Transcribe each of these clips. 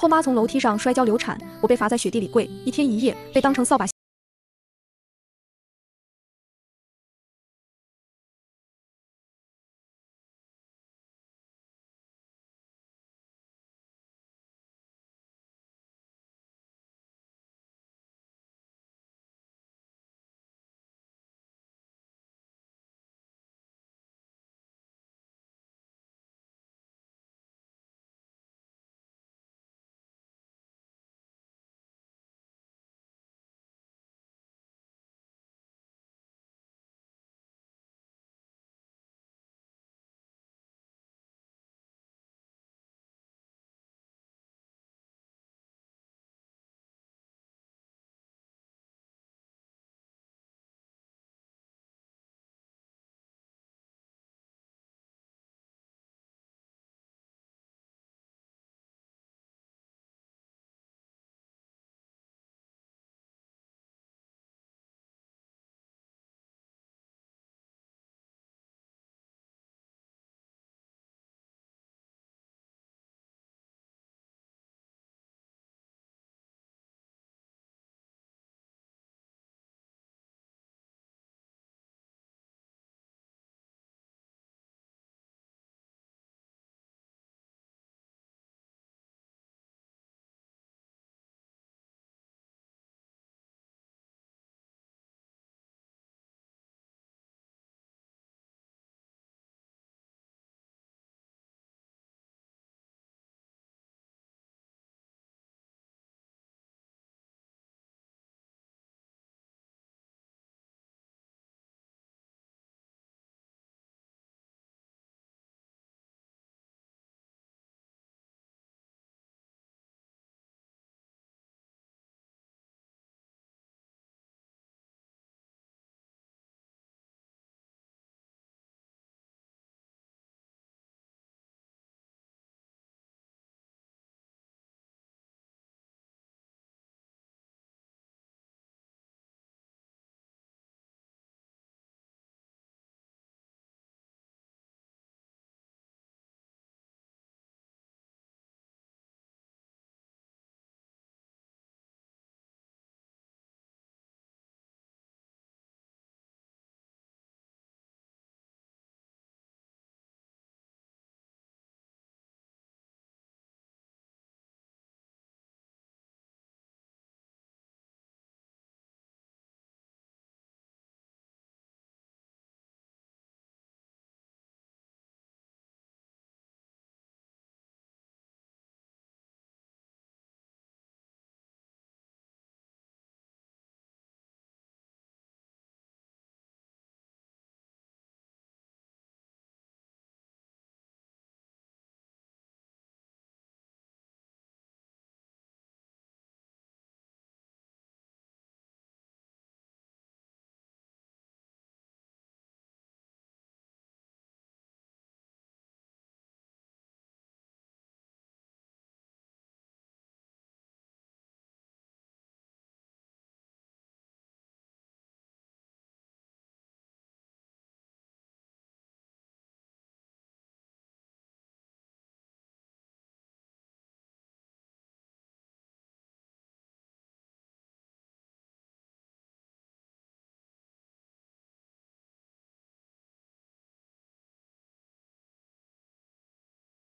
后妈从楼梯上摔跤流产，我被罚在雪地里跪一天一夜，被当成扫把。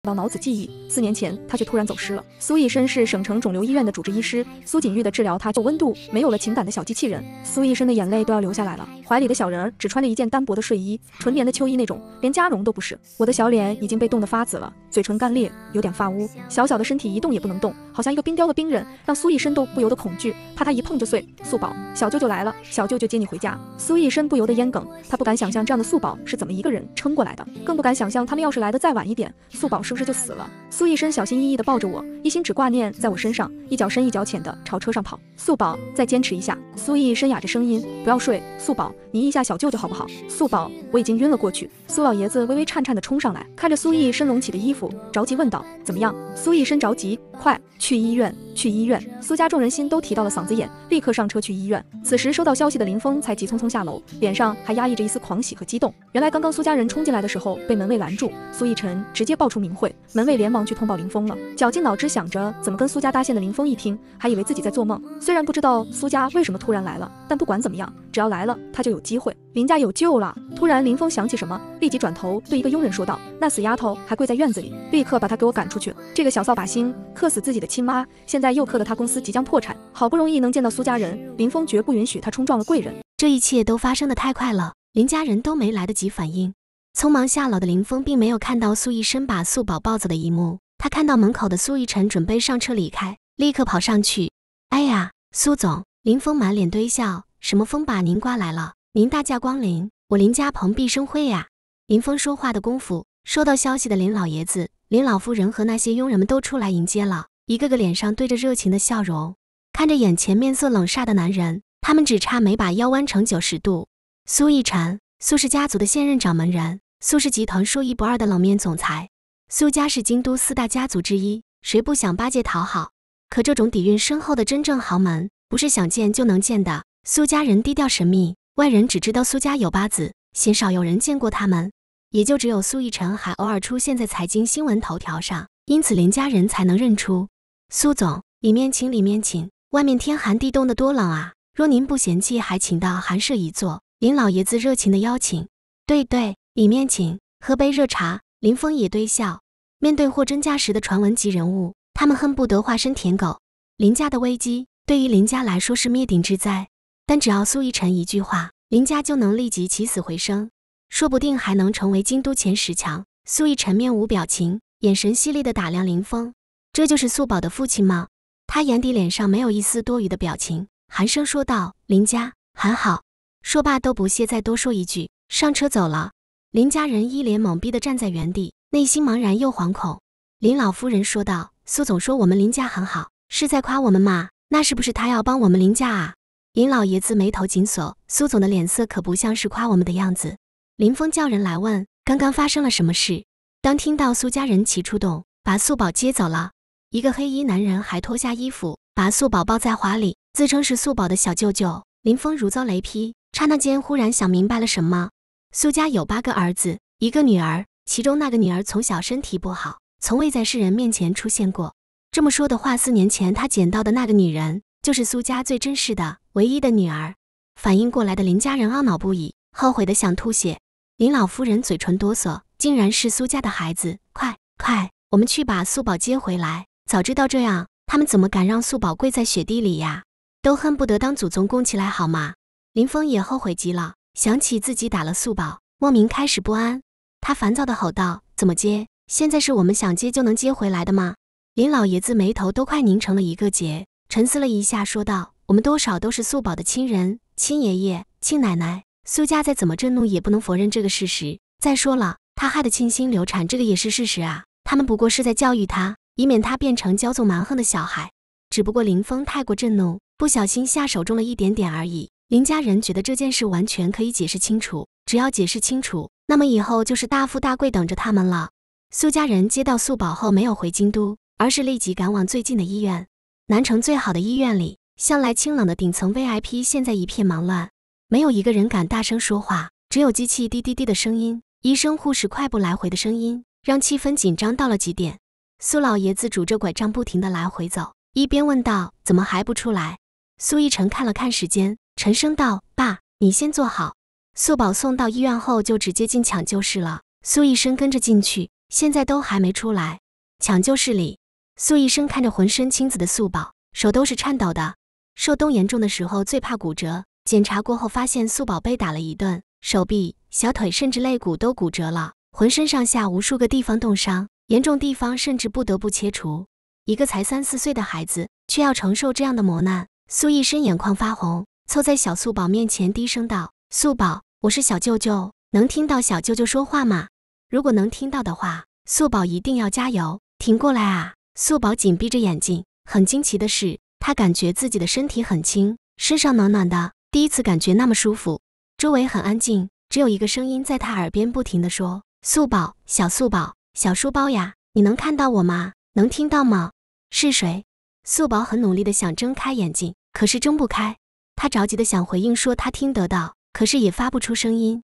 到脑子记忆，四年前他却突然走失了。苏医生是省城肿瘤医院的主治医师，苏锦玉的治疗，他就温度没有了情感的小机器人。苏医生的眼泪都要流下来了，怀里的小人儿只穿着一件单薄的睡衣，纯棉的秋衣那种，连加绒都不是。我的小脸已经被冻得发紫了，嘴唇干裂，有点发乌。小小的身体一动也不能动，好像一个冰雕的冰人，让苏医生都不由得恐惧，怕他一碰就碎。素宝，小舅舅来了，小舅舅接你回家。苏医生不由得咽哽，他不敢想象这样的素宝是怎么一个人撑过来的，更不敢想象他们要是来的再晚一点，素宝是。是不是就死了？苏义生小心翼翼的抱着我，一心只挂念在我身上，一脚深一脚浅的朝车上跑。素宝，再坚持一下。苏义生哑着声音，不要睡。素宝，你一下小舅舅好不好？素宝，我已经晕了过去。苏老爷子微微颤颤的冲上来，看着苏义生隆起的衣服，着急问道：怎么样？苏义生着急，快去医院。去医院，苏家众人心都提到了嗓子眼，立刻上车去医院。此时收到消息的林峰才急匆匆下楼，脸上还压抑着一丝狂喜和激动。原来刚刚苏家人冲进来的时候被门卫拦住，苏亦晨直接报出名讳，门卫连忙去通报林峰了。绞尽脑汁想着怎么跟苏家搭线的林峰一听，还以为自己在做梦。虽然不知道苏家为什么突然来了，但不管怎么样，只要来了，他就有机会。林家有救了！突然林峰想起什么，立即转头对一个佣人说道：“那死丫头还跪在院子里，立刻把她给我赶出去！这个小扫把星，克死自己的亲妈！”现在又克的他，公司即将破产，好不容易能见到苏家人，林峰绝不允许他冲撞了贵人。这一切都发生的太快了，林家人都没来得及反应。匆忙下楼的林峰并没有看到苏一生把素宝抱走的一幕，他看到门口的苏一晨准备上车离开，立刻跑上去。哎呀，苏总！林峰满脸堆笑，什么风把您刮来了？您大驾光临，我林家蓬荜生辉呀！林峰说话的功夫，收到消息的林老爷子、林老夫人和那些佣人们都出来迎接了。一个个脸上堆着热情的笑容，看着眼前面色冷煞的男人，他们只差没把腰弯成九十度。苏逸晨，苏氏家族的现任掌门人，苏氏集团说一不二的冷面总裁。苏家是京都四大家族之一，谁不想巴结讨好？可这种底蕴深厚的真正豪门，不是想见就能见的。苏家人低调神秘，外人只知道苏家有八子，鲜少有人见过他们，也就只有苏逸晨还偶尔出现在财经新闻头条上，因此林家人才能认出。苏总，里面请，里面请。外面天寒地冻的，多冷啊！若您不嫌弃，还请到寒舍一坐。林老爷子热情的邀请。对对，里面请，喝杯热茶。林峰也堆笑。面对货真价实的传闻级人物，他们恨不得化身舔狗。林家的危机对于林家来说是灭顶之灾，但只要苏逸晨一句话，林家就能立即起死回生，说不定还能成为京都前十强。苏逸晨面无表情，眼神犀利的打量林峰。这就是素宝的父亲吗？他眼底脸上没有一丝多余的表情，寒声说道：“林家很好。”说罢都不屑再多说一句，上车走了。林家人一脸懵逼的站在原地，内心茫然又惶恐。林老夫人说道：“苏总说我们林家很好，是在夸我们吗？那是不是他要帮我们林家啊？”林老爷子眉头紧锁，苏总的脸色可不像是夸我们的样子。林峰叫人来问刚刚发生了什么事，当听到苏家人齐出动把素宝接走了。一个黑衣男人还脱下衣服，把素宝抱在怀里，自称是素宝的小舅舅林峰，如遭雷劈，刹那间忽然想明白了什么。苏家有八个儿子，一个女儿，其中那个女儿从小身体不好，从未在世人面前出现过。这么说的话，四年前他捡到的那个女人，就是苏家最珍视的唯一的女儿。反应过来的林家人懊恼不已，后悔的想吐血。林老夫人嘴唇哆嗦，竟然是苏家的孩子，快快，我们去把素宝接回来。早知道这样，他们怎么敢让素宝跪在雪地里呀？都恨不得当祖宗供起来好吗？林峰也后悔极了，想起自己打了素宝，莫名开始不安。他烦躁地吼道：“怎么接？现在是我们想接就能接回来的吗？”林老爷子眉头都快拧成了一个结，沉思了一下，说道：“我们多少都是素宝的亲人，亲爷爷、亲奶奶，苏家再怎么震怒，也不能否认这个事实。再说了，他害得沁心流产，这个也是事实啊。他们不过是在教育他。”以免他变成骄纵蛮横的小孩。只不过林峰太过震怒，不小心下手重了一点点而已。林家人觉得这件事完全可以解释清楚，只要解释清楚，那么以后就是大富大贵等着他们了。苏家人接到素宝后，没有回京都，而是立即赶往最近的医院——南城最好的医院里。向来清冷的顶层 VIP 现在一片忙乱，没有一个人敢大声说话，只有机器滴滴滴的声音，医生护士快步来回的声音，让气氛紧张到了极点。苏老爷子拄着拐杖不停地来回走，一边问道：“怎么还不出来？”苏奕晨看了看时间，沉声道：“爸，你先坐好。”素宝送到医院后就直接进抢救室了。苏医生跟着进去，现在都还没出来。抢救室里，苏医生看着浑身青紫的素宝，手都是颤抖的。受冻严重的时候最怕骨折，检查过后发现素宝被打了一顿，手臂、小腿甚至肋骨都骨折了，浑身上下无数个地方冻伤。严重地方甚至不得不切除，一个才三四岁的孩子却要承受这样的磨难。苏一深眼眶发红，凑在小素宝面前低声道：“素宝，我是小舅舅，能听到小舅舅说话吗？如果能听到的话，素宝一定要加油，挺过来啊！”素宝紧闭着眼睛，很惊奇的是，他感觉自己的身体很轻，身上暖暖的，第一次感觉那么舒服。周围很安静，只有一个声音在他耳边不停的说：“素宝，小素宝。”小书包呀，你能看到我吗？能听到吗？是谁？素宝很努力的想睁开眼睛，可是睁不开。他着急的想回应说他听得到，可是也发不出声音。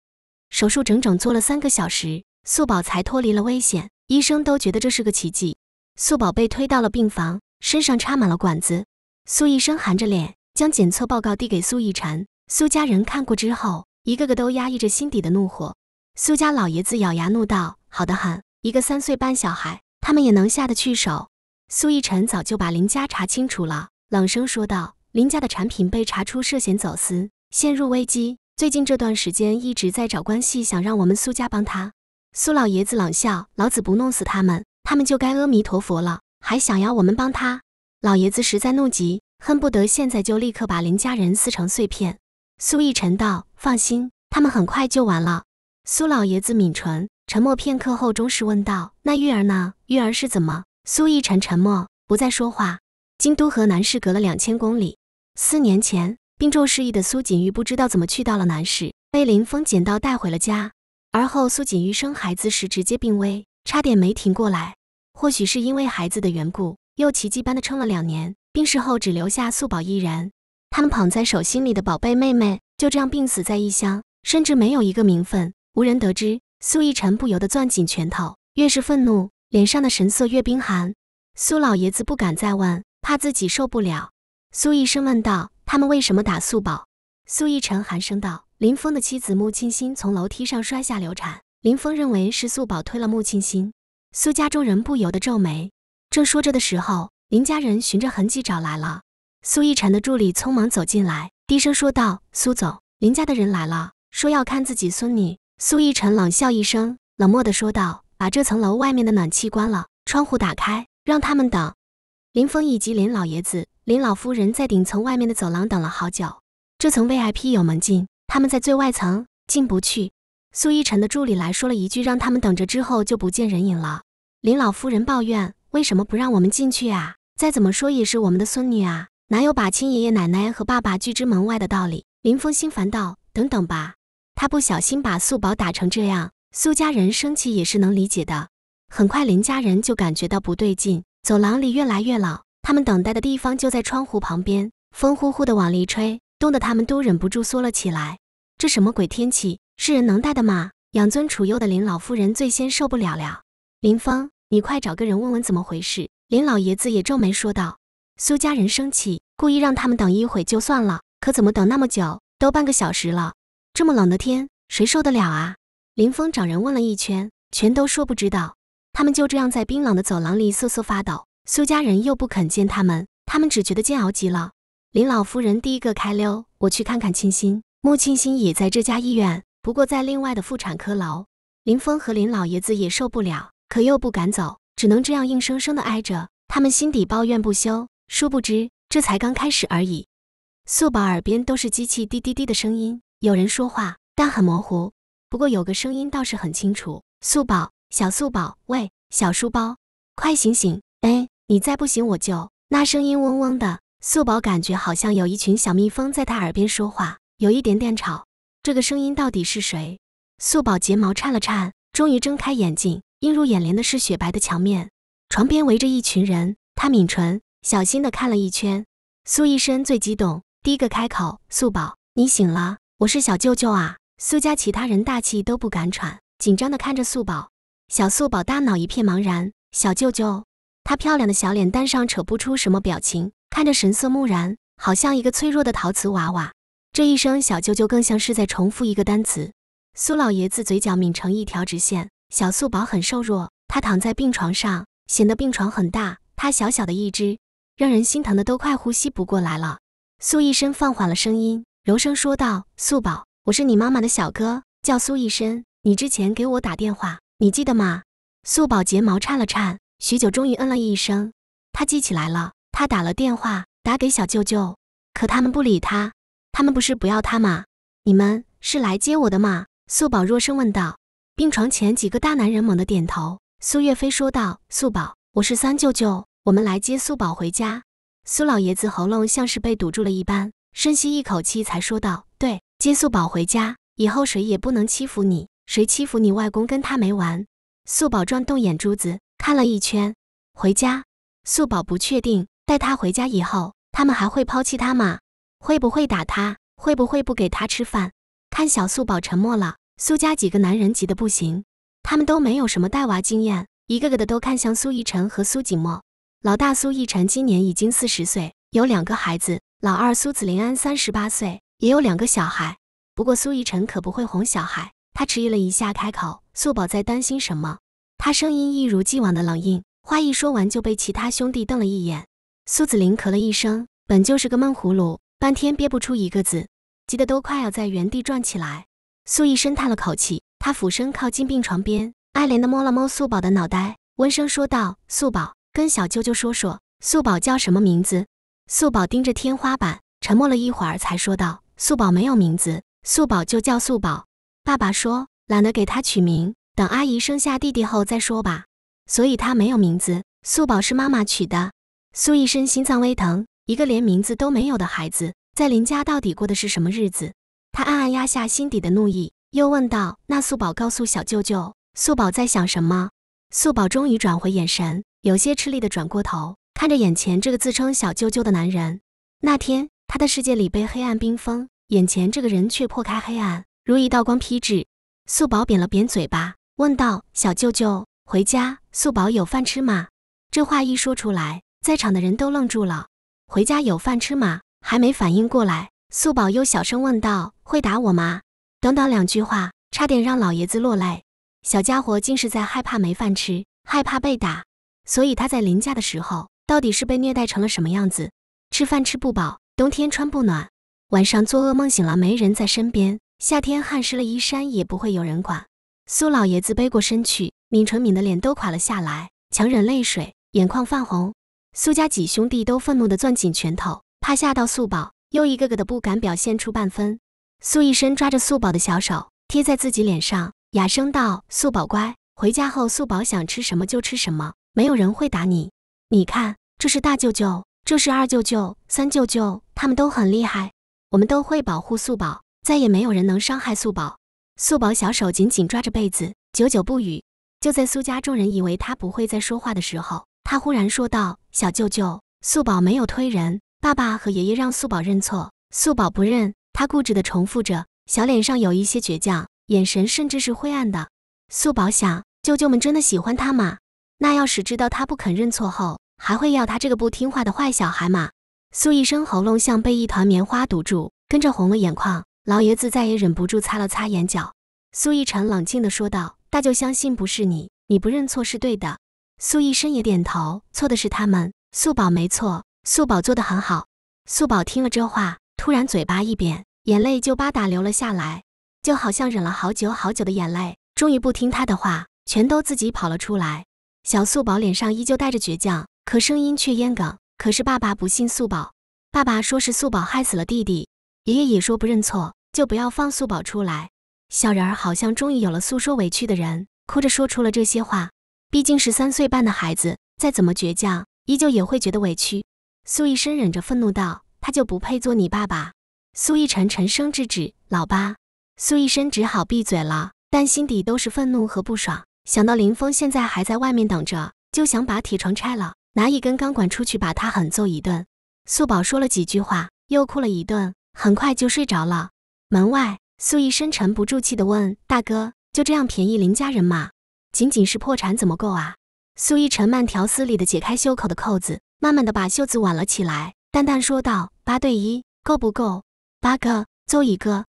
手术整整做了三个小时，素宝才脱离了危险。医生都觉得这是个奇迹。素宝被推到了病房，身上插满了管子。苏医生含着脸将检测报告递给苏奕婵。苏家人看过之后，一个个都压抑着心底的怒火。苏家老爷子咬牙怒道：“好的很。”一个三岁半小孩，他们也能下得去手。苏奕晨早就把林家查清楚了，冷声说道：“林家的产品被查出涉嫌走私，陷入危机。最近这段时间一直在找关系，想让我们苏家帮他。”苏老爷子冷笑：“老子不弄死他们，他们就该阿弥陀佛了。还想要我们帮他？老爷子实在怒极，恨不得现在就立刻把林家人撕成碎片。”苏奕晨道：“放心，他们很快就完了。”苏老爷子抿唇。沉默片刻后，终是问道：“那玉儿呢？玉儿是怎么？”苏逸尘沉默，不再说话。京都和南市隔了两千公里。四年前，病重失忆的苏锦玉不知道怎么去到了南市，被林峰捡到带回了家。而后，苏锦玉生孩子时直接病危，差点没挺过来。或许是因为孩子的缘故，又奇迹般的撑了两年。病逝后，只留下素宝一人，他们捧在手心里的宝贝妹妹就这样病死在异乡，甚至没有一个名分，无人得知。苏逸尘不由得攥紧拳头，越是愤怒，脸上的神色越冰寒。苏老爷子不敢再问，怕自己受不了。苏医生问道：“他们为什么打素宝？”苏逸尘寒声道：“林峰的妻子穆沁心从楼梯上摔下流产，林峰认为是素宝推了穆沁心。”苏家中人不由得皱眉。正说着的时候，林家人循着痕迹找来了。苏逸尘的助理匆忙走进来，低声说道：“苏总，林家的人来了，说要看自己孙女。”苏逸尘冷笑一声，冷漠地说道：“把这层楼外面的暖气关了，窗户打开，让他们等。”林峰以及林老爷子、林老夫人在顶层外面的走廊等了好久。这层 VIP 有门禁，他们在最外层进不去。苏逸尘的助理来说了一句让他们等着之后就不见人影了。林老夫人抱怨：“为什么不让我们进去啊？再怎么说也是我们的孙女啊，哪有把亲爷爷奶奶和爸爸拒之门外的道理？”林峰心烦道：“等等吧。”他不小心把素宝打成这样，苏家人生气也是能理解的。很快，林家人就感觉到不对劲，走廊里越来越冷。他们等待的地方就在窗户旁边，风呼呼的往里吹，冻得他们都忍不住缩了起来。这什么鬼天气？是人能待的吗？养尊处优的林老夫人最先受不了了。林峰，你快找个人问问怎么回事。林老爷子也皱眉说道：“苏家人生气，故意让他们等一会就算了，可怎么等那么久？都半个小时了。”这么冷的天，谁受得了啊？林峰找人问了一圈，全都说不知道。他们就这样在冰冷的走廊里瑟瑟发抖。苏家人又不肯见他们，他们只觉得煎熬极了。林老夫人第一个开溜，我去看看沁心。穆沁心也在这家医院，不过在另外的妇产科楼。林峰和林老爷子也受不了，可又不敢走，只能这样硬生生的挨着。他们心底抱怨不休，殊不知这才刚开始而已。素宝耳边都是机器滴滴滴的声音。有人说话，但很模糊。不过有个声音倒是很清楚。素宝，小素宝，喂，小书包，快醒醒！哎，你再不醒我就……那声音嗡嗡的。素宝感觉好像有一群小蜜蜂在她耳边说话，有一点点吵。这个声音到底是谁？素宝睫毛颤了颤，终于睁开眼睛，映入眼帘的是雪白的墙面，床边围着一群人。她抿唇，小心的看了一圈。苏医生最激动，第一个开口：“素宝，你醒了。”我是小舅舅啊！苏家其他人大气都不敢喘，紧张的看着素宝。小素宝大脑一片茫然。小舅舅，他漂亮的小脸蛋上扯不出什么表情，看着神色木然，好像一个脆弱的陶瓷娃娃。这一声“小舅舅”更像是在重复一个单词。苏老爷子嘴角抿成一条直线。小素宝很瘦弱，他躺在病床上，显得病床很大。他小小的一只，让人心疼的都快呼吸不过来了。苏医生放缓了声音。柔声说道：“素宝，我是你妈妈的小哥，叫苏一深。你之前给我打电话，你记得吗？”素宝睫毛颤了颤，许久，终于嗯了一声。他记起来了，他打了电话，打给小舅舅，可他们不理他。他们不是不要他吗？你们是来接我的吗？”素宝弱声问道。病床前几个大男人猛地点头。苏月飞说道：“素宝，我是三舅舅，我们来接素宝回家。”苏老爷子喉咙像是被堵住了一般。深吸一口气，才说道：“对，接素宝回家以后，谁也不能欺负你，谁欺负你，外公跟他没完。”素宝转动眼珠子看了一圈，回家。素宝不确定带他回家以后，他们还会抛弃他吗？会不会打他？会不会不给他吃饭？看小素宝沉默了，苏家几个男人急得不行，他们都没有什么带娃经验，一个个的都看向苏逸晨和苏锦墨。老大苏逸晨今年已经四十岁，有两个孩子。老二苏子林安三十八岁，也有两个小孩。不过苏逸尘可不会哄小孩，他迟疑了一下，开口：“素宝在担心什么？”他声音一如既往的冷硬，话一说完就被其他兄弟瞪了一眼。苏子林咳了一声，本就是个闷葫芦，半天憋不出一个字，急得都快要在原地转起来。苏逸深叹了口气，他俯身靠近病床边，爱怜的摸了摸素宝的脑袋，温声说道：“素宝，跟小舅舅说说，素宝叫什么名字？”素宝盯着天花板，沉默了一会儿，才说道：“素宝没有名字，素宝就叫素宝。爸爸说懒得给他取名，等阿姨生下弟弟后再说吧，所以他没有名字。素宝是妈妈取的。”苏医生心脏微疼，一个连名字都没有的孩子，在林家到底过的是什么日子？他暗暗压下心底的怒意，又问道：“那素宝告诉小舅舅，素宝在想什么？”素宝终于转回眼神，有些吃力的转过头。看着眼前这个自称小舅舅的男人，那天他的世界里被黑暗冰封，眼前这个人却破开黑暗，如一道光劈至。素宝扁了扁嘴巴，问道：“小舅舅，回家，素宝有饭吃吗？”这话一说出来，在场的人都愣住了。回家有饭吃吗？还没反应过来，素宝又小声问道：“会打我吗？”等等，两句话差点让老爷子落泪。小家伙竟是在害怕没饭吃，害怕被打，所以他在临家的时候。到底是被虐待成了什么样子？吃饭吃不饱，冬天穿不暖，晚上做噩梦醒了没人在身边，夏天汗湿了衣衫也不会有人管。苏老爷子背过身去，抿唇抿的脸都垮了下来，强忍泪水，眼眶泛红。苏家几兄弟都愤怒地攥紧拳头，怕吓到素宝，又一个个的不敢表现出半分。苏医生抓着素宝的小手贴在自己脸上，哑声道：“素宝乖，回家后素宝想吃什么就吃什么，没有人会打你。你看。”这是大舅舅，这是二舅舅，三舅舅，他们都很厉害，我们都会保护素宝，再也没有人能伤害素宝。素宝小手紧紧抓着被子，久久不语。就在苏家众人以为他不会再说话的时候，他忽然说道：“小舅舅，素宝没有推人，爸爸和爷爷让素宝认错，素宝不认，他固执的重复着，小脸上有一些倔强，眼神甚至是灰暗的。素宝想，舅舅们真的喜欢他吗？那要是知道他不肯认错后。”还会要他这个不听话的坏小孩吗？苏医生喉咙像被一团棉花堵住，跟着红了眼眶。老爷子再也忍不住，擦了擦眼角。苏奕晨冷静地说道：“大舅，相信不是你，你不认错是对的。”苏医生也点头，错的是他们。素宝没错，素宝做得很好。素宝听了这话，突然嘴巴一扁，眼泪就吧嗒流了下来，就好像忍了好久好久的眼泪，终于不听他的话，全都自己跑了出来。小素宝脸上依旧带着倔强。可声音却烟哽。可是爸爸不信素宝，爸爸说是素宝害死了弟弟。爷爷也说不认错就不要放素宝出来。小人儿好像终于有了诉说委屈的人，哭着说出了这些话。毕竟十三岁半的孩子，再怎么倔强，依旧也会觉得委屈。苏医深忍着愤怒道：“他就不配做你爸爸。”苏奕晨沉声制止：“老爸。”苏医深只好闭嘴了，但心底都是愤怒和不爽。想到林峰现在还在外面等着，就想把铁床拆了。拿一根钢管出去，把他狠揍一顿。素宝说了几句话，又哭了一顿，很快就睡着了。门外，苏义深沉不住气地问：“大哥，就这样便宜林家人吗？仅仅是破产怎么够啊？”苏义深慢条斯理地解开袖口的扣子，慢慢地把袖子挽了起来，淡淡说道：“八对一，够不够？八个揍一个。”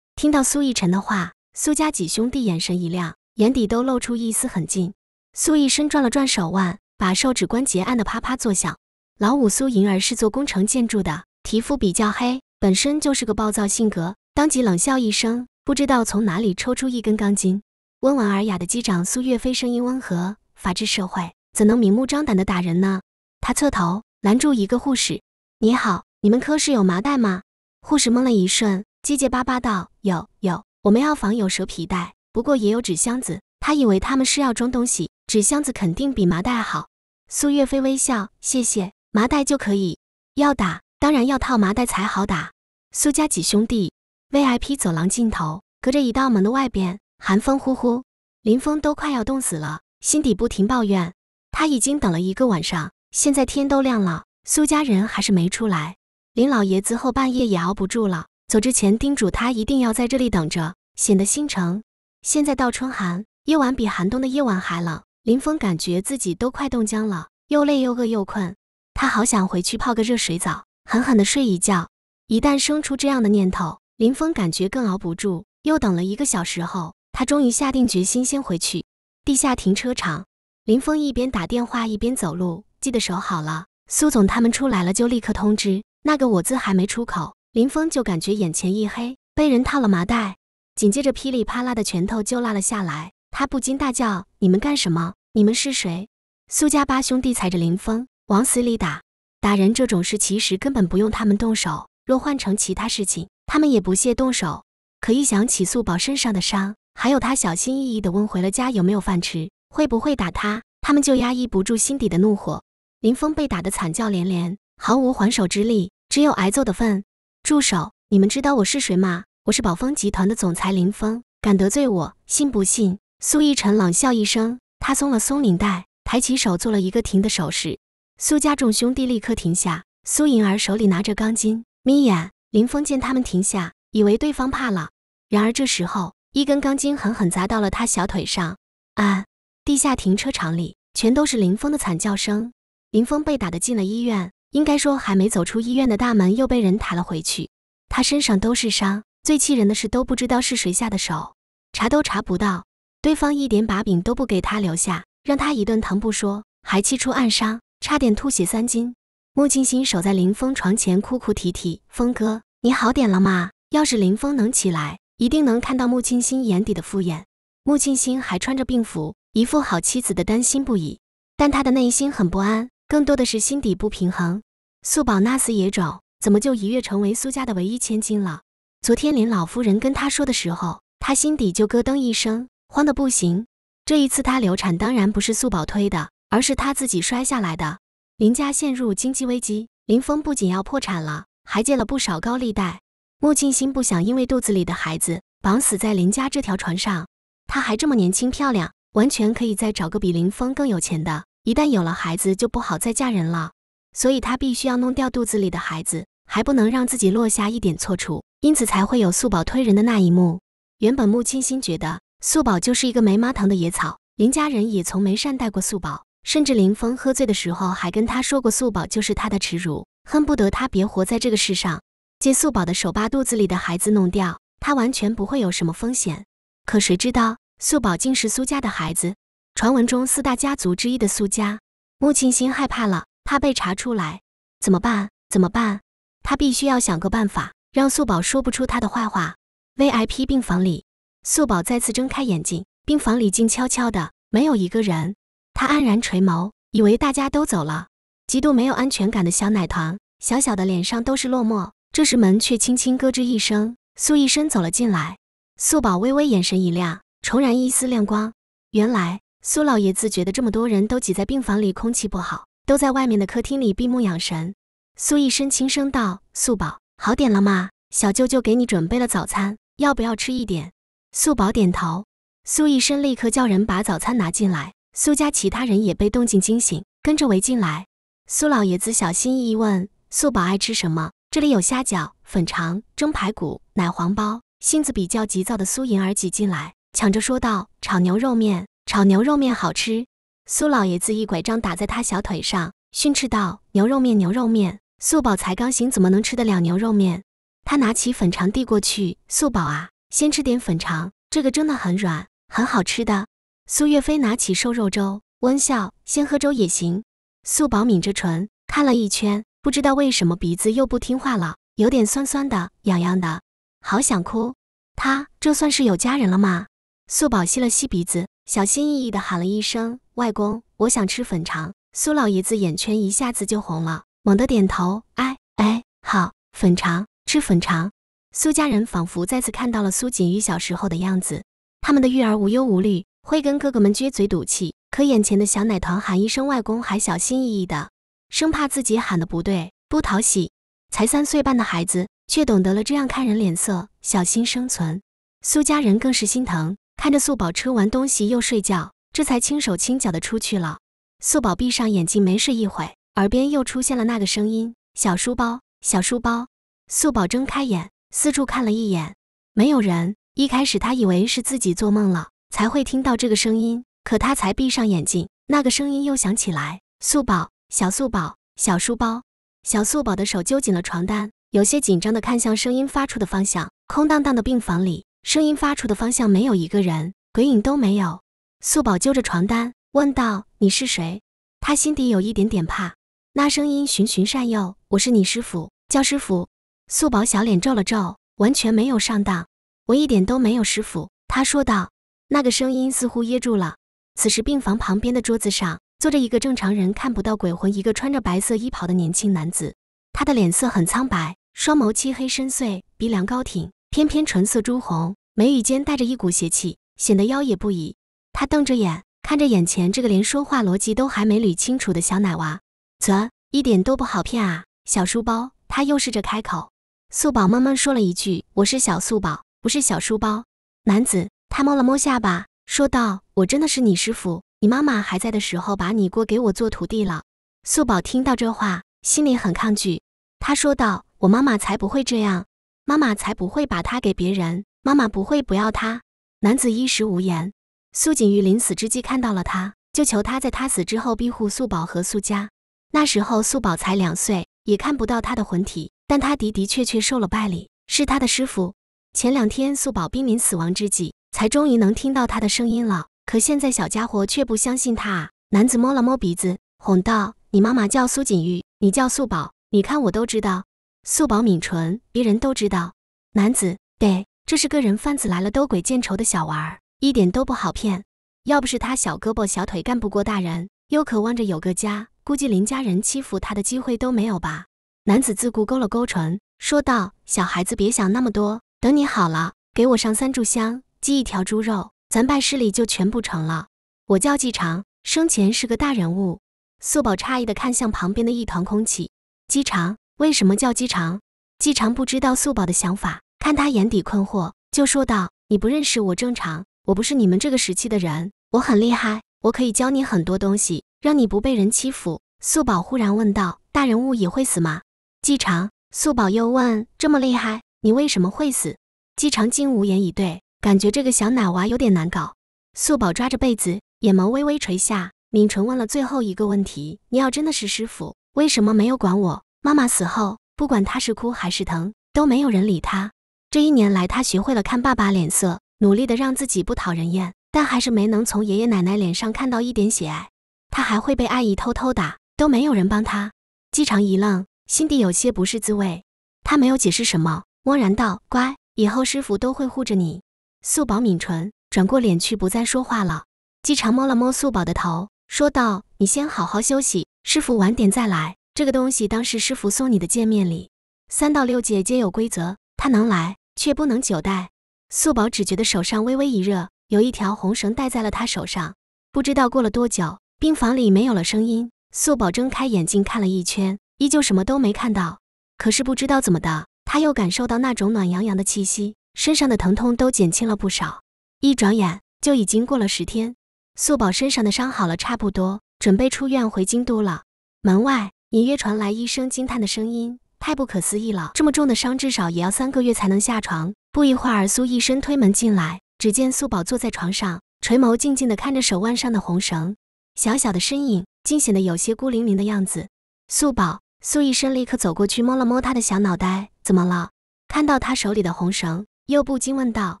听到苏奕晨的话，苏家几兄弟眼神一亮，眼底都露出一丝狠劲。苏义深转了转手腕。把手指关节按得啪啪作响。老五苏银儿是做工程建筑的，皮肤比较黑，本身就是个暴躁性格，当即冷笑一声，不知道从哪里抽出一根钢筋。温文尔雅的机长苏岳飞声音温和：“法治社会怎能明目张胆的打人呢？”他侧头拦住一个护士：“你好，你们科室有麻袋吗？”护士懵了一瞬，结结巴巴道：“有，有，我们药房有蛇皮袋，不过也有纸箱子。”他以为他们是要装东西。纸箱子肯定比麻袋好。苏月飞微笑，谢谢，麻袋就可以。要打，当然要套麻袋才好打。苏家几兄弟，VIP 走廊尽头，隔着一道门的外边，寒风呼呼，林峰都快要冻死了，心底不停抱怨。他已经等了一个晚上，现在天都亮了，苏家人还是没出来。林老爷子后半夜也熬不住了，走之前叮嘱他一定要在这里等着，显得心诚。现在倒春寒，夜晚比寒冬的夜晚还冷。林峰感觉自己都快冻僵了，又累又饿又困，他好想回去泡个热水澡，狠狠的睡一觉。一旦生出这样的念头，林峰感觉更熬不住。又等了一个小时后，他终于下定决心先回去。地下停车场，林峰一边打电话一边走路，记得手好了。苏总他们出来了就立刻通知。那个我字还没出口，林峰就感觉眼前一黑，被人套了麻袋，紧接着噼里啪啦的拳头就落了下来。他不禁大叫：“你们干什么？你们是谁？”苏家八兄弟踩着林峰往死里打。打人这种事，其实根本不用他们动手。若换成其他事情，他们也不屑动手。可一想起素宝身上的伤，还有他小心翼翼地问回了家有没有饭吃，会不会打他，他们就压抑不住心底的怒火。林峰被打得惨叫连连，毫无还手之力，只有挨揍的份。住手！你们知道我是谁吗？我是宝丰集团的总裁林峰。敢得罪我，信不信？苏逸尘冷笑一声，他松了松领带，抬起手做了一个停的手势。苏家众兄弟立刻停下。苏莹儿手里拿着钢筋，眯眼。林峰见他们停下，以为对方怕了。然而这时候，一根钢筋狠狠砸到了他小腿上。啊！地下停车场里全都是林峰的惨叫声。林峰被打的进了医院，应该说还没走出医院的大门，又被人抬了回去。他身上都是伤，最气人的是都不知道是谁下的手，查都查不到。对方一点把柄都不给他留下，让他一顿疼不说，还气出暗伤，差点吐血三斤。穆清心守在林峰床前哭哭啼啼：“峰哥，你好点了吗？”要是林峰能起来，一定能看到穆清心眼底的敷衍。穆清心还穿着病服，一副好妻子的担心不已，但他的内心很不安，更多的是心底不平衡。素宝那死野种，怎么就一跃成为苏家的唯一千金了？昨天林老夫人跟他说的时候，他心底就咯噔一声。慌的不行，这一次她流产当然不是素宝推的，而是她自己摔下来的。林家陷入经济危机，林峰不仅要破产了，还借了不少高利贷。穆静心不想因为肚子里的孩子绑死在林家这条船上，她还这么年轻漂亮，完全可以再找个比林峰更有钱的。一旦有了孩子，就不好再嫁人了，所以她必须要弄掉肚子里的孩子，还不能让自己落下一点错处，因此才会有素宝推人的那一幕。原本穆清心觉得。素宝就是一个没妈疼的野草，林家人也从没善待过素宝，甚至林峰喝醉的时候还跟他说过，素宝就是他的耻辱，恨不得他别活在这个世上，借素宝的手把肚子里的孩子弄掉，他完全不会有什么风险。可谁知道素宝竟是苏家的孩子，传闻中四大家族之一的苏家，穆庆心害怕了，怕被查出来，怎么办？怎么办？他必须要想个办法，让素宝说不出他的坏话。VIP 病房里。素宝再次睁开眼睛，病房里静悄悄的，没有一个人。他黯然垂眸，以为大家都走了。极度没有安全感的小奶糖，小小的脸上都是落寞。这时门却轻轻咯吱一声，苏医生走了进来。素宝微微眼神一亮，重燃一丝亮光。原来苏老爷子觉得这么多人都挤在病房里，空气不好，都在外面的客厅里闭目养神。苏医生轻声道：“素宝，好点了吗？小舅舅给你准备了早餐，要不要吃一点？”素宝点头，苏医生立刻叫人把早餐拿进来。苏家其他人也被动静惊醒，跟着围进来。苏老爷子小心翼翼问：“素宝爱吃什么？”这里有虾饺、粉肠、蒸排骨、奶黄包。性子比较急躁的苏银儿挤进来，抢着说道：“炒牛肉面，炒牛肉面好吃。”苏老爷子一拐杖打在他小腿上，训斥道：“牛肉面，牛肉面！”素宝才刚醒，怎么能吃得了牛肉面？他拿起粉肠递过去：“素宝啊。”先吃点粉肠，这个真的很软，很好吃的。苏月飞拿起瘦肉粥，温笑：“先喝粥也行。”素宝抿着唇看了一圈，不知道为什么鼻子又不听话了，有点酸酸的、痒痒的，好想哭。他这算是有家人了吗？素宝吸了吸鼻子，小心翼翼地喊了一声：“外公，我想吃粉肠。”苏老爷子眼圈一下子就红了，猛地点头：“哎哎，好，粉肠，吃粉肠。”苏家人仿佛再次看到了苏锦玉小时候的样子，他们的育儿无忧无虑，会跟哥哥们撅嘴赌气。可眼前的小奶团喊一声“外公”还小心翼翼的，生怕自己喊的不对不讨喜。才三岁半的孩子却懂得了这样看人脸色，小心生存。苏家人更是心疼，看着素宝吃完东西又睡觉，这才轻手轻脚的出去了。素宝闭上眼睛没睡一会，耳边又出现了那个声音：“小书包，小书包。”素宝睁开眼。四处看了一眼，没有人。一开始他以为是自己做梦了，才会听到这个声音。可他才闭上眼睛，那个声音又响起来。素宝，小素宝，小书包，小素宝的手揪紧了床单，有些紧张地看向声音发出的方向。空荡荡的病房里，声音发出的方向没有一个人，鬼影都没有。素宝揪着床单问道：“你是谁？”他心底有一点点怕。那声音循循善诱：“我是你师傅，叫师傅。”素宝小脸皱了皱，完全没有上当。我一点都没有师父，他说道。那个声音似乎噎住了。此时病房旁边的桌子上坐着一个正常人看不到鬼魂，一个穿着白色衣袍的年轻男子。他的脸色很苍白，双眸漆黑深邃，鼻梁高挺，偏偏唇色朱红，眉宇间带着一股邪气，显得妖冶不已。他瞪着眼看着眼前这个连说话逻辑都还没捋清楚的小奶娃，啧，一点都不好骗啊？小书包，他又试着开口。素宝闷闷说了一句：“我是小素宝，不是小书包。”男子他摸了摸下巴，说道：“我真的是你师傅，你妈妈还在的时候把你过给我做徒弟了。”素宝听到这话，心里很抗拒。他说道：“我妈妈才不会这样，妈妈才不会把他给别人，妈妈不会不要他。”男子一时无言。苏锦玉临死之际看到了他，就求他在他死之后庇护素宝和素家。那时候素宝才两岁，也看不到他的魂体。但他的的确确受了拜礼，是他的师傅。前两天素宝濒临死亡之际，才终于能听到他的声音了。可现在小家伙却不相信他。男子摸了摸鼻子，哄道：“你妈妈叫苏锦玉，你叫素宝。你看，我都知道。”素宝抿唇，别人都知道。男子对：“这是个人贩子来了都鬼见愁的小娃儿，一点都不好骗。要不是他小胳膊小腿干不过大人，又渴望着有个家，估计邻家人欺负他的机会都没有吧。”男子自顾勾了勾唇，说道：“小孩子别想那么多，等你好了，给我上三炷香，祭一条猪肉，咱拜师礼就全部成了。”我叫季长，生前是个大人物。素宝诧异的看向旁边的一团空气，姬长为什么叫姬长？季长不知道素宝的想法，看他眼底困惑，就说道：“你不认识我正常，我不是你们这个时期的人，我很厉害，我可以教你很多东西，让你不被人欺负。”素宝忽然问道：“大人物也会死吗？”季长素宝又问：“这么厉害，你为什么会死？”季长竟无言以对，感觉这个小奶娃有点难搞。素宝抓着被子，眼眸微微垂下，抿唇问了最后一个问题：“你要真的是师傅，为什么没有管我？妈妈死后，不管她是哭还是疼，都没有人理她。这一年来，她学会了看爸爸脸色，努力的让自己不讨人厌，但还是没能从爷爷奶奶脸上看到一点喜爱。他还会被阿姨偷偷打，都没有人帮他。”季长一愣。心底有些不是滋味，他没有解释什么，漠然道：“乖，以后师傅都会护着你。”素宝抿唇，转过脸去，不再说话了。姬长摸了摸素宝的头，说道：“你先好好休息，师傅晚点再来。这个东西当是师傅送你的见面礼。三到六界皆有规则，他能来，却不能久待。”素宝只觉得手上微微一热，有一条红绳戴在了他手上。不知道过了多久，病房里没有了声音。素宝睁开眼睛，看了一圈。依旧什么都没看到，可是不知道怎么的，他又感受到那种暖洋洋的气息，身上的疼痛都减轻了不少。一转眼就已经过了十天，素宝身上的伤好了差不多，准备出院回京都了。门外隐约传来医生惊叹的声音：“太不可思议了，这么重的伤，至少也要三个月才能下床。”不一会儿，苏医生推门进来，只见素宝坐在床上，垂眸静静地看着手腕上的红绳，小小的身影竟显得有些孤零零的样子。素宝。苏医生立刻走过去，摸了摸他的小脑袋，怎么了？看到他手里的红绳，又不禁问道：“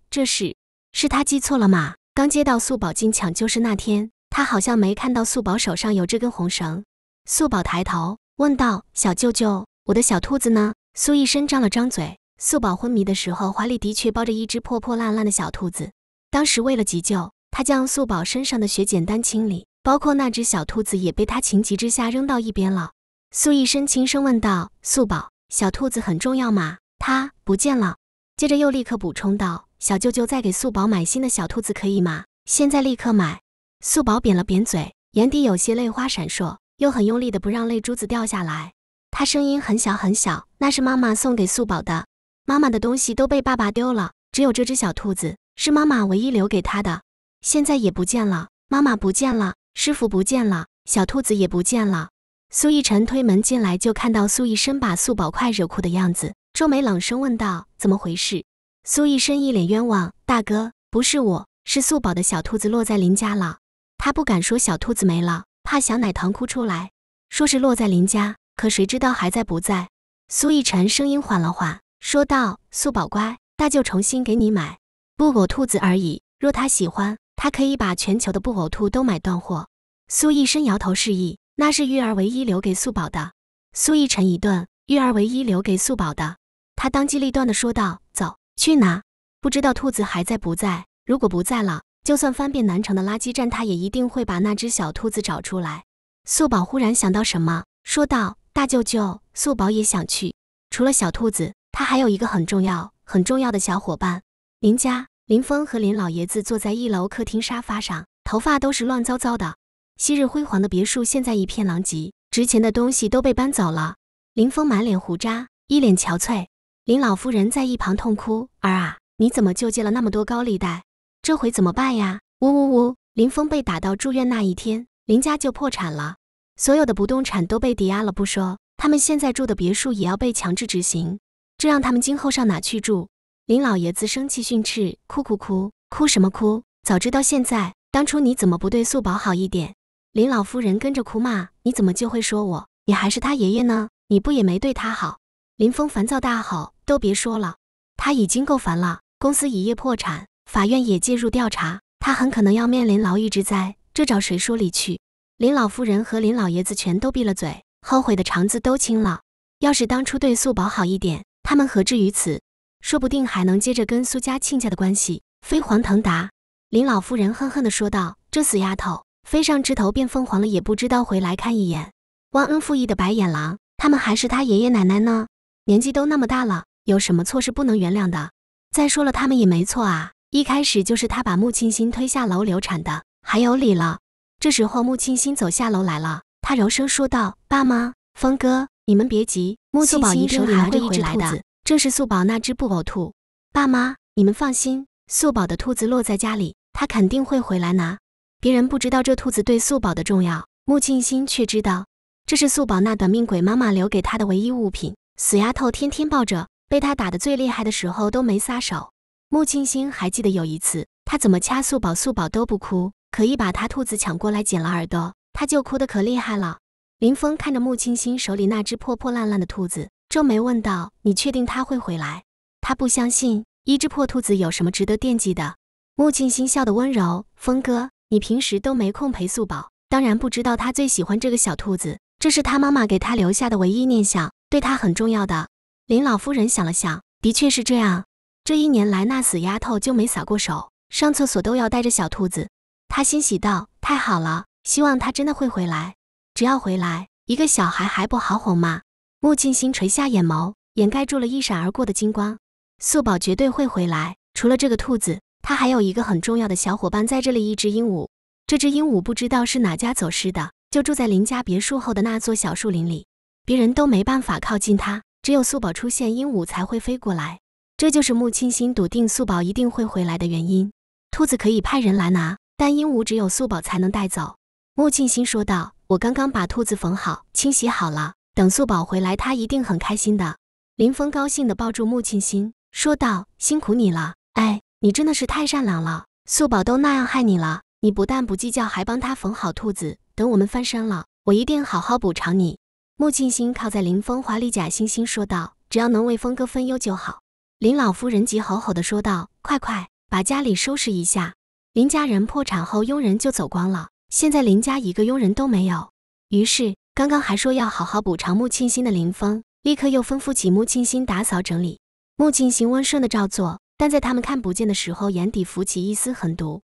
这是？是他记错了吗？刚接到素宝进抢救室那天，他好像没看到素宝手上有这根红绳。”素宝抬头问道：“小舅舅，我的小兔子呢？”苏医生张了张嘴。素宝昏迷的时候，怀里的确抱着一只破破烂烂的小兔子。当时为了急救，他将素宝身上的血简单清理，包括那只小兔子也被他情急之下扔到一边了。素一生轻声问道：“素宝，小兔子很重要吗？它不见了。”接着又立刻补充道：“小舅舅再给素宝买新的小兔子可以吗？现在立刻买。”素宝扁了扁嘴，眼底有些泪花闪烁，又很用力的不让泪珠子掉下来。他声音很小很小：“那是妈妈送给素宝的，妈妈的东西都被爸爸丢了，只有这只小兔子是妈妈唯一留给他的。现在也不见了，妈妈不见了，师傅不见了，小兔子也不见了。”苏逸晨推门进来，就看到苏奕生把素宝快惹哭的样子，皱眉冷声问道：“怎么回事？”苏奕生一脸冤枉：“大哥，不是我，是素宝的小兔子落在林家了。他不敢说小兔子没了，怕小奶糖哭出来，说是落在林家，可谁知道还在不在？”苏逸晨声音缓了缓，说道：“素宝乖，大舅重新给你买布偶兔子而已。若他喜欢，他可以把全球的布偶兔都买断货。”苏医生摇头示意。那是玉儿唯一留给素宝的。苏逸晨一顿，玉儿唯一留给素宝的。他当机立断地说道：“走去哪？不知道兔子还在不在。如果不在了，就算翻遍南城的垃圾站，他也一定会把那只小兔子找出来。”素宝忽然想到什么，说道：“大舅舅，素宝也想去。除了小兔子，他还有一个很重要、很重要的小伙伴。”林家，林峰和林老爷子坐在一楼客厅沙发上，头发都是乱糟糟的。昔日辉煌的别墅，现在一片狼藉，值钱的东西都被搬走了。林峰满脸胡渣，一脸憔悴。林老夫人在一旁痛哭：“儿啊，你怎么就借了那么多高利贷？这回怎么办呀？”呜呜呜！林峰被打到住院那一天，林家就破产了，所有的不动产都被抵押了，不说，他们现在住的别墅也要被强制执行，这让他们今后上哪去住？林老爷子生气训斥：“哭哭哭，哭什么哭？早知道现在，当初你怎么不对素宝好一点？”林老夫人跟着哭骂：“你怎么就会说我？你还是他爷爷呢？你不也没对他好？”林峰烦躁大吼：“都别说了，他已经够烦了。公司一夜破产，法院也介入调查，他很可能要面临牢狱之灾。这找谁说理去？”林老夫人和林老爷子全都闭了嘴，后悔的肠子都青了。要是当初对素宝好一点，他们何至于此？说不定还能接着跟苏家亲家的关系飞黄腾达。林老夫人恨恨地说道：“这死丫头！”飞上枝头变凤凰了，也不知道回来看一眼。忘恩负义的白眼狼，他们还是他爷爷奶奶呢，年纪都那么大了，有什么错是不能原谅的？再说了，他们也没错啊，一开始就是他把穆青心推下楼流产的，还有理了。这时候穆青心走下楼来了，他柔声说道：“爸妈，峰哥，你们别急，穆素心一定还会回来的。这是素宝那只布偶兔，爸妈你们放心，素宝的兔子落在家里，他肯定会回来拿。”别人不知道这兔子对素宝的重要，穆青心却知道，这是素宝那短命鬼妈妈留给他的唯一物品。死丫头天天抱着，被他打得最厉害的时候都没撒手。穆青心还记得有一次，他怎么掐素宝，素宝都不哭，可一把他兔子抢过来剪了耳朵，他就哭得可厉害了。林峰看着穆青心手里那只破破烂烂的兔子，皱眉问道：“你确定他会回来？他不相信一只破兔子有什么值得惦记的。”穆青心笑得温柔，峰哥。你平时都没空陪素宝，当然不知道她最喜欢这个小兔子，这是她妈妈给她留下的唯一念想，对她很重要的。林老夫人想了想，的确是这样。这一年来，那死丫头就没撒过手，上厕所都要带着小兔子。她欣喜道：“太好了，希望她真的会回来。只要回来，一个小孩还不好哄吗？”穆静心垂下眼眸，掩盖住了一闪而过的金光。素宝绝对会回来，除了这个兔子。他还有一个很重要的小伙伴在这里，一只鹦鹉。这只鹦鹉不知道是哪家走失的，就住在林家别墅后的那座小树林里，别人都没办法靠近它，只有素宝出现，鹦鹉才会飞过来。这就是穆青心笃定素宝一定会回来的原因。兔子可以派人来拿，但鹦鹉只有素宝才能带走。穆青心说道：“我刚刚把兔子缝好，清洗好了，等素宝回来，他一定很开心的。”林峰高兴的抱住穆青心，说道：“辛苦你了，哎。”你真的是太善良了，素宝都那样害你了，你不但不计较，还帮他缝好兔子。等我们翻身了，我一定好好补偿你。穆庆心靠在林峰怀里，假惺惺说道：“只要能为峰哥分忧就好。”林老夫人急吼吼地说道：“快快把家里收拾一下！林家人破产后，佣人就走光了，现在林家一个佣人都没有。”于是，刚刚还说要好好补偿穆庆心的林峰，立刻又吩咐起穆庆心打扫整理。穆庆心温顺地照做。但在他们看不见的时候，眼底浮起一丝狠毒。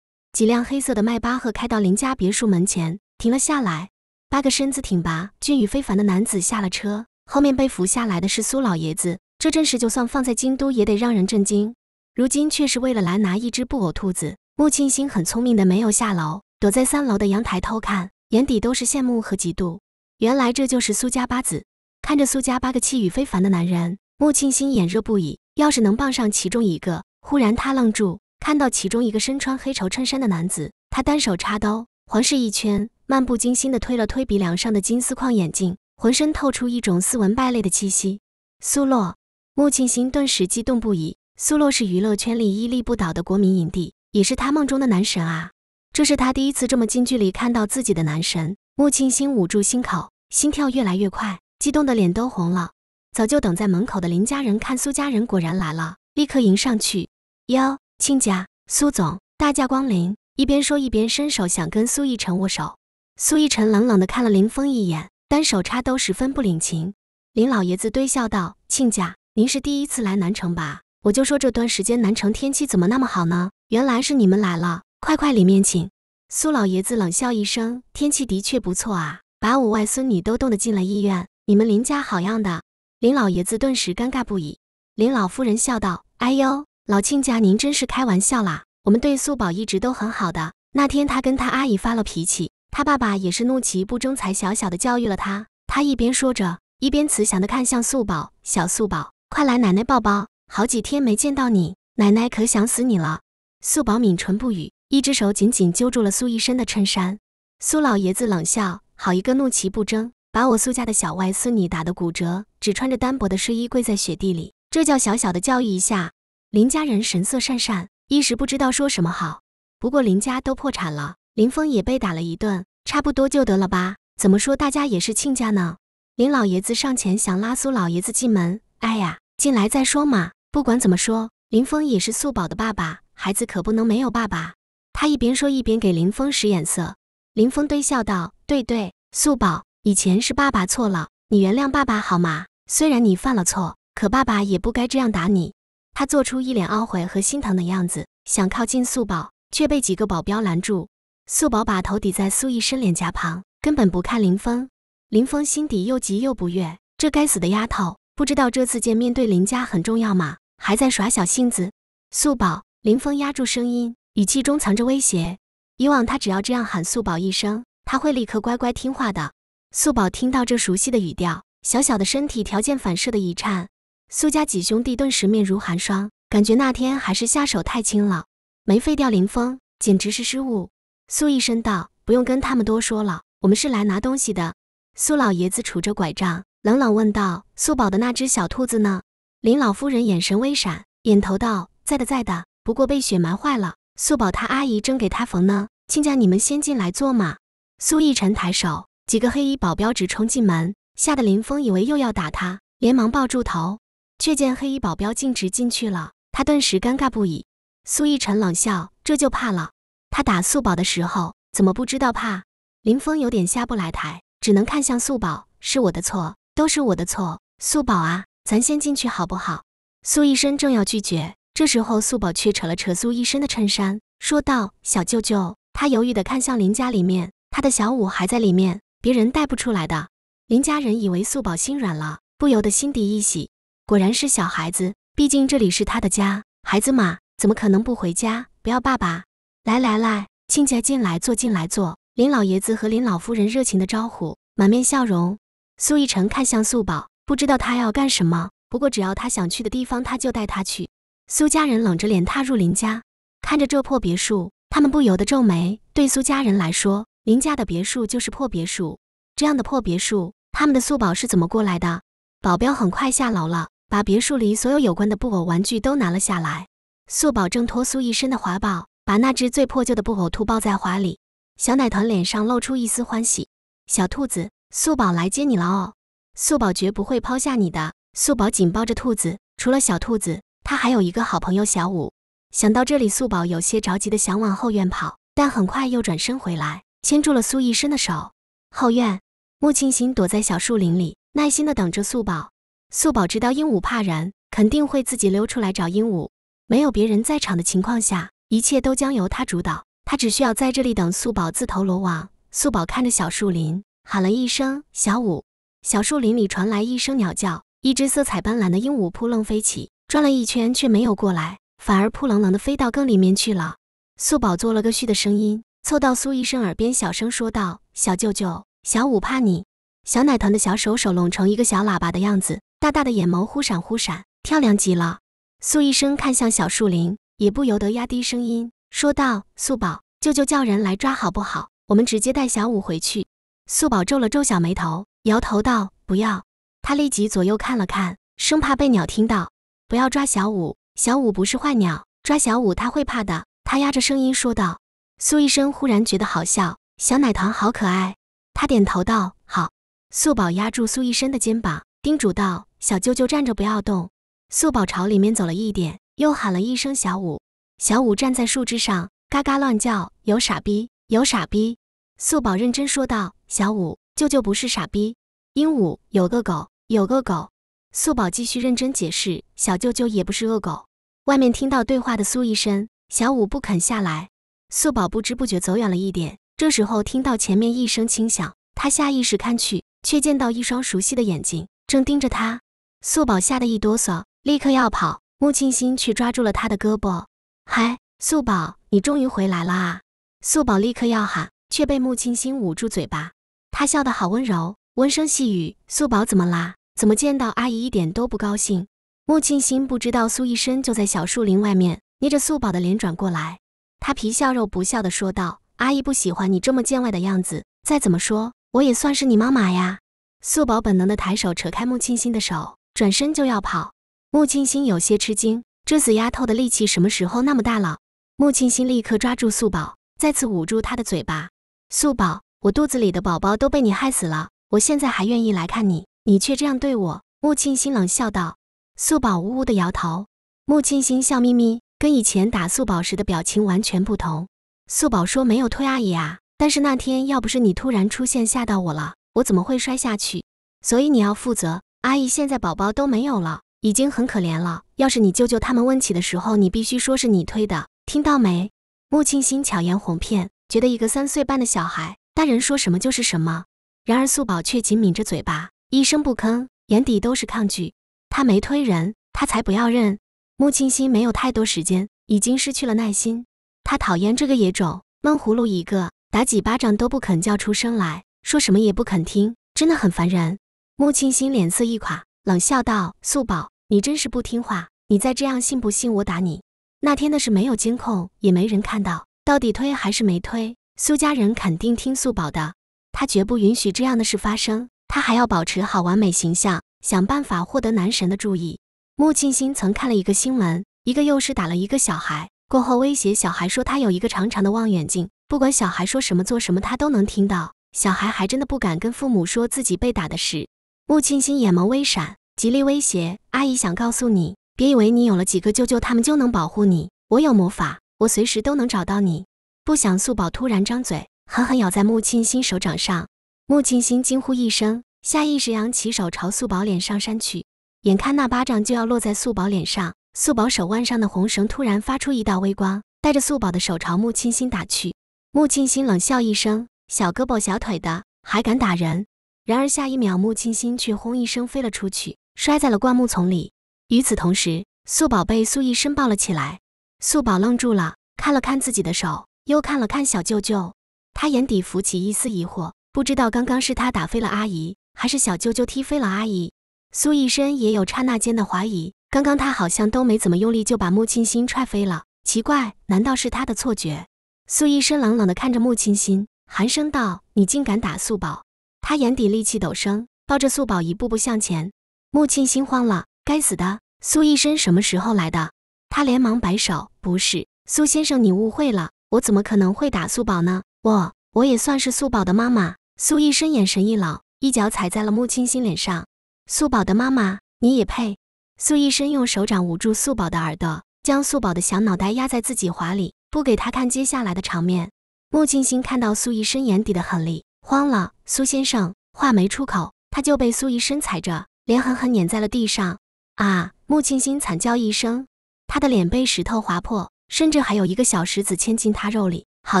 几辆黑色的迈巴赫开到林家别墅门前，停了下来。八个身姿挺拔、俊宇非凡的男子下了车。后面被扶下来的是苏老爷子。这阵势，就算放在京都，也得让人震惊。如今，却是为了来拿一只布偶兔子。穆庆星很聪明的没有下楼，躲在三楼的阳台偷看，眼底都是羡慕和嫉妒。原来这就是苏家八子。看着苏家八个气宇非凡的男人，穆庆心眼热不已。要是能傍上其中一个，忽然他愣住，看到其中一个身穿黑绸衬衫的男子，他单手插刀，环视一圈，漫不经心地推了推鼻梁上的金丝框眼镜，浑身透出一种斯文败类的气息。苏洛，穆庆星顿时激动不已。苏洛是娱乐圈里屹立不倒的国民影帝，也是他梦中的男神啊！这是他第一次这么近距离看到自己的男神。穆庆星捂住心口，心跳越来越快，激动的脸都红了。早就等在门口的林家人看苏家人果然来了，立刻迎上去：“哟，亲家苏总大驾光临。”一边说一边伸手想跟苏逸晨握手。苏逸晨冷冷地看了林峰一眼，单手插兜，十分不领情。林老爷子堆笑道：“亲家，您是第一次来南城吧？我就说这段时间南城天气怎么那么好呢？原来是你们来了，快快里面请。”苏老爷子冷笑一声：“天气的确不错啊，把我外孙女都冻得进了医院。你们林家好样的。”林老爷子顿时尴尬不已，林老夫人笑道：“哎呦，老亲家您真是开玩笑啦！我们对素宝一直都很好的。那天他跟他阿姨发了脾气，他爸爸也是怒其不争才小小的教育了他。”他一边说着，一边慈祥的看向素宝：“小素宝，快来奶奶抱抱，好几天没见到你，奶奶可想死你了。”素宝抿唇不语，一只手紧紧揪住了苏医生的衬衫。苏老爷子冷笑：“好一个怒其不争！”把我苏家的小外孙女打得骨折，只穿着单薄的睡衣跪在雪地里，这叫小小的教育一下。林家人神色讪讪，一时不知道说什么好。不过林家都破产了，林峰也被打了一顿，差不多就得了吧。怎么说，大家也是亲家呢。林老爷子上前想拉苏老爷子进门，哎呀，进来再说嘛。不管怎么说，林峰也是素宝的爸爸，孩子可不能没有爸爸。他一边说一边给林峰使眼色。林峰堆笑道：“对对，素宝。”以前是爸爸错了，你原谅爸爸好吗？虽然你犯了错，可爸爸也不该这样打你。他做出一脸懊悔和心疼的样子，想靠近素宝，却被几个保镖拦住。素宝把头抵在苏医生脸颊旁，根本不看林峰。林峰心底又急又不悦，这该死的丫头，不知道这次见面对林家很重要吗？还在耍小性子。素宝，林峰压住声音，语气中藏着威胁。以往他只要这样喊素宝一声，他会立刻乖乖听话的。素宝听到这熟悉的语调，小小的身体条件反射的一颤。苏家几兄弟顿时面如寒霜，感觉那天还是下手太轻了，没废掉林峰，简直是失误。苏医生道：“不用跟他们多说了，我们是来拿东西的。”苏老爷子杵着拐杖，冷冷问道：“素宝的那只小兔子呢？”林老夫人眼神微闪，点头道：“在的，在的，不过被雪埋坏了。素宝他阿姨正给他缝呢。亲家，你们先进来坐嘛。”苏逸尘抬手。几个黑衣保镖直冲进门，吓得林峰以为又要打他，连忙抱住头，却见黑衣保镖径直进去了，他顿时尴尬不已。苏逸尘冷笑：“这就怕了？他打素宝的时候怎么不知道怕？”林峰有点下不来台，只能看向素宝：“是我的错，都是我的错，素宝啊，咱先进去好不好？”苏逸深正要拒绝，这时候素宝却扯了扯苏逸深的衬衫，说道：“小舅舅。”他犹豫地看向林家里面，他的小五还在里面。别人带不出来的林家人以为素宝心软了，不由得心底一喜。果然是小孩子，毕竟这里是他的家，孩子嘛，怎么可能不回家？不要爸爸！来来来，亲家进来坐，进来坐。林老爷子和林老夫人热情的招呼，满面笑容。苏逸晨看向素宝，不知道他要干什么。不过只要他想去的地方，他就带他去。苏家人冷着脸踏入林家，看着这破别墅，他们不由得皱眉。对苏家人来说，林家的别墅就是破别墅，这样的破别墅，他们的素宝是怎么过来的？保镖很快下楼了，把别墅里所有有关的布偶玩具都拿了下来。素宝挣脱苏一身的怀抱，把那只最破旧的布偶兔抱在怀里。小奶团脸上露出一丝欢喜。小兔子，素宝来接你了哦，素宝绝不会抛下你的。素宝紧抱着兔子，除了小兔子，他还有一个好朋友小五。想到这里，素宝有些着急的想往后院跑，但很快又转身回来。牵住了苏医生的手，后院，穆庆行躲在小树林里，耐心地等着素宝。素宝知道鹦鹉怕人，肯定会自己溜出来找鹦鹉。没有别人在场的情况下，一切都将由他主导。他只需要在这里等素宝自投罗网。素宝看着小树林，喊了一声“小五”，小树林里传来一声鸟叫，一只色彩斑斓的鹦鹉扑棱飞起，转了一圈却没有过来，反而扑棱棱地飞到更里面去了。素宝做了个嘘的声音。凑到苏医生耳边小声说道：“小舅舅，小五怕你。”小奶团的小手手拢成一个小喇叭的样子，大大的眼眸忽闪忽闪，漂亮极了。苏医生看向小树林，也不由得压低声音说道：“素宝，舅舅叫人来抓好不好？我们直接带小五回去。”素宝皱了皱小眉头，摇头道：“不要。”他立即左右看了看，生怕被鸟听到：“不要抓小五，小五不是坏鸟，抓小五他会怕的。”他压着声音说道。苏医生忽然觉得好笑，小奶糖好可爱。他点头道：“好。”素宝压住苏医生的肩膀，叮嘱道：“小舅舅站着不要动。”素宝朝里面走了一点，又喊了一声：“小五！”小五站在树枝上，嘎嘎乱叫：“有傻逼，有傻逼！”素宝认真说道：“小五舅舅不是傻逼，鹦鹉有个狗，有个狗。”素宝继续认真解释：“小舅舅也不是恶狗。”外面听到对话的苏医生，小五不肯下来。素宝不知不觉走远了一点，这时候听到前面一声轻响，他下意识看去，却见到一双熟悉的眼睛正盯着他。素宝吓得一哆嗦，立刻要跑，穆青心却抓住了他的胳膊。嗨，素宝，你终于回来了啊！素宝立刻要喊，却被穆青心捂住嘴巴。他笑得好温柔，温声细语。素宝怎么啦？怎么见到阿姨一点都不高兴？穆青心不知道苏医生就在小树林外面，捏着素宝的脸转过来。他皮笑肉不笑地说道：“阿姨不喜欢你这么见外的样子。再怎么说，我也算是你妈妈呀。”素宝本能地抬手扯开穆青心的手，转身就要跑。穆青心有些吃惊，这死丫头的力气什么时候那么大了？穆青心立刻抓住素宝，再次捂住她的嘴巴。素宝，我肚子里的宝宝都被你害死了，我现在还愿意来看你，你却这样对我。”穆青心冷笑道。素宝呜呜地摇头。穆青心笑眯眯。跟以前打素宝时的表情完全不同。素宝说没有推阿姨啊，但是那天要不是你突然出现吓到我了，我怎么会摔下去？所以你要负责。阿姨现在宝宝都没有了，已经很可怜了。要是你舅舅他们问起的时候，你必须说是你推的，听到没？穆青心巧言哄骗，觉得一个三岁半的小孩，大人说什么就是什么。然而素宝却紧抿着嘴巴，一声不吭，眼底都是抗拒。他没推人，他才不要认。穆青心没有太多时间，已经失去了耐心。他讨厌这个野种闷葫芦一个，打几巴掌都不肯叫出声来，说什么也不肯听，真的很烦人。穆青心脸色一垮，冷笑道：“素宝，你真是不听话！你再这样，信不信我打你？”那天的事没有监控，也没人看到，到底推还是没推？苏家人肯定听素宝的，他绝不允许这样的事发生。他还要保持好完美形象，想办法获得男神的注意。穆庆新曾看了一个新闻，一个幼师打了一个小孩，过后威胁小孩说他有一个长长的望远镜，不管小孩说什么做什么，他都能听到。小孩还真的不敢跟父母说自己被打的事。穆庆新眼眸微闪，极力威胁阿姨：“想告诉你，别以为你有了几个舅舅，他们就能保护你。我有魔法，我随时都能找到你。”不想素宝突然张嘴，狠狠咬在穆庆新手掌上。穆庆新惊呼一声，下意识扬起手朝素宝脸上扇去。眼看那巴掌就要落在素宝脸上，素宝手腕上的红绳突然发出一道微光，带着素宝的手朝穆青心打去。穆青心冷笑一声：“小胳膊小腿的，还敢打人？”然而下一秒，穆青心却轰一声飞了出去，摔在了灌木丛里。与此同时，素宝被素逸深抱了起来。素宝愣住了，看了看自己的手，又看了看小舅舅，他眼底浮起一丝疑惑，不知道刚刚是他打飞了阿姨，还是小舅舅踢飞了阿姨。苏医生也有刹那间的怀疑，刚刚他好像都没怎么用力就把穆青心踹飞了，奇怪，难道是他的错觉？苏医生冷冷地看着穆青心，寒声道：“你竟敢打素宝！”他眼底戾气陡升，抱着素宝一步步向前。穆青心慌了，该死的，苏医生什么时候来的？他连忙摆手：“不是，苏先生，你误会了，我怎么可能会打素宝呢？我，我也算是素宝的妈妈。”苏医生眼神一冷，一脚踩在了穆青心脸上。素宝的妈妈，你也配？苏医生用手掌捂住素宝的耳朵，将素宝的小脑袋压在自己怀里，不给他看接下来的场面。穆青青看到苏医生眼底的狠戾，慌了。苏先生话没出口，他就被苏医生踩着，脸狠狠碾在了地上。啊！穆青青惨叫一声，他的脸被石头划破，甚至还有一个小石子嵌进他肉里，好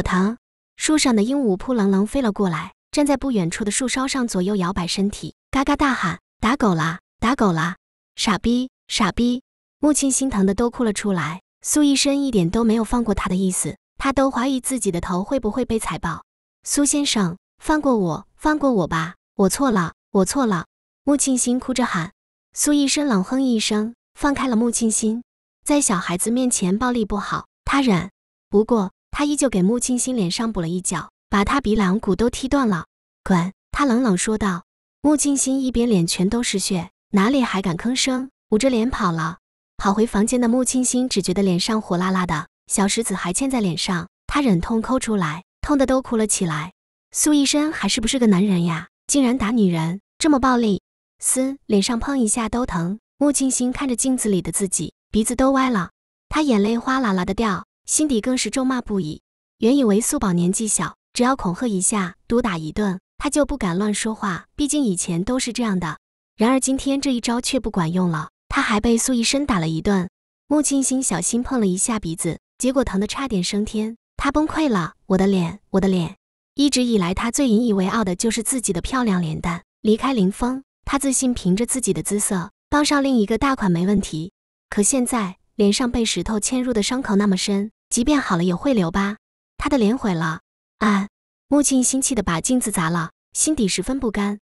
疼！树上的鹦鹉扑棱棱飞了过来，站在不远处的树梢上左右摇摆身体，嘎嘎大喊。打狗啦！打狗啦！傻逼！傻逼！穆青心疼的都哭了出来。苏医生一点都没有放过他的意思，他都怀疑自己的头会不会被踩爆。苏先生，放过我，放过我吧，我错了，我错了。穆青心哭着喊。苏医生冷哼一声，放开了穆青心。在小孩子面前暴力不好，他忍。不过他依旧给穆青心脸上补了一脚，把他鼻梁骨都踢断了。滚！他冷冷说道。穆青心一边脸全都是血，哪里还敢吭声，捂着脸跑了。跑回房间的穆青心只觉得脸上火辣辣的，小石子还嵌在脸上，她忍痛抠出来，痛的都哭了起来。苏医生还是不是个男人呀，竟然打女人，这么暴力！嘶，脸上碰一下都疼。穆青心看着镜子里的自己，鼻子都歪了，她眼泪哗啦啦的掉，心底更是咒骂不已。原以为素宝年纪小，只要恐吓一下，毒打一顿。他就不敢乱说话，毕竟以前都是这样的。然而今天这一招却不管用了，他还被苏医生打了一顿。穆庆青小心碰了一下鼻子，结果疼得差点升天，他崩溃了。我的脸，我的脸！一直以来，他最引以为傲的就是自己的漂亮脸蛋。离开林峰，他自信凭着自己的姿色，傍上另一个大款没问题。可现在脸上被石头嵌入的伤口那么深，即便好了也会留疤，他的脸毁了。啊，木沁心气的把镜子砸了，心底十分不甘。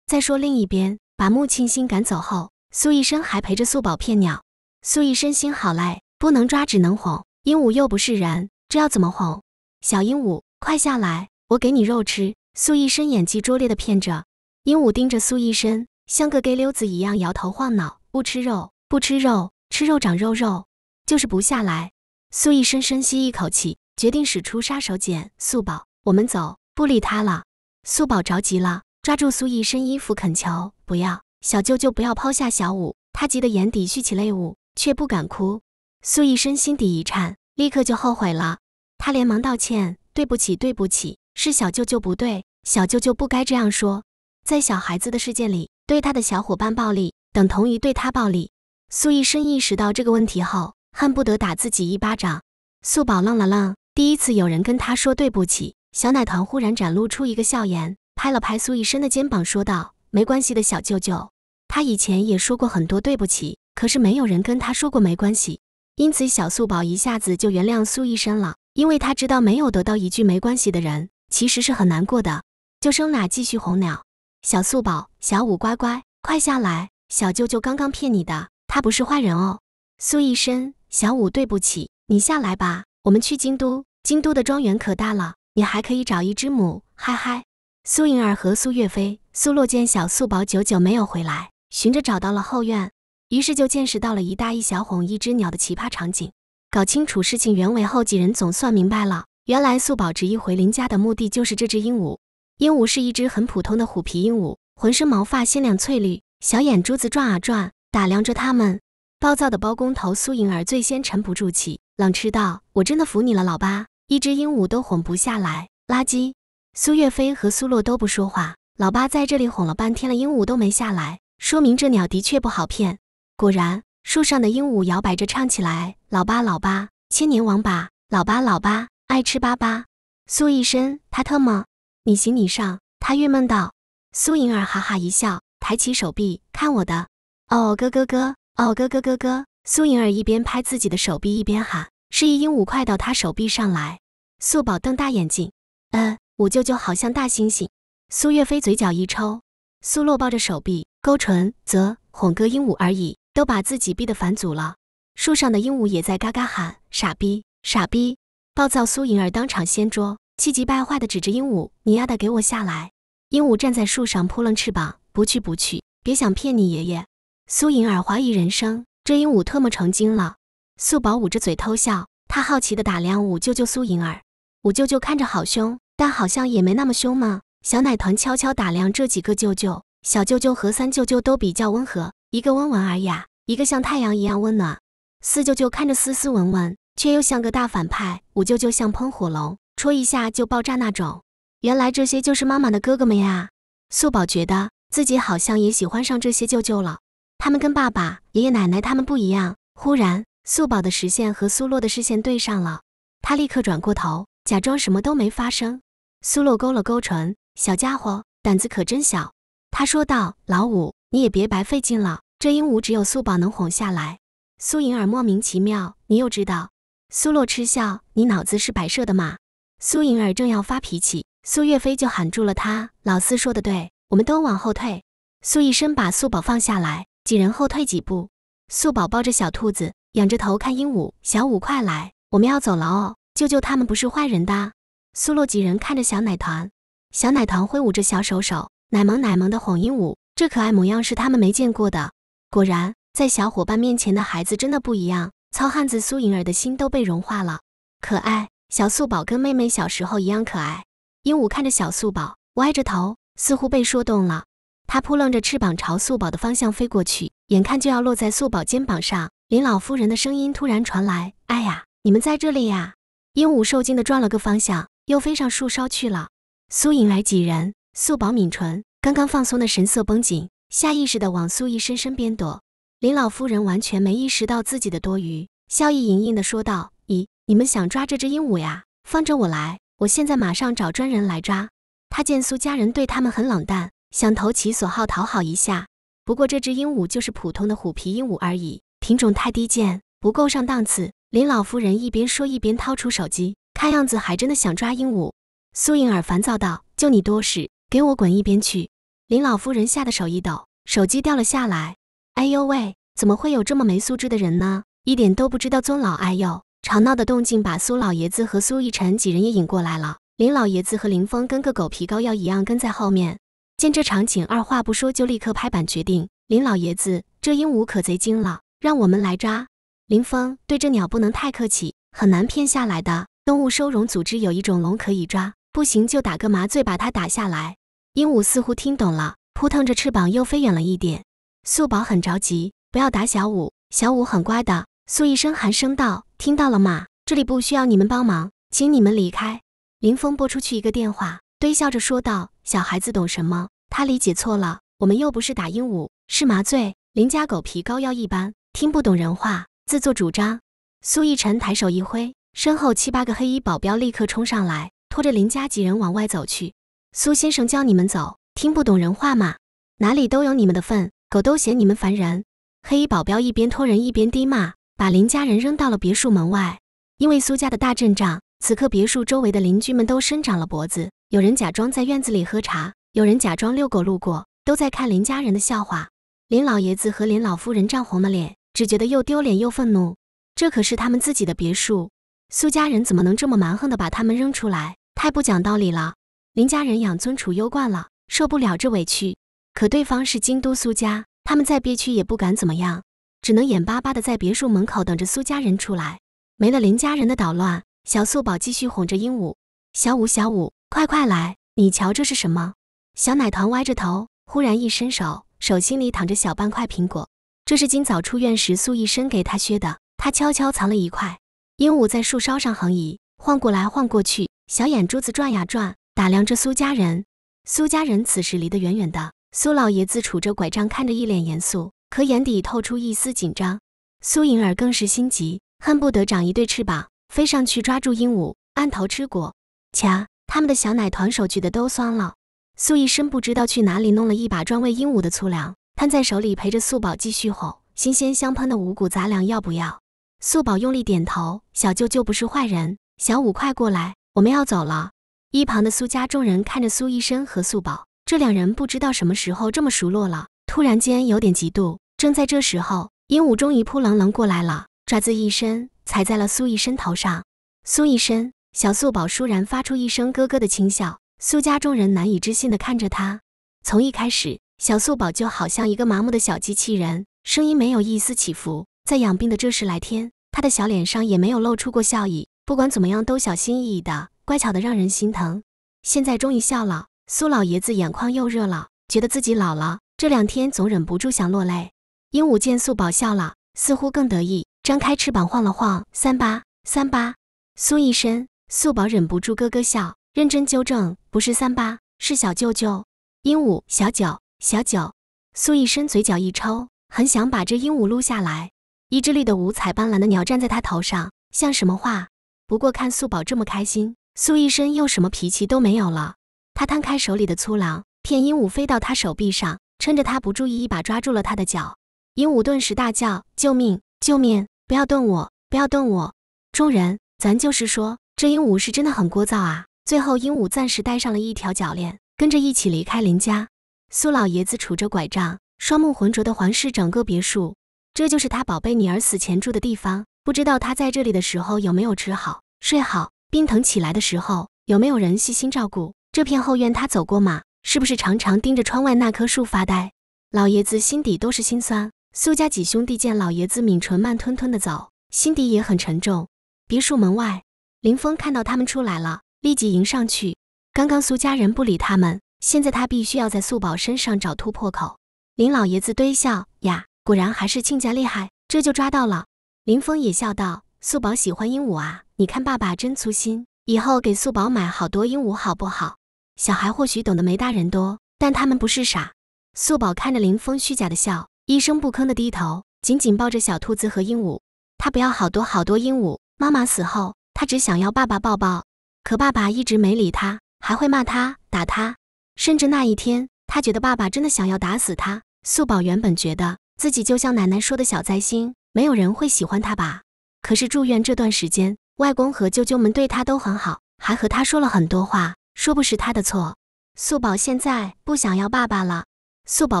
再说另一边，把木沁心赶走后，苏医生还陪着素宝骗鸟。苏医生心好累，不能抓，只能哄。鹦鹉又不是人，这要怎么哄？小鹦鹉，快下来，我给你肉吃。苏医生演技拙劣的骗着。鹦鹉盯着苏医生，像个街溜子一样摇头晃脑，不吃肉，不吃肉，吃肉长肉肉，就是不下来。苏医生深吸一口气，决定使出杀手锏，素宝。我们走，不理他了。素宝着急了，抓住苏一身衣服恳求：“不要，小舅舅，不要抛下小五。”他急得眼底蓄起泪雾，却不敢哭。苏一身心底一颤，立刻就后悔了。他连忙道歉：“对不起，对不起，是小舅舅不对，小舅舅不该这样说。在小孩子的世界里，对他的小伙伴暴力，等同于对他暴力。”苏一生意识到这个问题后，恨不得打自己一巴掌。素宝愣了愣，第一次有人跟他说对不起。小奶团忽然展露出一个笑颜，拍了拍苏医生的肩膀，说道：“没关系的，小舅舅。他以前也说过很多对不起，可是没有人跟他说过没关系。因此，小素宝一下子就原谅苏医生了，因为他知道没有得到一句没关系的人，其实是很难过的。”救生奶继续哄鸟，小素宝，小五乖乖，快下来！小舅舅刚刚骗你的，他不是坏人哦。苏医生，小五对不起，你下来吧，我们去京都。京都的庄园可大了。你还可以找一只母，嗨嗨！苏莹儿和苏岳飞、苏洛见小苏宝久久没有回来，寻着找到了后院，于是就见识到了一大一小哄一只鸟的奇葩场景。搞清楚事情原委后，几人总算明白了，原来苏宝执意回林家的目的就是这只鹦鹉。鹦鹉是一只很普通的虎皮鹦鹉，浑身毛发鲜亮翠绿，小眼珠子转啊转，打量着他们。暴躁的包工头苏颖儿最先沉不住气，冷斥道：“我真的服你了，老八。”一只鹦鹉都哄不下来，垃圾！苏岳飞和苏洛都不说话。老八在这里哄了半天了，鹦鹉都没下来，说明这鸟的确不好骗。果然，树上的鹦鹉摇摆着唱起来：“老八老八，千年王八；老八老八，爱吃粑粑。”苏一身，他特么，你行你上！他郁闷道。苏颖儿哈哈一笑，抬起手臂，看我的！哦哥哥哥，哦哥哥哥哥！苏颖儿一边拍自己的手臂，一边喊。示意鹦鹉快到他手臂上来，素宝瞪大眼睛，嗯，五舅舅好像大猩猩。苏月飞嘴角一抽，苏洛抱着手臂勾唇，则哄个鹦鹉而已，都把自己逼得反祖了。树上的鹦鹉也在嘎嘎喊傻逼傻逼。暴躁苏颖儿当场掀桌，气急败坏的指着鹦鹉：“你丫的给我下来！”鹦鹉站在树上扑棱翅膀，不去不去，别想骗你爷爷。苏颖儿怀疑人生，这鹦鹉特么成精了。素宝捂着嘴偷笑，她好奇地打量五舅舅苏银儿。五舅舅看着好凶，但好像也没那么凶嘛。小奶团悄悄打量这几个舅舅，小舅舅和三舅舅都比较温和，一个温文尔雅，一个像太阳一样温暖。四舅舅看着斯斯文文，却又像个大反派。五舅舅像喷火龙，戳一下就爆炸那种。原来这些就是妈妈的哥哥们呀。素宝觉得自己好像也喜欢上这些舅舅了，他们跟爸爸、爷爷奶奶他们不一样。忽然。素宝的视线和苏洛的视线对上了，他立刻转过头，假装什么都没发生。苏洛勾了勾唇：“小家伙，胆子可真小。”他说道：“老五，你也别白费劲了，这鹦鹉只有素宝能哄下来。”苏莹儿莫名其妙：“你又知道？”苏洛嗤笑：“你脑子是摆设的吗？”苏莹儿正要发脾气，苏岳飞就喊住了他：“老四说的对，我们都往后退。”苏一生把素宝放下来，几人后退几步。素宝抱着小兔子。仰着头看鹦鹉，小五快来，我们要走了哦！舅舅他们不是坏人的。苏洛几人看着小奶团，小奶团挥舞着小手手，奶萌奶萌的哄鹦鹉。这可爱模样是他们没见过的。果然，在小伙伴面前的孩子真的不一样。糙汉子苏莹儿的心都被融化了。可爱，小素宝跟妹妹小时候一样可爱。鹦鹉看着小素宝，歪着头，似乎被说动了。它扑棱着翅膀朝素宝的方向飞过去。眼看就要落在素宝肩膀上，林老夫人的声音突然传来：“哎呀，你们在这里呀！”鹦鹉受惊的转了个方向，又飞上树梢去了。苏引来几人，素宝抿唇，刚刚放松的神色绷紧，下意识的往苏艺深身边躲。林老夫人完全没意识到自己的多余，笑意盈盈的说道：“咦，你们想抓这只鹦鹉呀？放着我来，我现在马上找专人来抓。”他见苏家人对他们很冷淡，想投其所好讨好一下。不过这只鹦鹉就是普通的虎皮鹦鹉而已，品种太低贱，不够上档次。林老夫人一边说一边掏出手机，看样子还真的想抓鹦鹉。苏颖儿烦躁道：“就你多事，给我滚一边去！”林老夫人吓得手一抖，手机掉了下来。哎呦喂，怎么会有这么没素质的人呢？一点都不知道尊老爱幼。吵闹的动静把苏老爷子和苏逸晨几人也引过来了。林老爷子和林峰跟个狗皮膏药一样跟在后面。见这场景，二话不说就立刻拍板决定。林老爷子，这鹦鹉可贼精了，让我们来抓。林峰对这鸟不能太客气，很难骗下来的。动物收容组织有一种龙可以抓，不行就打个麻醉把它打下来。鹦鹉似乎听懂了，扑腾着翅膀又飞远了一点。素宝很着急，不要打小五，小五很乖的。素医生寒声道：“听到了吗？这里不需要你们帮忙，请你们离开。”林峰拨出去一个电话。堆笑着说道：“小孩子懂什么？他理解错了。我们又不是打鹦鹉，是麻醉。林家狗皮膏药一般，听不懂人话，自作主张。”苏逸晨抬手一挥，身后七八个黑衣保镖立刻冲上来，拖着林家几人往外走去。“苏先生叫你们走，听不懂人话吗？哪里都有你们的份，狗都嫌你们烦人。”黑衣保镖一边拖人一边低骂，把林家人扔到了别墅门外。因为苏家的大阵仗。此刻，别墅周围的邻居们都伸长了脖子，有人假装在院子里喝茶，有人假装遛狗路过，都在看林家人的笑话。林老爷子和林老夫人涨红了脸，只觉得又丢脸又愤怒。这可是他们自己的别墅，苏家人怎么能这么蛮横的把他们扔出来？太不讲道理了！林家人养尊处优惯了，受不了这委屈。可对方是京都苏家，他们再憋屈也不敢怎么样，只能眼巴巴的在别墅门口等着苏家人出来。没了林家人的捣乱。小素宝继续哄着鹦鹉，小五小五，快快来！你瞧这是什么？小奶团歪着头，忽然一伸手，手心里躺着小半块苹果。这是今早出院时苏医生给他削的，他悄悄藏了一块。鹦鹉在树梢上横移，晃过来晃过去，小眼珠子转呀转，打量着苏家人。苏家人此时离得远远的，苏老爷子杵着拐杖，看着一脸严肃，可眼底透出一丝紧张。苏颖儿更是心急，恨不得长一对翅膀。飞上去抓住鹦鹉，按头吃果，瞧他们的小奶团手举的都酸了。苏医生不知道去哪里弄了一把专喂鹦鹉的粗粮，摊在手里陪着素宝继续吼：“新鲜香喷的五谷杂粮要不要？”素宝用力点头。小舅舅不是坏人，小五快过来，我们要走了。一旁的苏家众人看着苏医生和素宝这两人，不知道什么时候这么熟络了，突然间有点嫉妒。正在这时候，鹦鹉终于扑棱棱过来了，爪子一伸。踩在了苏义身头上，苏义身，小素宝倏然发出一声咯咯的轻笑。苏家众人难以置信的看着他。从一开始，小素宝就好像一个麻木的小机器人，声音没有一丝起伏。在养病的这十来天，他的小脸上也没有露出过笑意，不管怎么样都小心翼翼的，乖巧的让人心疼。现在终于笑了，苏老爷子眼眶又热了，觉得自己老了。这两天总忍不住想落泪。鹦鹉见素宝笑了，似乎更得意。张开翅膀晃了晃，三八三八，苏医生、素宝忍不住咯咯笑，认真纠正：不是三八，是小舅舅。鹦鹉小九小九，苏医生嘴角一抽，很想把这鹦鹉撸下来。一只绿的五彩斑斓的鸟站在他头上，像什么话？不过看素宝这么开心，苏医生又什么脾气都没有了。他摊开手里的粗狼，骗鹦鹉飞到他手臂上，趁着他不注意，一把抓住了他的脚。鹦鹉顿时大叫：救命！救命！不要动我！不要动我！众人，咱就是说，这鹦鹉是真的很聒噪啊！最后，鹦鹉暂时戴上了一条脚链，跟着一起离开林家。苏老爷子杵着拐杖，双目浑浊的环视整个别墅，这就是他宝贝女儿死前住的地方。不知道他在这里的时候有没有吃好睡好，病疼起来的时候有没有人细心照顾。这片后院他走过吗？是不是常常盯着窗外那棵树发呆？老爷子心底都是心酸。苏家几兄弟见老爷子抿唇慢吞吞的走，心底也很沉重。别墅门外，林峰看到他们出来了，立即迎上去。刚刚苏家人不理他们，现在他必须要在素宝身上找突破口。林老爷子堆笑：“呀，果然还是亲家厉害，这就抓到了。”林峰也笑道：“素宝喜欢鹦鹉啊，你看爸爸真粗心，以后给素宝买好多鹦鹉好不好？”小孩或许懂得没大人多，但他们不是傻。素宝看着林峰虚假的笑。一声不吭地低头，紧紧抱着小兔子和鹦鹉。他不要好多好多鹦鹉。妈妈死后，他只想要爸爸抱抱。可爸爸一直没理他，还会骂他、打他。甚至那一天，他觉得爸爸真的想要打死他。素宝原本觉得自己就像奶奶说的小灾星，没有人会喜欢他吧？可是住院这段时间，外公和舅舅们对他都很好，还和他说了很多话，说不是他的错。素宝现在不想要爸爸了。素宝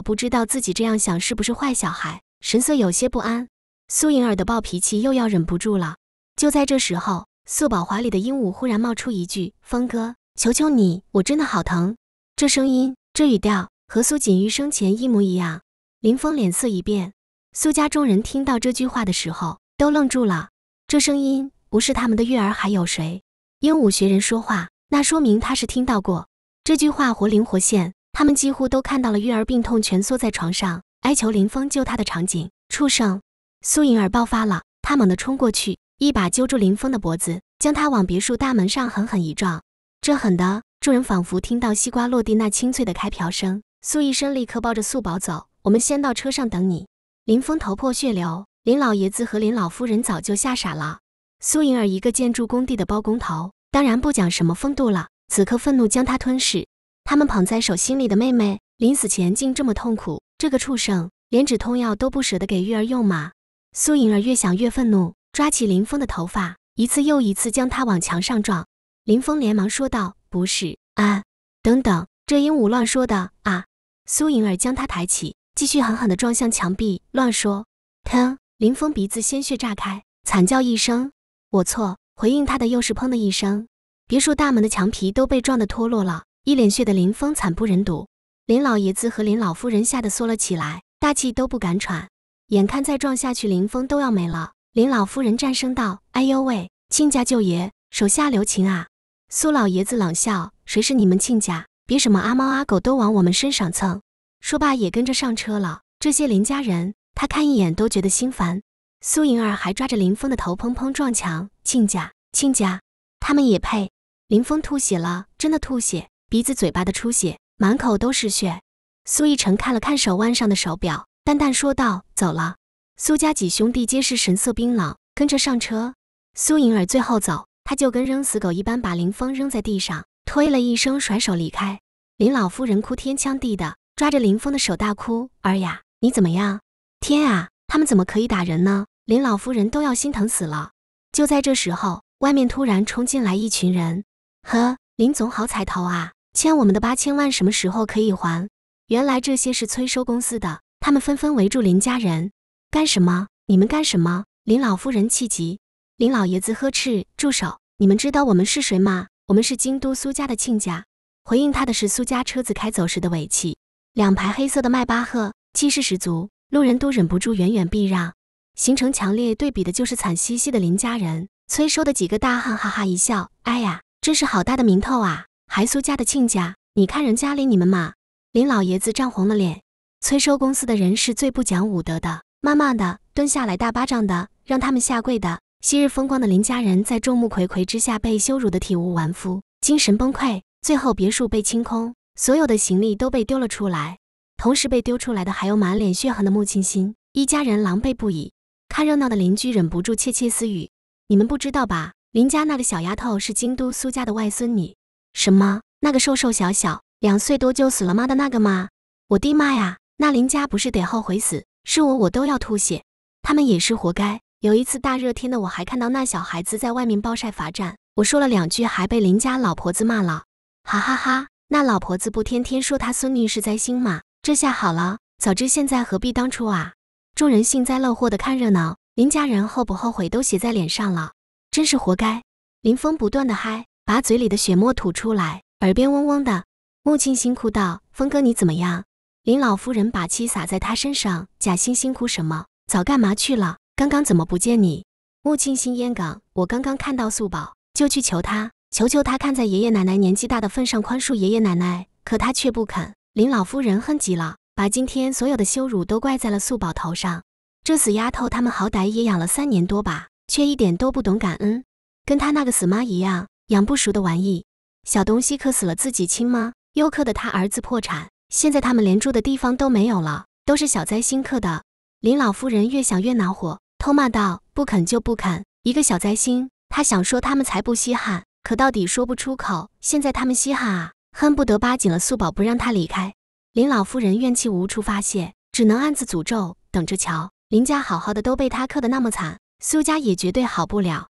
不知道自己这样想是不是坏小孩，神色有些不安。苏莹儿的暴脾气又要忍不住了。就在这时候，素宝怀里的鹦鹉忽然冒出一句：“峰哥，求求你，我真的好疼。”这声音，这语调，和苏锦玉生前一模一样。林峰脸色一变，苏家众人听到这句话的时候都愣住了。这声音不是他们的月儿还有谁？鹦鹉学人说话，那说明它是听到过这句话，活灵活现。他们几乎都看到了玉儿病痛蜷缩在床上哀求林峰救他的场景。畜生！苏颖儿爆发了，他猛地冲过去，一把揪住林峰的脖子，将他往别墅大门上狠狠一撞。这狠的，众人仿佛听到西瓜落地那清脆的开瓢声。苏医生立刻抱着素宝走，我们先到车上等你。林峰头破血流，林老爷子和林老夫人早就吓傻了。苏颖儿一个建筑工地的包工头，当然不讲什么风度了。此刻，愤怒将他吞噬。他们捧在手心里的妹妹，临死前竟这么痛苦！这个畜生连止痛药都不舍得给玉儿用吗？苏莹儿越想越愤怒，抓起林峰的头发，一次又一次将他往墙上撞。林峰连忙说道：“不是啊，等等，这鹦鹉乱说的啊！”苏颖儿将他抬起，继续狠狠地撞向墙壁。乱说！疼！林峰鼻子鲜血炸开，惨叫一声：“我错！”回应他的又是砰的一声，别墅大门的墙皮都被撞得脱落了。一脸血的林峰惨不忍睹，林老爷子和林老夫人吓得缩了起来，大气都不敢喘。眼看再撞下去，林峰都要没了。林老夫人战声道：“哎呦喂，亲家舅爷，手下留情啊！”苏老爷子冷笑：“谁是你们亲家？别什么阿猫阿狗都往我们身上蹭。”说罢也跟着上车了。这些林家人，他看一眼都觉得心烦。苏莹儿还抓着林峰的头砰砰撞墙：“亲家，亲家，他们也配！”林峰吐血了，真的吐血。鼻子、嘴巴的出血，满口都是血。苏逸晨看了看手腕上的手表，淡淡说道：“走了。”苏家几兄弟皆是神色冰冷，跟着上车。苏颖儿最后走，他就跟扔死狗一般把林峰扔在地上，推了一声，甩手离开。林老夫人哭天抢地的抓着林峰的手大哭：“尔雅，你怎么样？天啊，他们怎么可以打人呢？林老夫人都要心疼死了。”就在这时候，外面突然冲进来一群人。呵，林总好彩头啊！欠我们的八千万什么时候可以还？原来这些是催收公司的，他们纷纷围住林家人，干什么？你们干什么？林老夫人气急，林老爷子呵斥：“住手！你们知道我们是谁吗？我们是京都苏家的亲家。”回应他的是苏家车子开走时的尾气，两排黑色的迈巴赫，气势十足，路人都忍不住远远避让。形成强烈对比的就是惨兮兮的林家人，催收的几个大汉哈哈一笑：“哎呀，真是好大的名头啊！”还苏家的亲家，你看人家里你们嘛？林老爷子涨红了脸，催收公司的人是最不讲武德的，慢慢的蹲下来，大巴掌的让他们下跪的。昔日风光的林家人在众目睽睽之下被羞辱的体无完肤，精神崩溃，最后别墅被清空，所有的行李都被丢了出来。同时被丢出来的还有满脸血痕的穆青心，一家人狼狈不已。看热闹的邻居忍不住窃窃私语：“你们不知道吧？林家那个小丫头是京都苏家的外孙女。”什么？那个瘦瘦小小，两岁多就死了妈的那个吗？我滴妈呀！那林家不是得后悔死？是我，我都要吐血！他们也是活该。有一次大热天的，我还看到那小孩子在外面暴晒罚站，我说了两句，还被林家老婆子骂了。哈哈哈！那老婆子不天天说他孙女是灾星吗？这下好了，早知现在何必当初啊！众人幸灾乐祸的看热闹，林家人后不后悔都写在脸上了，真是活该。林峰不断的嗨。把嘴里的血沫吐出来，耳边嗡嗡的。穆庆心哭道：“峰哥，你怎么样？”林老夫人把气撒在他身上，假惺惺哭什么？早干嘛去了？刚刚怎么不见你？穆庆心咽梗：“我刚刚看到素宝，就去求他，求求他看在爷爷奶奶年纪大的份上宽恕爷爷奶奶。可他却不肯。”林老夫人恨极了，把今天所有的羞辱都怪在了素宝头上。这死丫头，他们好歹也养了三年多吧，却一点都不懂感恩，跟她那个死妈一样。养不熟的玩意，小东西克死了自己亲妈，又克的他儿子破产，现在他们连住的地方都没有了，都是小灾星克的。林老夫人越想越恼火，偷骂道：“不肯就不肯，一个小灾星，他想说他们才不稀罕，可到底说不出口。现在他们稀罕啊，恨不得扒紧了素宝不让他离开。”林老夫人怨气无处发泄，只能暗自诅咒，等着瞧。林家好好的都被他克得那么惨，苏家也绝对好不了。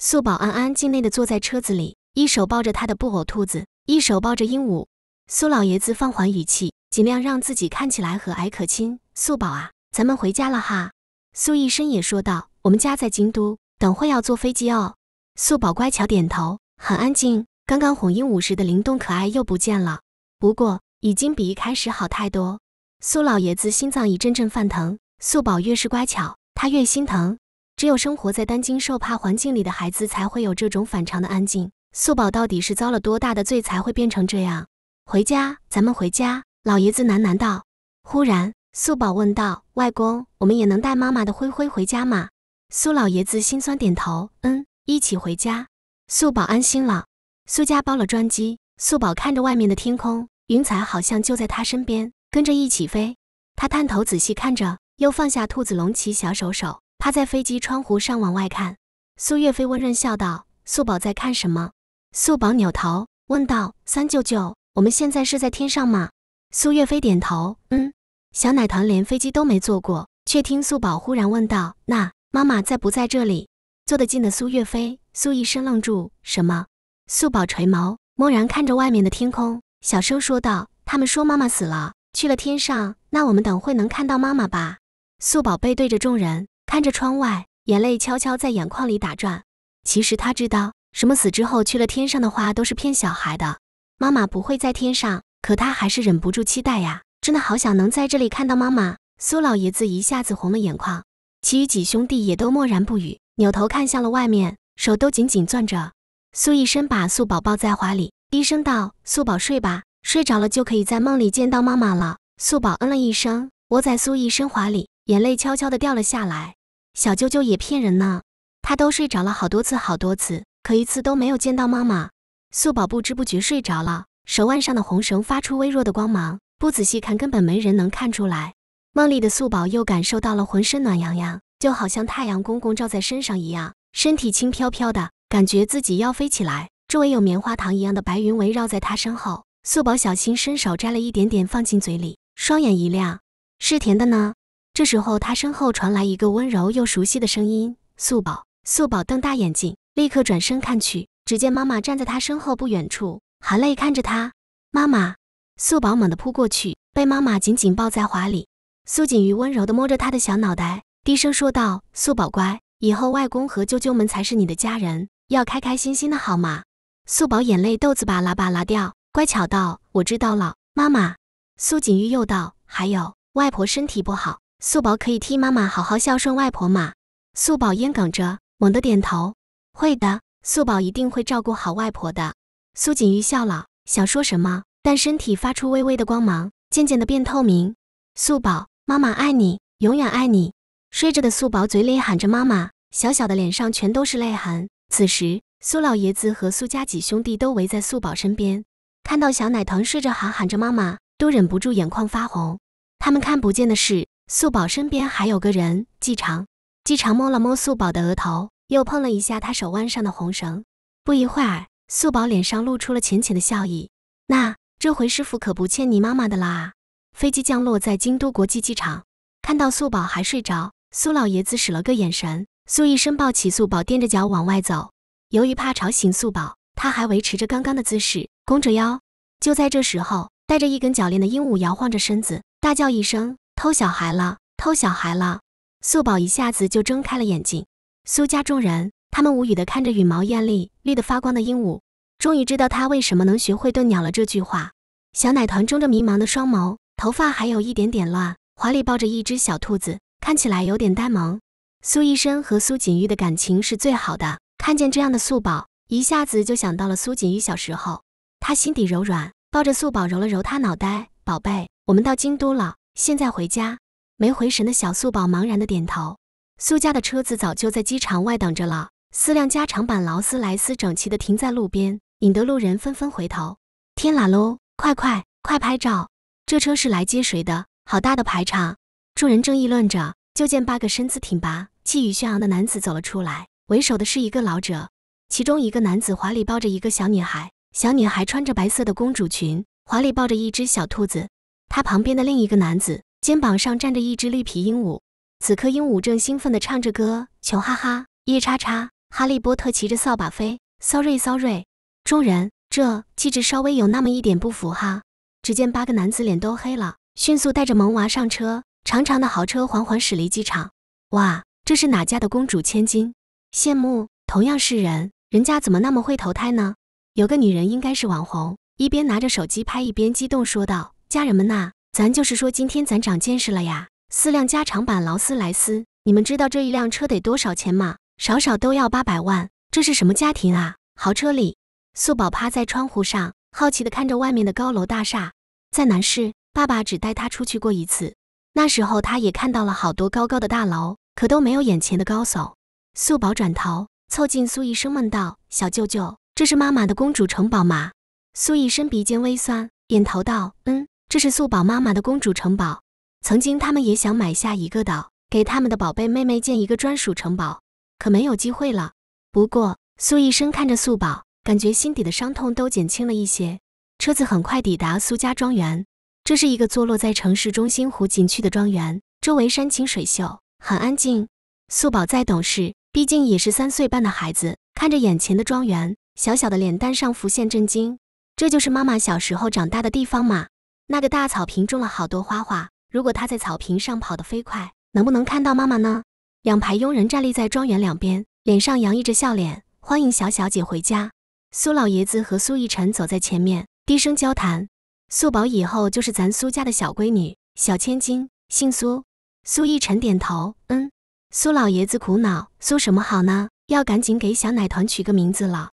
素宝安安静静地坐在车子里，一手抱着他的布偶兔子，一手抱着鹦鹉。苏老爷子放缓语气，尽量让自己看起来和蔼可亲：“素宝啊，咱们回家了哈。”苏医生也说道：“我们家在京都，等会要坐飞机哦。”素宝乖巧点头，很安静。刚刚哄鹦鹉时的灵动可爱又不见了，不过已经比一开始好太多。苏老爷子心脏一阵阵泛疼，素宝越是乖巧，他越心疼。只有生活在担惊受怕环境里的孩子，才会有这种反常的安静。素宝到底是遭了多大的罪，才会变成这样？回家，咱们回家。老爷子喃喃道。忽然，素宝问道：“外公，我们也能带妈妈的灰灰回家吗？”苏老爷子心酸点头：“嗯，一起回家。”素宝安心了。苏家包了专机。素宝看着外面的天空，云彩好像就在他身边，跟着一起飞。他探头仔细看着，又放下兔子龙骑小手手。趴在飞机窗户上往外看，苏岳飞温润笑道：“素宝在看什么？”素宝扭头问道：“三舅舅，我们现在是在天上吗？”苏岳飞点头：“嗯。”小奶团连飞机都没坐过，却听素宝忽然问道：“那妈妈在不在这里？”坐得近的苏岳飞、苏医生愣住：“什么？”素宝垂眸，默然看着外面的天空，小声说道：“他们说妈妈死了，去了天上。那我们等会能看到妈妈吧？”素宝背对着众人。看着窗外，眼泪悄悄在眼眶里打转。其实他知道，什么死之后去了天上的话都是骗小孩的。妈妈不会在天上，可他还是忍不住期待呀。真的好想能在这里看到妈妈。苏老爷子一下子红了眼眶，其余几兄弟也都默然不语，扭头看向了外面，手都紧紧攥着。苏医生把素宝抱在怀里，低声道：“素宝睡吧，睡着了就可以在梦里见到妈妈了。”素宝嗯了一声，窝在苏医生怀里，眼泪悄悄地掉了下来。小舅舅也骗人呢，他都睡着了好多次，好多次，可一次都没有见到妈妈。素宝不知不觉睡着了，手腕上的红绳发出微弱的光芒，不仔细看根本没人能看出来。梦里的素宝又感受到了浑身暖洋洋，就好像太阳公公照在身上一样，身体轻飘飘的，感觉自己要飞起来。周围有棉花糖一样的白云围绕在她身后，素宝小心伸手摘了一点点放进嘴里，双眼一亮，是甜的呢。这时候，他身后传来一个温柔又熟悉的声音：“素宝。”素宝瞪大眼睛，立刻转身看去，只见妈妈站在他身后不远处，含泪看着他。妈妈，素宝猛地扑过去，被妈妈紧紧抱在怀里。苏锦瑜温柔地摸着他的小脑袋，低声说道：“素宝乖，以后外公和舅舅们才是你的家人，要开开心心的，好吗？”素宝眼泪豆子吧啦吧啦掉，乖巧道：“我知道了，妈妈。”苏锦玉又道：“还有，外婆身体不好。”素宝可以替妈妈好好孝顺外婆吗？素宝咽哽着，猛地点头。会的，素宝一定会照顾好外婆的。苏锦玉笑了，想说什么，但身体发出微微的光芒，渐渐的变透明。素宝，妈妈爱你，永远爱你。睡着的素宝嘴里喊着妈妈，小小的脸上全都是泪痕。此时，苏老爷子和苏家几兄弟都围在素宝身边，看到小奶糖睡着喊喊着妈妈，都忍不住眼眶发红。他们看不见的是。素宝身边还有个人，季常。季常摸了摸素宝的额头，又碰了一下他手腕上的红绳。不一会儿，素宝脸上露出了浅浅的笑意。那这回师傅可不欠你妈妈的啦！飞机降落在京都国际机场，看到素宝还睡着，苏老爷子使了个眼神，苏义生抱起素宝，踮着脚往外走。由于怕吵醒素宝，他还维持着刚刚的姿势，弓着腰。就在这时候，带着一根脚链的鹦鹉摇晃着身子，大叫一声。偷小孩了！偷小孩了！素宝一下子就睁开了眼睛。苏家众人他们无语的看着羽毛艳丽、绿得发光的鹦鹉，终于知道他为什么能学会炖鸟了。这句话，小奶团睁着迷茫的双眸，头发还有一点点乱，怀里抱着一只小兔子，看起来有点呆萌。苏医生和苏锦玉的感情是最好的，看见这样的素宝，一下子就想到了苏锦玉小时候。他心底柔软，抱着素宝揉了揉他脑袋，宝贝，我们到京都了。现在回家，没回神的小素宝茫然的点头。苏家的车子早就在机场外等着了，四辆加长版劳斯莱斯整齐的停在路边，引得路人纷纷回头。天啦噜！快快快拍照！这车是来接谁的？好大的排场！众人正议论着，就见八个身姿挺拔、气宇轩昂的男子走了出来，为首的是一个老者，其中一个男子怀里抱着一个小女孩，小女孩穿着白色的公主裙，怀里抱着一只小兔子。他旁边的另一个男子肩膀上站着一只绿皮鹦鹉，此刻鹦鹉正兴奋地唱着歌：求哈哈，夜叉叉，哈利波特骑着扫把飞，sorry sorry。众人，这气质稍微有那么一点不符哈。只见八个男子脸都黑了，迅速带着萌娃上车，长长的豪车缓缓驶离机场。哇，这是哪家的公主千金？羡慕，同样是人，人家怎么那么会投胎呢？有个女人应该是网红，一边拿着手机拍，一边激动说道。家人们呐，咱就是说，今天咱长见识了呀！四辆加长版劳斯莱斯，你们知道这一辆车得多少钱吗？少少都要八百万，这是什么家庭啊？豪车里，素宝趴在窗户上，好奇的看着外面的高楼大厦。在南市，爸爸只带他出去过一次，那时候他也看到了好多高高的大楼，可都没有眼前的高耸。素宝转头，凑近苏医生，问道：“小舅舅，这是妈妈的公主城堡吗？”苏医生鼻尖微酸，点头道：“嗯。”这是素宝妈妈的公主城堡。曾经，他们也想买下一个岛，给他们的宝贝妹妹建一个专属城堡，可没有机会了。不过，苏医生看着素宝，感觉心底的伤痛都减轻了一些。车子很快抵达苏家庄园，这是一个坐落在城市中心湖景区的庄园，周围山清水秀，很安静。素宝再懂事，毕竟也是三岁半的孩子，看着眼前的庄园，小小的脸蛋上浮现震惊：这就是妈妈小时候长大的地方吗？那个大草坪种了好多花花，如果它在草坪上跑得飞快，能不能看到妈妈呢？两排佣人站立在庄园两边，脸上洋溢着笑脸，欢迎小小姐回家。苏老爷子和苏逸晨走在前面，低声交谈。素宝以后就是咱苏家的小闺女、小千金，姓苏。苏逸晨点头，嗯。苏老爷子苦恼，苏什么好呢？要赶紧给小奶团取个名字了。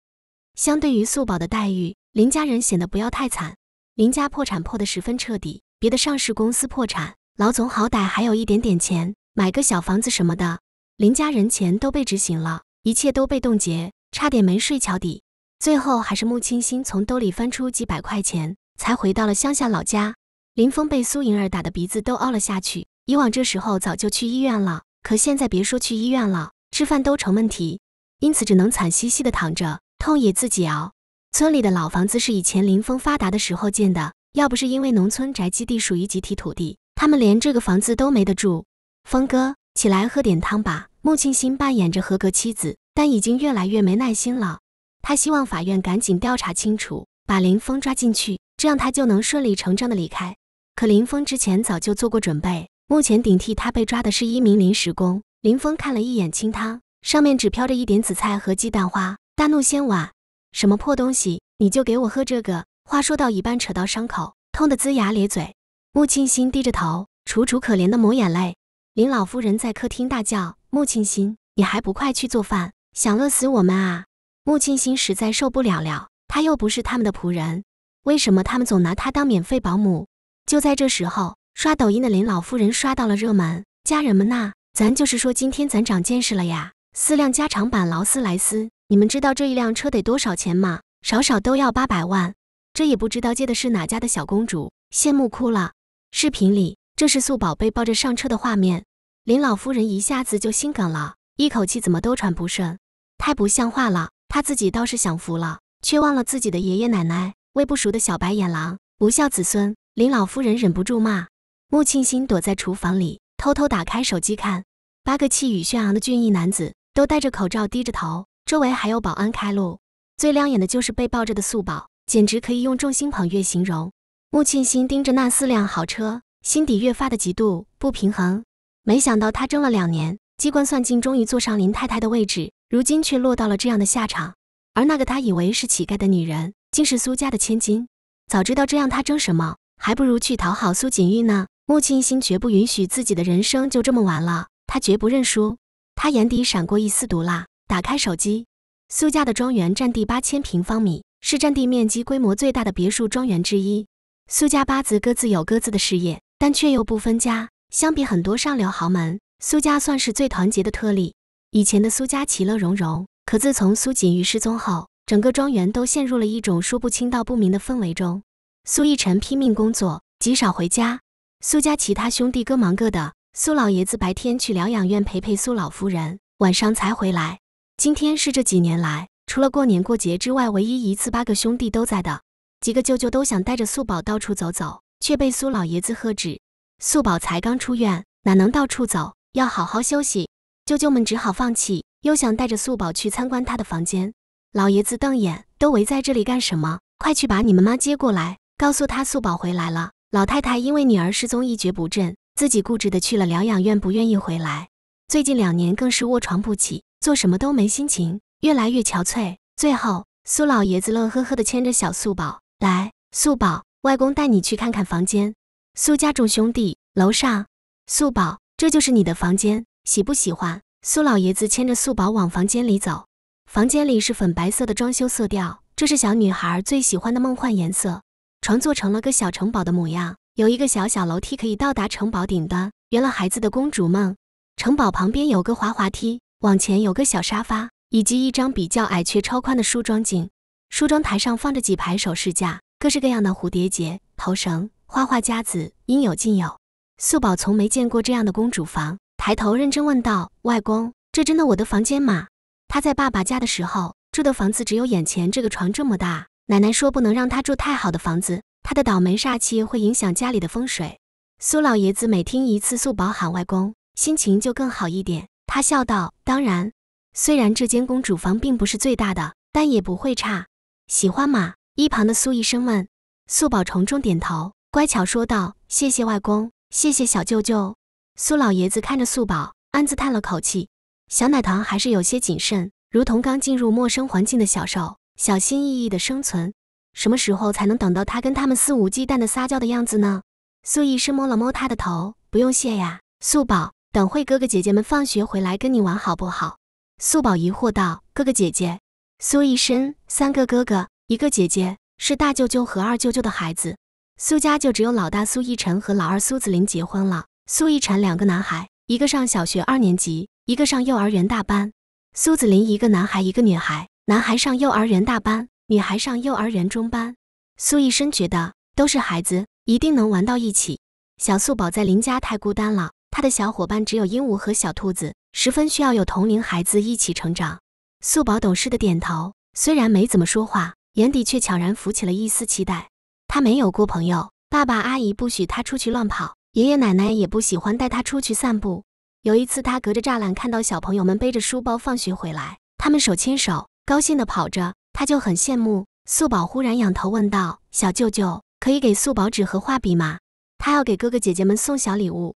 相对于素宝的待遇，林家人显得不要太惨。林家破产破得十分彻底，别的上市公司破产，老总好歹还有一点点钱，买个小房子什么的。林家人钱都被执行了，一切都被冻结，差点没睡桥底。最后还是穆青新从兜里翻出几百块钱，才回到了乡下老家。林峰被苏莹儿打的鼻子都凹了下去，以往这时候早就去医院了，可现在别说去医院了，吃饭都成问题，因此只能惨兮兮的躺着，痛也自己熬。村里的老房子是以前林峰发达的时候建的，要不是因为农村宅基地属于集体土地，他们连这个房子都没得住。峰哥，起来喝点汤吧。穆青新扮演着合格妻子，但已经越来越没耐心了。他希望法院赶紧调查清楚，把林峰抓进去，这样他就能顺理成章的离开。可林峰之前早就做过准备，目前顶替他被抓的是一名临时工。林峰看了一眼清汤，上面只飘着一点紫菜和鸡蛋花，大怒掀瓦，什么破东西？你就给我喝这个！话说到一半，扯到伤口，痛得龇牙咧嘴。穆庆新低着头，楚楚可怜的抹眼泪。林老夫人在客厅大叫：“穆庆新，你还不快去做饭，想饿死我们啊！”穆庆新实在受不了了，他又不是他们的仆人，为什么他们总拿他当免费保姆？就在这时候，刷抖音的林老夫人刷到了热门，家人们呐，咱就是说，今天咱长见识了呀！四辆加长版劳斯莱斯。你们知道这一辆车得多少钱吗？少少都要八百万，这也不知道借的是哪家的小公主，羡慕哭了。视频里，这是素宝贝抱着上车的画面，林老夫人一下子就心梗了，一口气怎么都喘不顺，太不像话了！她自己倒是享福了，却忘了自己的爷爷奶奶，喂不熟的小白眼狼，不孝子孙！林老夫人忍不住骂。穆庆心躲在厨房里，偷偷打开手机看，八个气宇轩昂的俊逸男子，都戴着口罩，低着头。周围还有保安开路，最亮眼的就是被抱着的素宝，简直可以用众星捧月形容。穆庆新盯着那四辆豪车，心底越发的嫉妒不平衡。没想到他争了两年，机关算尽，终于坐上林太太的位置，如今却落到了这样的下场。而那个他以为是乞丐的女人，竟是苏家的千金。早知道这样，他争什么？还不如去讨好苏锦玉呢。穆庆新绝不允许自己的人生就这么完了，他绝不认输。他眼底闪过一丝毒辣。打开手机，苏家的庄园占地八千平方米，是占地面积规模最大的别墅庄园之一。苏家八子各自有各自的事业，但却又不分家。相比很多上流豪门，苏家算是最团结的特例。以前的苏家其乐融融，可自从苏锦玉失踪后，整个庄园都陷入了一种说不清道不明的氛围中。苏逸尘拼命工作，极少回家。苏家其他兄弟各忙各的。苏老爷子白天去疗养院陪陪苏老夫人，晚上才回来。今天是这几年来，除了过年过节之外，唯一一次八个兄弟都在的。几个舅舅都想带着素宝到处走走，却被苏老爷子喝止。素宝才刚出院，哪能到处走？要好好休息。舅舅们只好放弃。又想带着素宝去参观他的房间。老爷子瞪眼，都围在这里干什么？快去把你们妈接过来，告诉他素宝回来了。老太太因为女儿失踪一蹶不振，自己固执的去了疗养院，不愿意回来。最近两年更是卧床不起。做什么都没心情，越来越憔悴。最后，苏老爷子乐呵呵的牵着小素宝来，素宝，外公带你去看看房间。苏家众兄弟，楼上，素宝，这就是你的房间，喜不喜欢？苏老爷子牵着素宝往房间里走，房间里是粉白色的装修色调，这是小女孩最喜欢的梦幻颜色。床做成了个小城堡的模样，有一个小小楼梯可以到达城堡顶端，圆了孩子的公主梦。城堡旁边有个滑滑梯。往前有个小沙发，以及一张比较矮却超宽的梳妆镜。梳妆台上放着几排首饰架，各式各样的蝴蝶结、头绳、花花夹子，应有尽有。素宝从没见过这样的公主房，抬头认真问道：“外公，这真的我的房间吗？”他在爸爸家的时候住的房子只有眼前这个床这么大。奶奶说不能让他住太好的房子，他的倒霉煞气会影响家里的风水。苏老爷子每听一次素宝喊外公，心情就更好一点。他笑道：“当然，虽然这间公主房并不是最大的，但也不会差。喜欢吗？”一旁的苏医生问。素宝从重点头，乖巧说道：“谢谢外公，谢谢小舅舅。”苏老爷子看着素宝，暗自叹了口气。小奶糖还是有些谨慎，如同刚进入陌生环境的小兽，小心翼翼的生存。什么时候才能等到他跟他们肆无忌惮的撒娇的样子呢？苏医生摸了摸他的头：“不用谢呀，素宝。”等会哥哥姐姐们放学回来跟你玩好不好？素宝疑惑道：“哥哥姐姐，苏一生三个哥哥一个姐姐，是大舅舅和二舅舅的孩子。苏家就只有老大苏逸晨和老二苏子林结婚了。苏逸晨两个男孩，一个上小学二年级，一个上幼儿园大班。苏子林一个男孩一个女孩，男孩上幼儿园大班，女孩上幼儿园中班。苏一生觉得都是孩子，一定能玩到一起。小素宝在林家太孤单了。”他的小伙伴只有鹦鹉和小兔子，十分需要有同龄孩子一起成长。素宝懂事的点头，虽然没怎么说话，眼底却悄然浮起了一丝期待。他没有过朋友，爸爸、阿姨不许他出去乱跑，爷爷奶奶也不喜欢带他出去散步。有一次，他隔着栅栏看到小朋友们背着书包放学回来，他们手牵手，高兴的跑着，他就很羡慕。素宝忽然仰头问道：“小舅舅，可以给素宝纸和画笔吗？他要给哥哥姐姐们送小礼物。”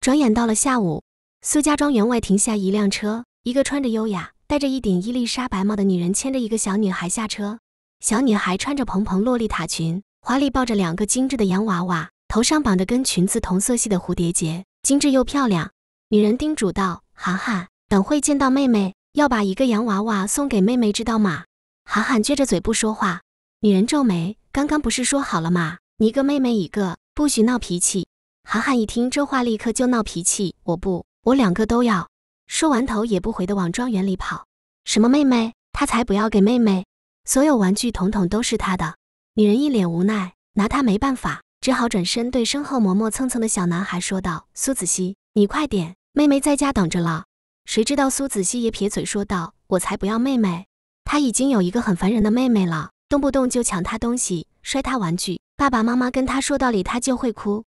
转眼到了下午，苏家庄园外停下一辆车，一个穿着优雅、戴着一顶伊丽莎白帽的女人牵着一个小女孩下车。小女孩穿着蓬蓬洛丽塔裙，华丽抱着两个精致的洋娃娃，头上绑着跟裙子同色系的蝴蝶结，精致又漂亮。女人叮嘱道：“涵涵，等会见到妹妹，要把一个洋娃娃送给妹妹，知道吗？”涵涵撅着嘴不说话。女人皱眉：“刚刚不是说好了吗？你一个妹妹一个，不许闹脾气。”涵涵一听这话，立刻就闹脾气。我不，我两个都要。说完，头也不回地往庄园里跑。什么妹妹？他才不要给妹妹！所有玩具统统都是他的。女人一脸无奈，拿他没办法，只好转身对身后磨磨蹭蹭的小男孩说道：“苏子熙，你快点，妹妹在家等着了。”谁知道苏子熙也撇嘴说道：“我才不要妹妹，他已经有一个很烦人的妹妹了，动不动就抢他东西，摔他玩具。爸爸妈妈跟他说道理，他就会哭。”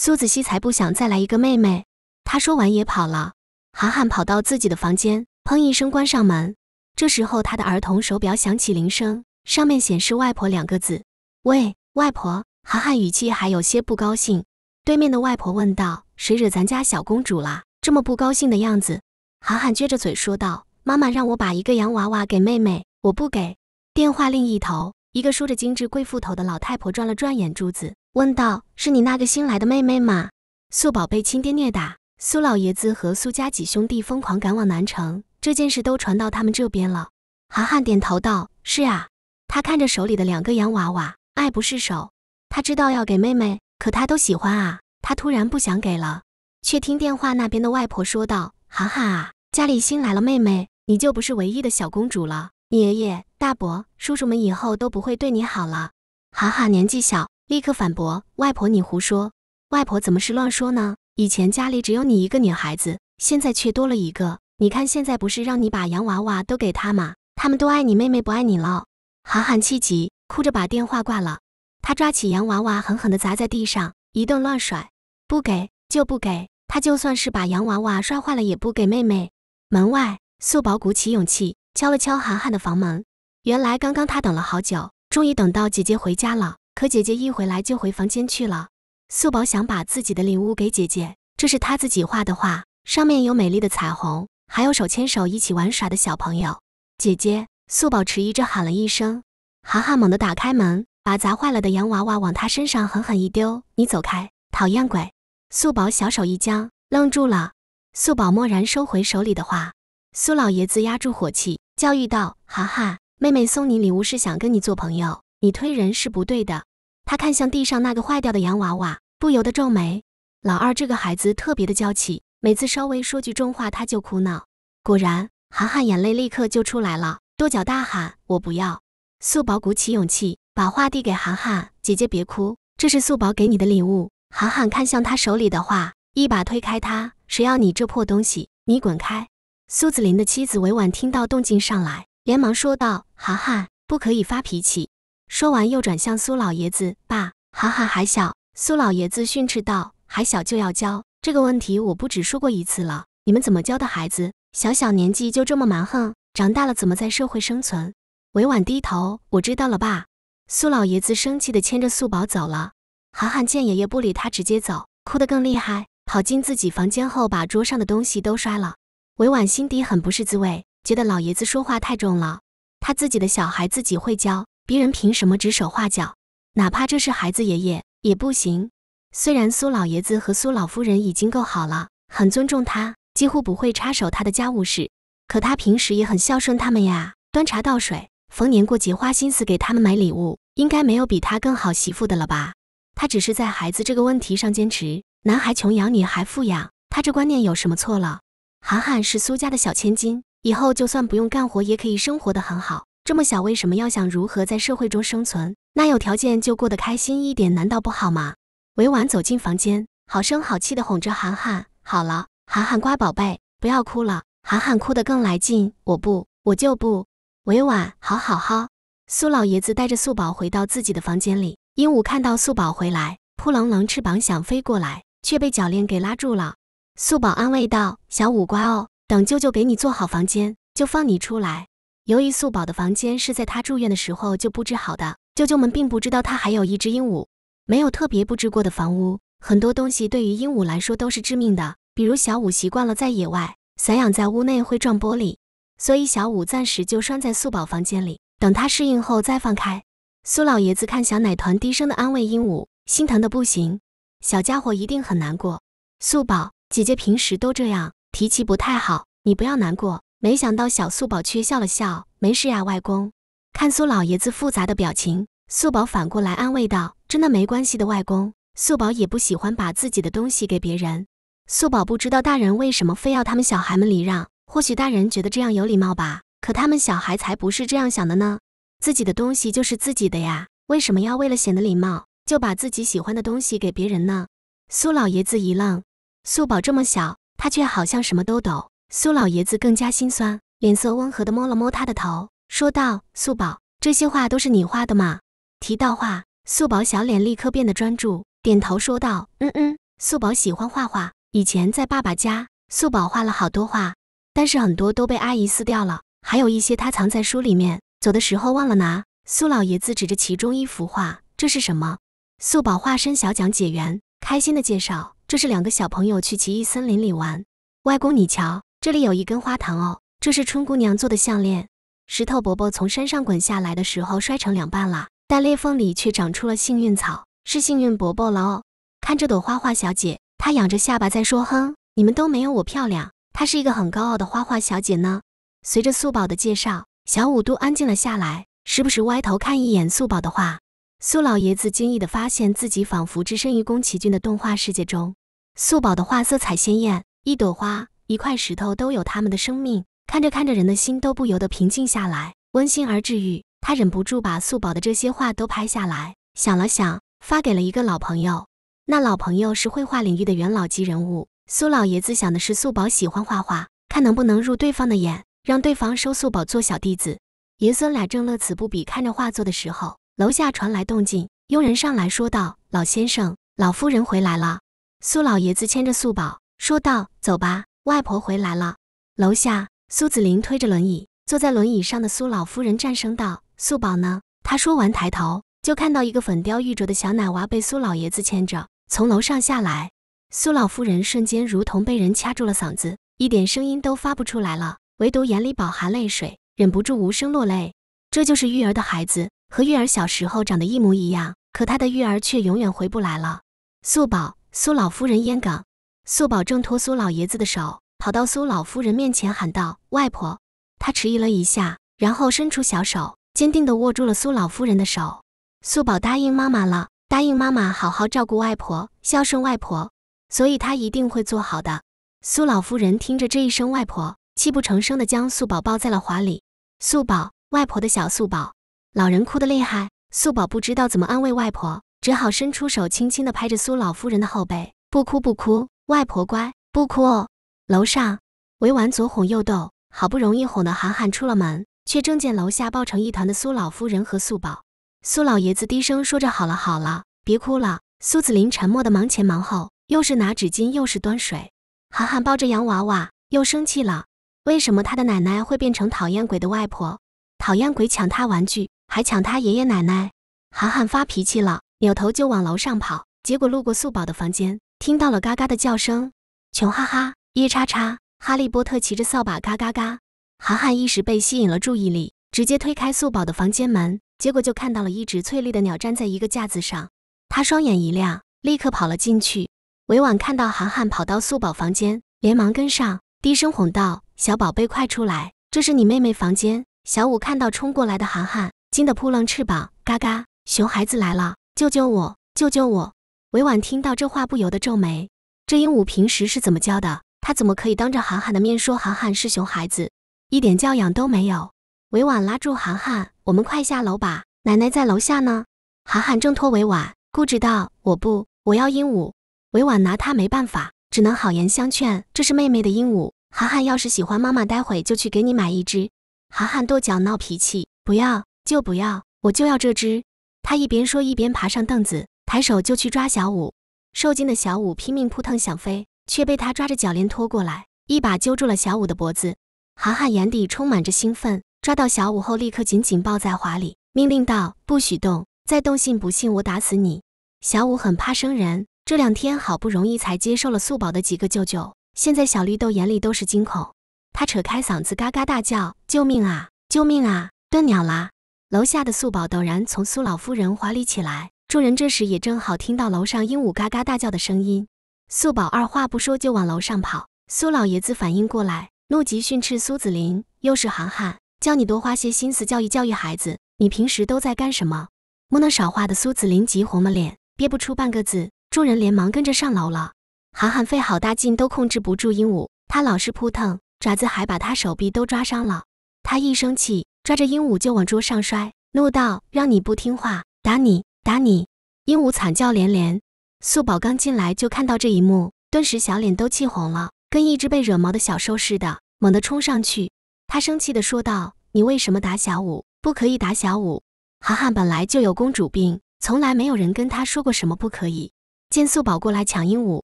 苏子熙才不想再来一个妹妹。他说完也跑了。涵涵跑到自己的房间，砰一声关上门。这时候，她的儿童手表响起铃声，上面显示“外婆”两个字。喂，外婆！涵涵语气还有些不高兴。对面的外婆问道：“谁惹咱家小公主了？这么不高兴的样子？”涵涵撅着嘴说道：“妈妈让我把一个洋娃娃给妹妹，我不给。”电话另一头，一个梳着精致贵妇头的老太婆转了转眼珠子。问道：“是你那个新来的妹妹吗？”素宝被亲爹虐打，苏老爷子和苏家几兄弟疯狂赶往南城，这件事都传到他们这边了。涵涵点头道：“是啊。”他看着手里的两个洋娃娃，爱不释手。他知道要给妹妹，可他都喜欢啊。他突然不想给了，却听电话那边的外婆说道：“涵涵啊，家里新来了妹妹，你就不是唯一的小公主了。你爷爷、大伯、叔叔们以后都不会对你好了。”涵涵年纪小。立刻反驳：“外婆，你胡说！外婆怎么是乱说呢？以前家里只有你一个女孩子，现在却多了一个。你看，现在不是让你把洋娃娃都给她吗？他们都爱你，妹妹不爱你了。”涵涵气急，哭着把电话挂了。他抓起洋娃娃，狠狠地砸在地上，一顿乱甩。不给就不给，他就算是把洋娃娃摔坏了也不给妹妹。门外，素宝鼓起勇气敲了敲涵涵的房门。原来，刚刚他等了好久，终于等到姐姐回家了。可姐姐一回来就回房间去了。素宝想把自己的礼物给姐姐，这是她自己画的画，上面有美丽的彩虹，还有手牵手一起玩耍的小朋友。姐姐，素宝迟疑着喊了一声，涵涵猛地打开门，把砸坏了的洋娃娃往她身上狠狠一丢：“你走开，讨厌鬼！”素宝小手一僵，愣住了。素宝蓦然收回手里的画。苏老爷子压住火气，教育道：“涵涵，妹妹送你礼物是想跟你做朋友，你推人是不对的。”他看向地上那个坏掉的洋娃娃，不由得皱眉。老二这个孩子特别的娇气，每次稍微说句重话，他就哭闹。果然，涵涵眼泪立刻就出来了，跺脚大喊：“我不要！”素宝鼓起勇气把画递给涵涵：“姐姐别哭，这是素宝给你的礼物。”涵涵看向他手里的画，一把推开他：“谁要你这破东西？你滚开！”苏子林的妻子委婉听到动静上来，连忙说道：“涵涵，不可以发脾气。”说完，又转向苏老爷子：“爸，涵涵还小。”苏老爷子训斥道：“还小就要教这个问题，我不止说过一次了。你们怎么教的孩子？小小年纪就这么蛮横，长大了怎么在社会生存？”委婉低头：“我知道了，爸。”苏老爷子生气的牵着素宝走了。涵涵见爷爷不理他，直接走，哭得更厉害，跑进自己房间后，把桌上的东西都摔了。委婉心底很不是滋味，觉得老爷子说话太重了。他自己的小孩自己会教。别人凭什么指手画脚？哪怕这是孩子爷爷也不行。虽然苏老爷子和苏老夫人已经够好了，很尊重他，几乎不会插手他的家务事，可他平时也很孝顺他们呀，端茶倒水，逢年过节花心思给他们买礼物。应该没有比他更好媳妇的了吧？他只是在孩子这个问题上坚持，男孩穷养，女孩富养。他这观念有什么错了？涵涵是苏家的小千金，以后就算不用干活，也可以生活的很好。这么小，为什么要想如何在社会中生存？那有条件就过得开心一点，难道不好吗？委婉走进房间，好声好气地哄着涵涵：“好了，涵涵乖宝贝，不要哭了。”涵涵哭得更来劲：“我不，我就不。”委婉：“好好好。”苏老爷子带着素宝回到自己的房间里，鹦鹉看到素宝回来，扑棱棱翅膀想飞过来，却被脚链给拉住了。素宝安慰道：“小五乖哦，等舅舅给你做好房间，就放你出来。”由于素宝的房间是在他住院的时候就布置好的，舅舅们并不知道他还有一只鹦鹉，没有特别布置过的房屋，很多东西对于鹦鹉来说都是致命的，比如小五习惯了在野外散养，在屋内会撞玻璃，所以小五暂时就拴在素宝房间里，等他适应后再放开。苏老爷子看小奶团，低声的安慰鹦鹉，心疼的不行，小家伙一定很难过。素宝姐姐平时都这样，脾气不太好，你不要难过。没想到小素宝却笑了笑：“没事呀，外公。”看苏老爷子复杂的表情，素宝反过来安慰道：“真的没关系的，外公。”素宝也不喜欢把自己的东西给别人。素宝不知道大人为什么非要他们小孩们礼让，或许大人觉得这样有礼貌吧。可他们小孩才不是这样想的呢！自己的东西就是自己的呀，为什么要为了显得礼貌，就把自己喜欢的东西给别人呢？苏老爷子一愣，素宝这么小，他却好像什么都懂。苏老爷子更加心酸，脸色温和地摸了摸他的头，说道：“素宝，这些画都是你画的吗？”提到画，素宝小脸立刻变得专注，点头说道：“嗯嗯，素宝喜欢画画。以前在爸爸家，素宝画了好多画，但是很多都被阿姨撕掉了，还有一些他藏在书里面，走的时候忘了拿。”苏老爷子指着其中一幅画：“这是什么？”素宝化身小讲解员，开心地介绍：“这是两个小朋友去奇异森林里玩，外公你瞧。”这里有一根花藤哦，这是春姑娘做的项链。石头伯伯从山上滚下来的时候摔成两半了，但裂缝里却长出了幸运草，是幸运伯伯了哦。看这朵花花小姐，她仰着下巴在说：“哼，你们都没有我漂亮。”她是一个很高傲的花花小姐呢。随着素宝的介绍，小五都安静了下来，时不时歪头看一眼素宝的画。苏老爷子惊异的发现自己仿佛置身于宫崎骏的动画世界中。素宝的画色彩鲜艳，一朵花。一块石头都有他们的生命，看着看着，人的心都不由得平静下来，温馨而治愈。他忍不住把素宝的这些画都拍下来，想了想，发给了一个老朋友。那老朋友是绘画领域的元老级人物。苏老爷子想的是素宝喜欢画画，看能不能入对方的眼，让对方收素宝做小弟子。爷孙俩正乐此不彼看着画作的时候，楼下传来动静，佣人上来说道：“老先生，老夫人回来了。”苏老爷子牵着素宝说道：“走吧。”外婆回来了，楼下苏子林推着轮椅，坐在轮椅上的苏老夫人颤声道：“素宝呢？”她说完抬头，就看到一个粉雕玉琢的小奶娃被苏老爷子牵着从楼上下来。苏老夫人瞬间如同被人掐住了嗓子，一点声音都发不出来了，唯独眼里饱含泪水，忍不住无声落泪。这就是玉儿的孩子，和玉儿小时候长得一模一样，可他的玉儿却永远回不来了。素宝，苏老夫人咽哽。素宝挣脱苏老爷子的手，跑到苏老夫人面前喊道：“外婆！”她迟疑了一下，然后伸出小手，坚定地握住了苏老夫人的手。素宝答应妈妈了，答应妈妈好好照顾外婆，孝顺外婆，所以她一定会做好的。苏老夫人听着这一声“外婆”，泣不成声地将素宝抱在了怀里。素宝，外婆的小素宝，老人哭得厉害。素宝不知道怎么安慰外婆，只好伸出手，轻轻地拍着苏老夫人的后背：“不哭，不哭。”外婆乖，不哭哦。楼上，委婉左哄右逗，好不容易哄得涵涵出了门，却正见楼下抱成一团的苏老夫人和素宝。苏老爷子低声说着：“好了好了，别哭了。”苏子林沉默的忙前忙后，又是拿纸巾，又是端水。涵涵抱着洋娃娃，又生气了。为什么他的奶奶会变成讨厌鬼的外婆？讨厌鬼抢他玩具，还抢他爷爷奶奶。涵涵发脾气了，扭头就往楼上跑，结果路过素宝的房间。听到了嘎嘎的叫声，穷哈哈，夜叉叉，哈利波特骑着扫把，嘎嘎嘎。涵涵一时被吸引了注意力，直接推开素宝的房间门，结果就看到了一只翠绿的鸟站在一个架子上。他双眼一亮，立刻跑了进去。委婉看到涵涵跑到素宝房间，连忙跟上，低声哄道：“小宝贝，快出来，这是你妹妹房间。”小五看到冲过来的涵涵，惊得扑棱翅膀，嘎嘎，熊孩子来了，救救我，救救我！委婉听到这话，不由得皱眉。这鹦鹉平时是怎么教的？他怎么可以当着涵涵的面说涵涵是熊孩子，一点教养都没有？委婉拉住涵涵：“我们快下楼吧，奶奶在楼下呢。”涵涵挣脱委婉，固执道：“我不，我要鹦鹉。”委婉拿他没办法，只能好言相劝：“这是妹妹的鹦鹉，涵涵要是喜欢妈妈，待会就去给你买一只。”涵涵跺脚闹脾气：“不要就不要，我就要这只！”他一边说一边爬上凳子。抬手就去抓小五，受惊的小五拼命扑腾想飞，却被他抓着脚链拖过来，一把揪住了小五的脖子。涵涵眼底充满着兴奋，抓到小五后立刻紧紧抱在怀里，命令道：“不许动，再动信不信我打死你！”小五很怕生人，这两天好不容易才接受了素宝的几个舅舅，现在小绿豆眼里都是惊恐，他扯开嗓子嘎嘎大叫：“救命啊！救命啊！炖鸟啦！”楼下的素宝陡然从苏老夫人怀里起来。众人这时也正好听到楼上鹦鹉嘎嘎大叫的声音，素宝二话不说就往楼上跑。苏老爷子反应过来，怒极训斥苏子林：“又是涵涵，叫你多花些心思教育教育孩子，你平时都在干什么？木讷少话的苏子林急红了脸，憋不出半个字。众人连忙跟着上楼了。涵涵费好大劲都控制不住鹦鹉，它老是扑腾，爪子还把他手臂都抓伤了。他一生气，抓着鹦鹉就往桌上摔，怒道：让你不听话，打你！打你！鹦鹉惨叫连连。素宝刚进来就看到这一幕，顿时小脸都气红了，跟一只被惹毛的小兽似的，猛地冲上去。他生气地说道：“你为什么打小五？不可以打小五！涵涵本来就有公主病，从来没有人跟他说过什么不可以。”见素宝过来抢鹦鹉，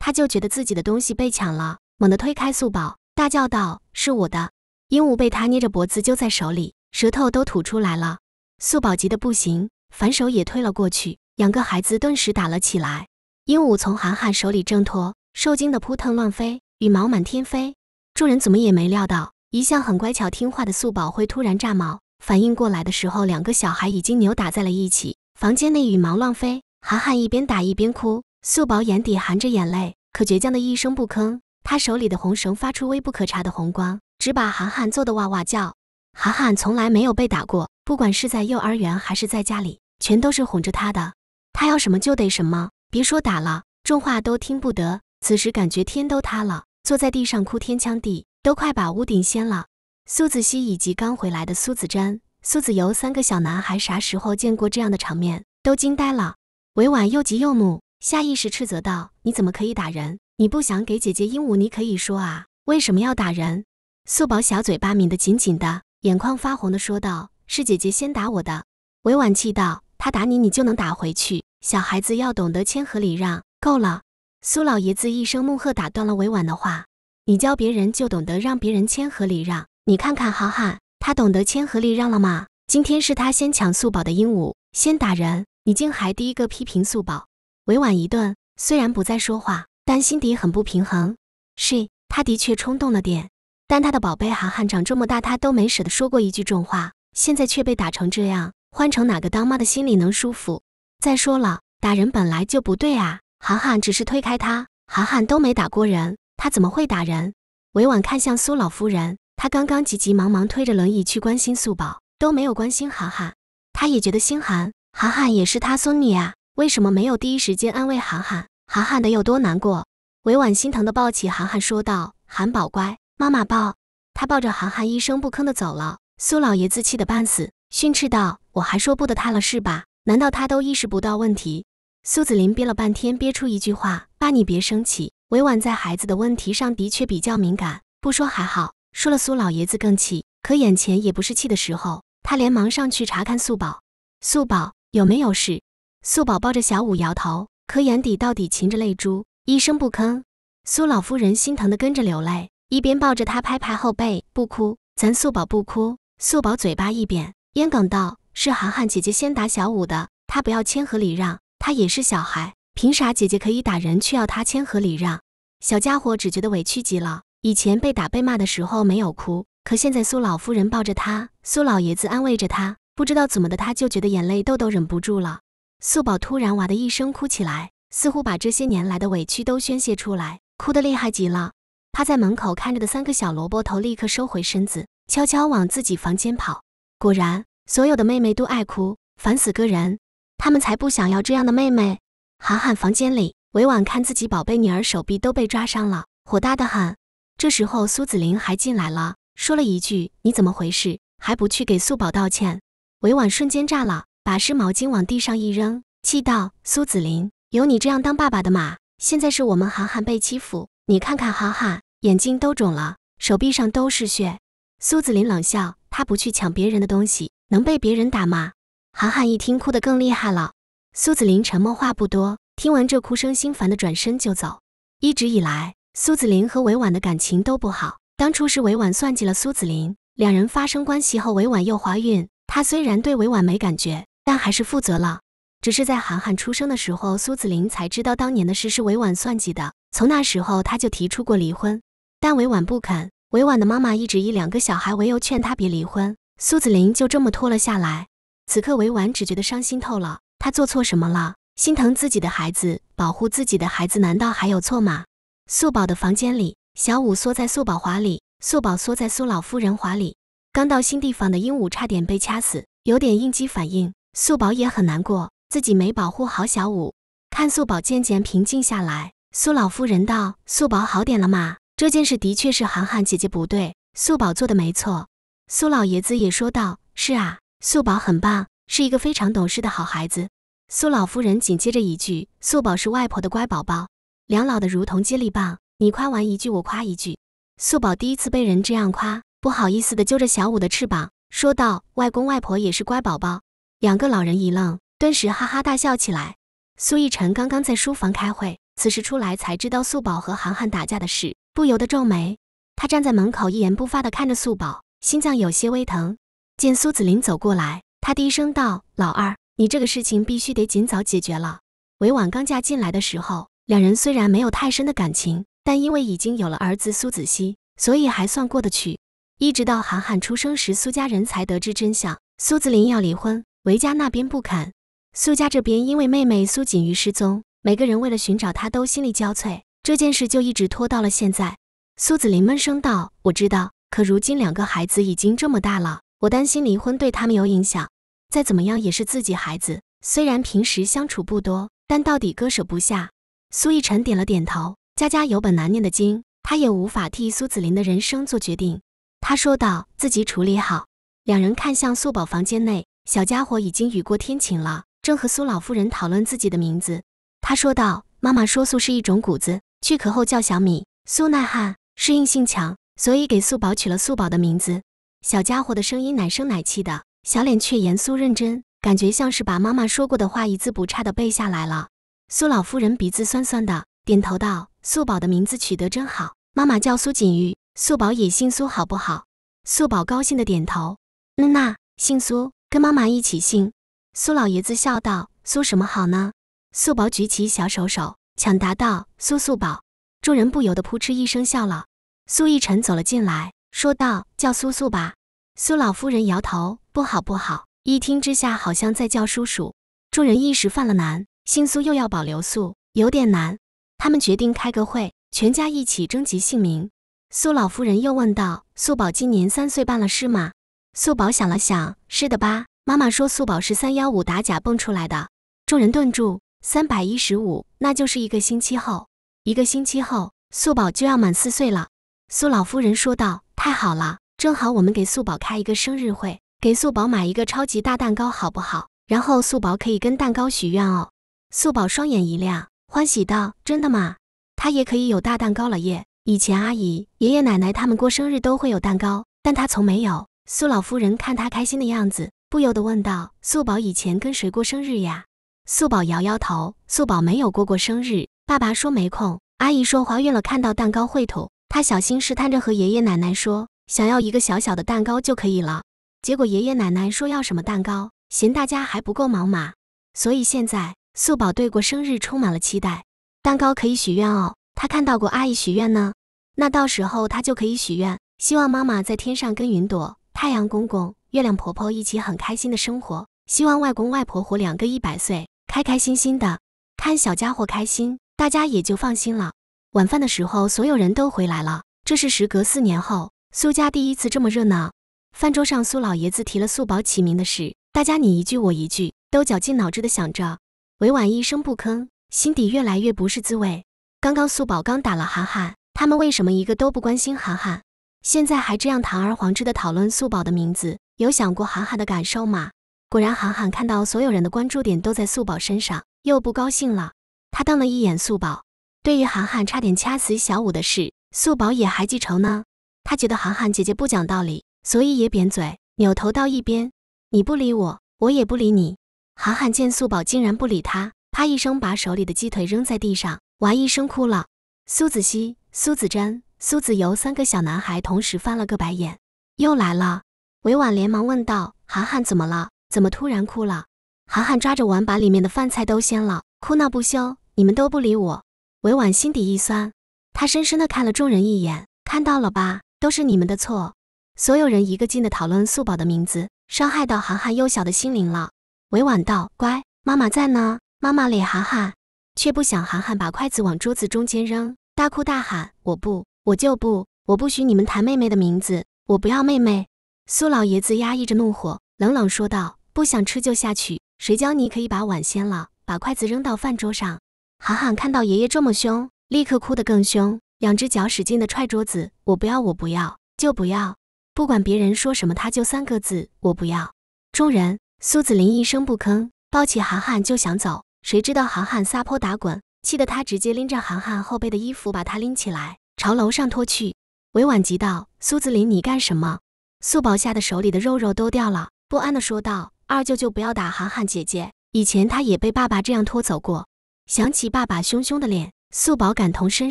他就觉得自己的东西被抢了，猛地推开素宝，大叫道：“是我的！”鹦鹉被他捏着脖子揪在手里，舌头都吐出来了。素宝急得不行。反手也推了过去，两个孩子顿时打了起来。鹦鹉从涵涵手里挣脱，受惊的扑腾乱飞，羽毛满天飞。众人怎么也没料到，一向很乖巧听话的素宝会突然炸毛。反应过来的时候，两个小孩已经扭打在了一起，房间内羽毛乱飞。涵涵一边打一边哭，素宝眼底含着眼泪，可倔强的一声不吭。她手里的红绳发出微不可察的红光，只把涵涵揍得哇哇叫。涵涵从来没有被打过，不管是在幼儿园还是在家里。全都是哄着他的，他要什么就得什么，别说打了，重话都听不得。此时感觉天都塌了，坐在地上哭天抢地，都快把屋顶掀了。苏子熙以及刚回来的苏子瞻、苏子游三个小男孩，啥时候见过这样的场面，都惊呆了。委婉又急又怒，下意识斥责道：“你怎么可以打人？你不想给姐姐鹦鹉，你可以说啊，为什么要打人？”素宝小嘴巴抿得紧紧的，眼眶发红的说道：“是姐姐先打我的。”委婉气道。他打你，你就能打回去。小孩子要懂得谦和礼让。够了！苏老爷子一声怒喝打断了委婉的话。你教别人就懂得让别人谦和礼让，你看看涵涵，他懂得谦和礼让了吗？今天是他先抢素宝的鹦鹉，先打人，你竟还第一个批评素宝。委婉一顿，虽然不再说话，但心底很不平衡。是，他的确冲动了点，但他的宝贝涵涵长这么大，他都没舍得说过一句重话，现在却被打成这样。换成哪个当妈的心里能舒服？再说了，打人本来就不对啊！涵涵只是推开他，涵涵都没打过人，他怎么会打人？委婉看向苏老夫人，她刚刚急急忙忙推着轮椅去关心素宝，都没有关心涵涵，他也觉得心寒。涵涵也是他孙女啊，为什么没有第一时间安慰涵涵？涵涵的有多难过？委婉心疼的抱起涵涵说道：“涵宝乖，妈妈抱。”她抱着涵涵一声不吭的走了。苏老爷子气得半死。训斥道：“我还说不得他了是吧？难道他都意识不到问题？”苏子林憋了半天，憋出一句话：“爸，你别生气。”委婉在孩子的问题上的确比较敏感，不说还好，说了苏老爷子更气。可眼前也不是气的时候，他连忙上去查看素宝，素宝有没有事。素宝抱着小五摇头，可眼底到底噙着泪珠，一声不吭。苏老夫人心疼的跟着流泪，一边抱着他拍拍后背：“不哭，咱素宝不哭。”素宝嘴巴一扁。烟岗道是涵涵姐姐先打小五的，她不要谦和礼让，她也是小孩，凭啥姐姐可以打人却要她谦和礼让？小家伙只觉得委屈极了。以前被打被骂的时候没有哭，可现在苏老夫人抱着他，苏老爷子安慰着他，不知道怎么的他就觉得眼泪豆豆忍不住了。素宝突然哇的一声哭起来，似乎把这些年来的委屈都宣泄出来，哭得厉害极了。趴在门口看着的三个小萝卜头立刻收回身子，悄悄往自己房间跑。果然，所有的妹妹都爱哭，烦死个人。他们才不想要这样的妹妹。涵涵房间里，委婉看自己宝贝女儿手臂都被抓伤了，火大的很。这时候，苏子林还进来了，说了一句：“你怎么回事？还不去给素宝道歉？”委婉瞬间炸了，把湿毛巾往地上一扔，气道：“苏子林，有你这样当爸爸的吗？现在是我们涵涵被欺负，你看看涵涵，眼睛都肿了，手臂上都是血。”苏子林冷笑。他不去抢别人的东西，能被别人打骂？涵涵一听，哭得更厉害了。苏子林沉默，话不多。听完这哭声，心烦的转身就走。一直以来，苏子林和委婉的感情都不好。当初是委婉算计了苏子林，两人发生关系后，委婉又怀孕。他虽然对委婉没感觉，但还是负责了。只是在涵涵出生的时候，苏子林才知道当年的事是委婉算计的。从那时候，他就提出过离婚，但委婉不肯。委婉的妈妈一直以两个小孩为由劝他别离婚，苏子林就这么拖了下来。此刻，委婉只觉得伤心透了。他做错什么了？心疼自己的孩子，保护自己的孩子，难道还有错吗？素宝的房间里，小五缩在素宝怀里，素宝缩在苏老夫人怀里。刚到新地方的鹦鹉差点被掐死，有点应激反应。素宝也很难过，自己没保护好小五。看素宝渐渐平静下来，苏老夫人道：“素宝好点了吗？”这件事的确是涵涵姐姐不对，素宝做的没错。苏老爷子也说道：“是啊，素宝很棒，是一个非常懂事的好孩子。”苏老夫人紧接着一句：“素宝是外婆的乖宝宝。”两老的如同接力棒，你夸完一句，我夸一句。素宝第一次被人这样夸，不好意思的揪着小五的翅膀，说道：“外公外婆也是乖宝宝。”两个老人一愣，顿时哈哈大笑起来。苏逸晨刚刚在书房开会，此时出来才知道素宝和涵涵打架的事。不由得皱眉，他站在门口一言不发地看着素宝，心脏有些微疼。见苏子林走过来，他低声道：“老二，你这个事情必须得尽早解决了。”委婉刚嫁进来的时候，两人虽然没有太深的感情，但因为已经有了儿子苏子熙，所以还算过得去。一直到涵涵出生时，苏家人才得知真相：苏子林要离婚，维家那边不肯。苏家这边因为妹妹苏锦瑜失踪，每个人为了寻找她都心力交瘁。这件事就一直拖到了现在。苏子林闷声道：“我知道，可如今两个孩子已经这么大了，我担心离婚对他们有影响。再怎么样也是自己孩子，虽然平时相处不多，但到底割舍不下。”苏逸晨点了点头：“家家有本难念的经，他也无法替苏子林的人生做决定。”他说道：“自己处理好。”两人看向素宝房间内，小家伙已经雨过天晴了，正和苏老夫人讨论自己的名字。他说道：“妈妈说素是一种谷子。”去壳后叫小米，苏耐旱，适应性强，所以给素宝取了素宝的名字。小家伙的声音奶声奶气的，小脸却严肃认真，感觉像是把妈妈说过的话一字不差的背下来了。苏老夫人鼻子酸酸的，点头道：“素宝的名字取得真好，妈妈叫苏锦玉，素宝也姓苏，好不好？”素宝高兴的点头：“嗯呐，姓苏，跟妈妈一起姓。”苏老爷子笑道：“苏什么好呢？”素宝举起小手手。抢答道：“苏素宝。”众人不由得扑哧一声笑了。苏逸尘走了进来，说道：“叫苏素吧。”苏老夫人摇头：“不好，不好。”一听之下，好像在叫叔叔。众人一时犯了难，姓苏又要保留素，有点难。他们决定开个会，全家一起征集姓名。苏老夫人又问道：“素宝今年三岁半了，是吗？”素宝想了想：“是的吧。”妈妈说：“素宝是三幺五打假蹦出来的。”众人顿住。三百一十五，那就是一个星期后。一个星期后，素宝就要满四岁了。苏老夫人说道：“太好了，正好我们给素宝开一个生日会，给素宝买一个超级大蛋糕，好不好？然后素宝可以跟蛋糕许愿哦。”素宝双眼一亮，欢喜道：“真的吗？他也可以有大蛋糕了耶！以前阿姨、爷爷奶奶他们过生日都会有蛋糕，但他从没有。”苏老夫人看他开心的样子，不由得问道：“素宝以前跟谁过生日呀？”素宝摇摇头，素宝没有过过生日。爸爸说没空，阿姨说怀孕了，看到蛋糕会吐。她小心试探着和爷爷奶奶说，想要一个小小的蛋糕就可以了。结果爷爷奶奶说要什么蛋糕，嫌大家还不够忙嘛。所以现在素宝对过生日充满了期待。蛋糕可以许愿哦，她看到过阿姨许愿呢，那到时候她就可以许愿，希望妈妈在天上跟云朵、太阳公公、月亮婆婆一起很开心的生活，希望外公外婆活两个一百岁。开开心心的，看小家伙开心，大家也就放心了。晚饭的时候，所有人都回来了。这是时隔四年后，苏家第一次这么热闹。饭桌上，苏老爷子提了素宝起名的事，大家你一句我一句，都绞尽脑汁的想着。委婉一声不吭，心底越来越不是滋味。刚刚素宝刚打了涵涵，他们为什么一个都不关心涵涵？现在还这样堂而皇之的讨论素宝的名字，有想过涵涵的感受吗？果然，涵涵看到所有人的关注点都在素宝身上，又不高兴了。他瞪了一眼素宝。对于涵涵差点掐死小五的事，素宝也还记仇呢。他觉得涵涵姐姐不讲道理，所以也扁嘴，扭头到一边。你不理我，我也不理你。涵涵见素宝竟然不理他，啪一声把手里的鸡腿扔在地上，哇一声哭了。苏子熙、苏子瞻、苏子游三个小男孩同时翻了个白眼，又来了。委婉连忙问道：“涵涵怎么了？”怎么突然哭了？涵涵抓着碗，把里面的饭菜都掀了，哭闹不休。你们都不理我，委婉心底一酸，他深深地看了众人一眼，看到了吧，都是你们的错。所有人一个劲地讨论素宝的名字，伤害到涵涵幼小的心灵了。委婉道：“乖，妈妈在呢。”妈妈咧涵涵，却不想涵涵把筷子往桌子中间扔，大哭大喊：“我不，我就不，我不许你们谈妹妹的名字，我不要妹妹。”苏老爷子压抑着怒火。冷冷说道：“不想吃就下去，谁教你可以把碗掀了，把筷子扔到饭桌上。”涵涵看到爷爷这么凶，立刻哭得更凶，两只脚使劲的踹桌子：“我不要，我不要，就不要！不管别人说什么，他就三个字：我不要。”众人，苏子林一声不吭，抱起涵涵就想走，谁知道涵涵撒泼打滚，气得他直接拎着涵涵后背的衣服把他拎起来朝楼上拖去。委婉急道：“苏子林，你干什么？”素宝吓得手里的肉肉都掉了。不安地说道：“二舅舅，不要打涵涵姐姐。以前她也被爸爸这样拖走过。”想起爸爸凶凶的脸，素宝感同身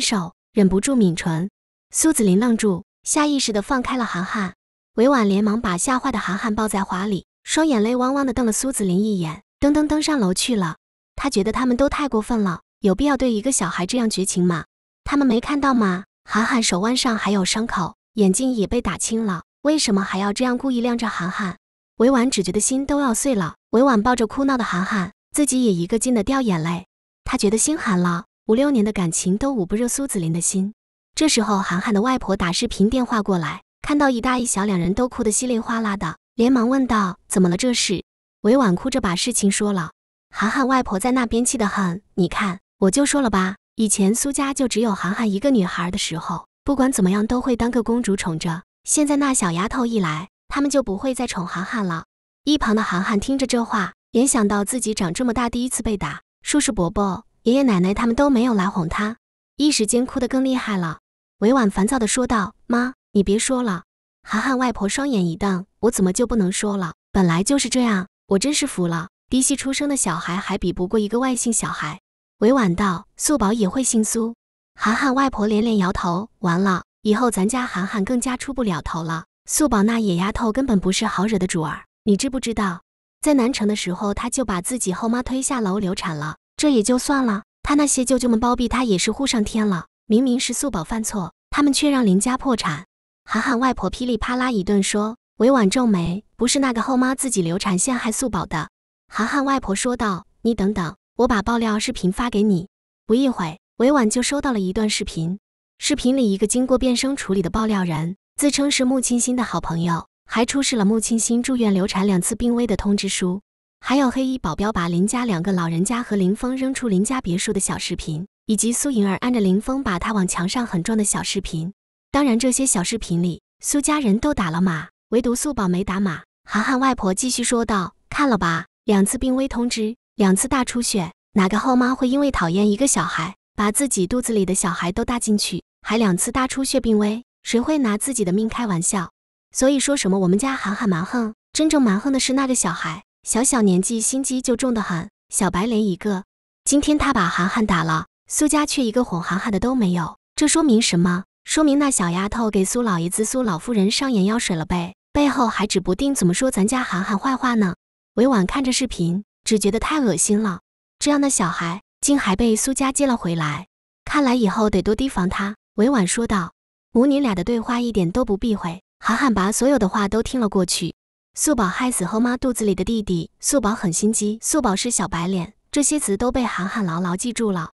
受，忍不住抿唇。苏子林愣住，下意识地放开了涵涵。委婉连忙把吓坏的涵涵抱在怀里，双眼泪汪汪地瞪了苏子林一眼，噔噔登上楼去了。他觉得他们都太过分了，有必要对一个小孩这样绝情吗？他们没看到吗？涵涵手腕上还有伤口，眼睛也被打青了，为什么还要这样故意晾着涵涵？委婉只觉得心都要碎了，委婉抱着哭闹的涵涵，自己也一个劲的掉眼泪，她觉得心寒了，五六年的感情都捂不热苏子林的心。这时候，涵涵的外婆打视频电话过来，看到一大一小两人都哭得稀里哗啦的，连忙问道：“怎么了？这是？”委婉哭着把事情说了，涵涵外婆在那边气得很，你看我就说了吧，以前苏家就只有涵涵一个女孩的时候，不管怎么样都会当个公主宠着，现在那小丫头一来。他们就不会再宠涵涵了。一旁的涵涵听着这话，联想到自己长这么大第一次被打，叔叔伯伯、爷爷奶奶他们都没有来哄他，一时间哭得更厉害了。委婉烦躁地说道：“妈，你别说了。”涵涵外婆双眼一瞪：“我怎么就不能说了？本来就是这样，我真是服了。嫡系出生的小孩还比不过一个外姓小孩。”委婉道：“素宝也会姓苏。”涵涵外婆连连摇头：“完了，以后咱家涵涵更加出不了头了。”素宝那野丫头根本不是好惹的主儿，你知不知道？在南城的时候，她就把自己后妈推下楼流产了。这也就算了，她那些舅舅们包庇她也是护上天了。明明是素宝犯错，他们却让林家破产。涵涵外婆噼里啪啦一顿说，委婉皱眉，不是那个后妈自己流产陷害素宝的。涵涵外婆说道：“你等等，我把爆料视频发给你。”不一会，委婉就收到了一段视频，视频里一个经过变声处理的爆料人。自称是穆青新的好朋友，还出示了穆青心住院流产两次病危的通知书，还有黑衣保镖把林家两个老人家和林峰扔出林家别墅的小视频，以及苏莹儿按着林峰把他往墙上狠撞的小视频。当然，这些小视频里苏家人都打了码，唯独苏宝没打码。涵涵外婆继续说道：“看了吧，两次病危通知，两次大出血，哪个后妈会因为讨厌一个小孩，把自己肚子里的小孩都搭进去，还两次大出血病危？”谁会拿自己的命开玩笑？所以说什么我们家涵涵蛮横，真正蛮横的是那个小孩，小小年纪心机就重得很，小白脸一个。今天他把涵涵打了，苏家却一个哄涵涵的都没有，这说明什么？说明那小丫头给苏老爷子、苏老夫人上眼药水了呗，背后还指不定怎么说咱家涵涵坏话呢。委婉看着视频，只觉得太恶心了。这样的小孩竟还被苏家接了回来，看来以后得多提防他。委婉说道。母女俩的对话一点都不避讳，涵涵把所有的话都听了过去。素宝害死后妈肚子里的弟弟，素宝很心机，素宝是小白脸，这些词都被涵涵牢牢记住了。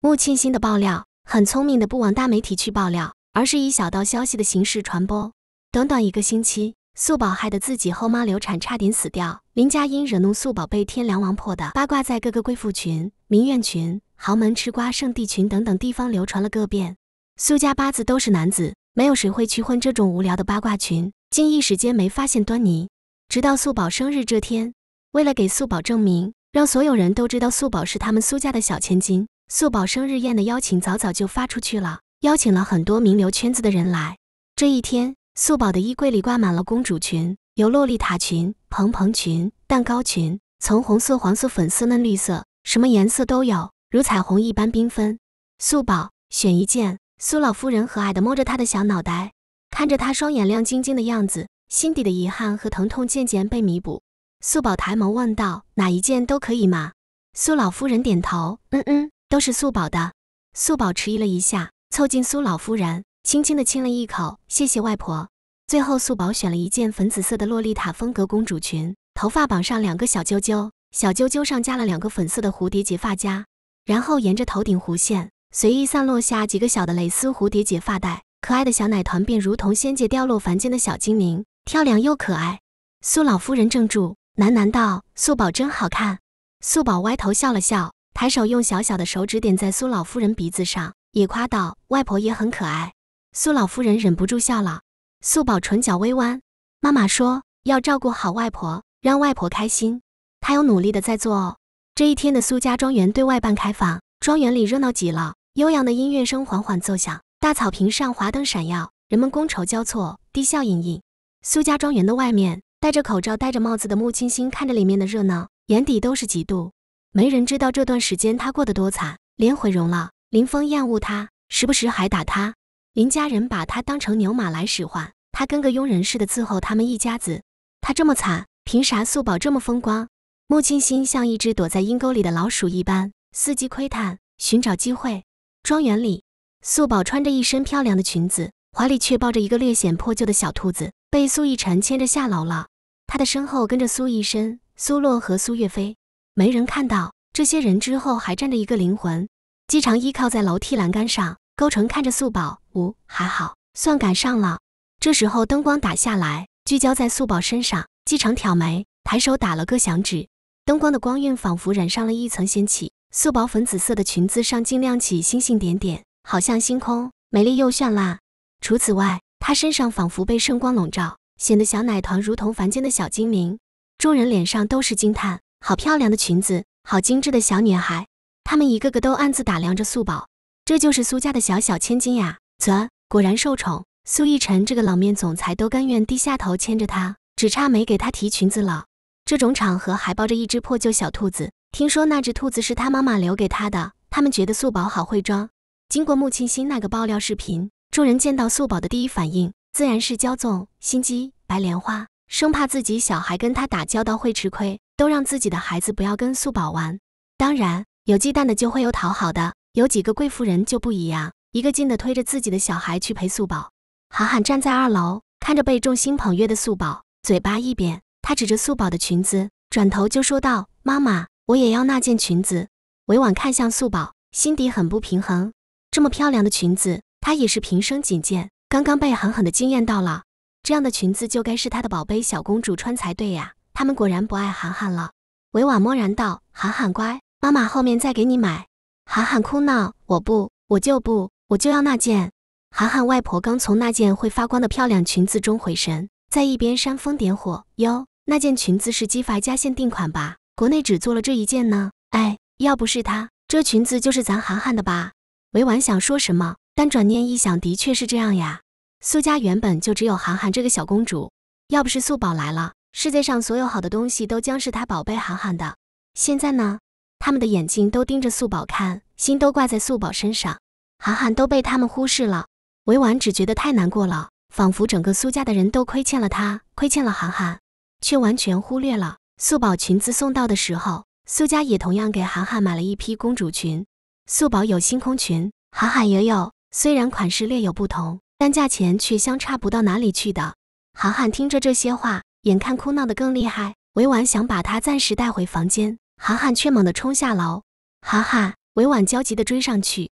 穆庆新的爆料很聪明的，不往大媒体去爆料，而是以小道消息的形式传播。短短一个星期，素宝害得自己后妈流产，差点死掉。林佳音惹怒素宝，被天凉王破的八卦在各个贵妇群、名媛群、豪门吃瓜圣地群等等地方流传了个遍。苏家八字都是男子，没有谁会去混这种无聊的八卦群。竟一时间没发现端倪，直到素宝生日这天，为了给素宝证明，让所有人都知道素宝是他们苏家的小千金，素宝生日宴的邀请早早就发出去了，邀请了很多名流圈子的人来。这一天，素宝的衣柜里挂满了公主裙，有洛丽塔裙、蓬蓬裙、蛋糕裙，从红色、黄色、粉色、嫩绿色，什么颜色都有，如彩虹一般缤纷。素宝选一件。苏老夫人和蔼地摸着他的小脑袋，看着他双眼亮晶晶的样子，心底的遗憾和疼痛渐渐被弥补。素宝抬眸问道：“哪一件都可以吗？”苏老夫人点头：“嗯嗯，都是素宝的。”素宝迟疑了一下，凑近苏老夫人，轻轻地亲了一口：“谢谢外婆。”最后，素宝选了一件粉紫色的洛丽塔风格公主裙，头发绑上两个小揪揪，小揪揪上加了两个粉色的蝴蝶结发夹，然后沿着头顶弧线。随意散落下几个小的蕾丝蝴蝶结发带，可爱的小奶团便如同仙界掉落凡间的小精灵，漂亮又可爱。苏老夫人怔住，喃喃道：“素宝真好看。”素宝歪头笑了笑，抬手用小小的手指点在苏老夫人鼻子上，也夸道：“外婆也很可爱。”苏老夫人忍不住笑了。素宝唇角微弯，妈妈说要照顾好外婆，让外婆开心，她有努力的在做哦。这一天的苏家庄园对外办开放。庄园里热闹极了，悠扬的音乐声缓缓奏响，大草坪上华灯闪耀，人们觥筹交错，低笑盈盈。苏家庄园的外面，戴着口罩、戴着帽子的穆青心看着里面的热闹，眼底都是嫉妒。没人知道这段时间他过得多惨，连毁容了。林峰厌恶他，时不时还打他。林家人把他当成牛马来使唤，他跟个佣人似的伺候他们一家子。他这么惨，凭啥素宝这么风光？穆青心像一只躲在阴沟里的老鼠一般。伺机窥探，寻找机会。庄园里，素宝穿着一身漂亮的裙子，怀里却抱着一个略显破旧的小兔子，被苏逸尘牵着下楼了。他的身后跟着苏逸深、苏洛和苏月飞，没人看到这些人之后还站着一个灵魂。姬长依靠在楼梯栏杆上，勾唇看着素宝，哦、还好，算赶上了。这时候灯光打下来，聚焦在素宝身上。姬长挑眉，抬手打了个响指，灯光的光晕仿佛染上了一层仙气。素宝粉紫色的裙子上竟亮起星星点点，好像星空，美丽又绚烂。除此外，她身上仿佛被圣光笼罩，显得小奶团如同凡间的小精灵。众人脸上都是惊叹：好漂亮的裙子，好精致的小女孩。他们一个个都暗自打量着素宝，这就是苏家的小小千金呀，啧，果然受宠。苏逸晨这个冷面总裁都甘愿低下头牵着她，只差没给她提裙子了。这种场合还抱着一只破旧小兔子。听说那只兔子是他妈妈留给他的，他们觉得素宝好会装。经过穆清心那个爆料视频，众人见到素宝的第一反应自然是骄纵、心机、白莲花，生怕自己小孩跟他打交道会吃亏，都让自己的孩子不要跟素宝玩。当然，有忌惮的就会有讨好的，有几个贵妇人就不一样，一个劲的推着自己的小孩去陪素宝。涵涵站在二楼，看着被众星捧月的素宝，嘴巴一扁，他指着素宝的裙子，转头就说道：“妈妈。”我也要那件裙子。委婉看向素宝，心底很不平衡。这么漂亮的裙子，她也是平生仅见，刚刚被狠狠的惊艳到了。这样的裙子就该是她的宝贝小公主穿才对呀。他们果然不爱涵涵了。委婉默然道：“涵涵乖，妈妈后面再给你买。”涵涵哭闹：“我不，我就不，我就要那件。”涵涵外婆刚从那件会发光的漂亮裙子中回神，在一边煽风点火：“哟，那件裙子是姬发家限定款吧？”国内只做了这一件呢，哎，要不是他，这裙子就是咱涵涵的吧？委婉想说什么，但转念一想，的确是这样呀。苏家原本就只有涵涵这个小公主，要不是素宝来了，世界上所有好的东西都将是她宝贝涵涵的。现在呢，他们的眼睛都盯着素宝看，心都挂在素宝身上，涵涵都被他们忽视了。委婉只觉得太难过了，仿佛整个苏家的人都亏欠了她，亏欠了涵涵，却完全忽略了。素宝裙子送到的时候，苏家也同样给涵涵买了一批公主裙。素宝有星空裙，涵涵也有，虽然款式略有不同，但价钱却相差不到哪里去的。涵涵听着这些话，眼看哭闹的更厉害，委婉想把她暂时带回房间，涵涵却猛地冲下楼。涵涵委婉焦急地追上去。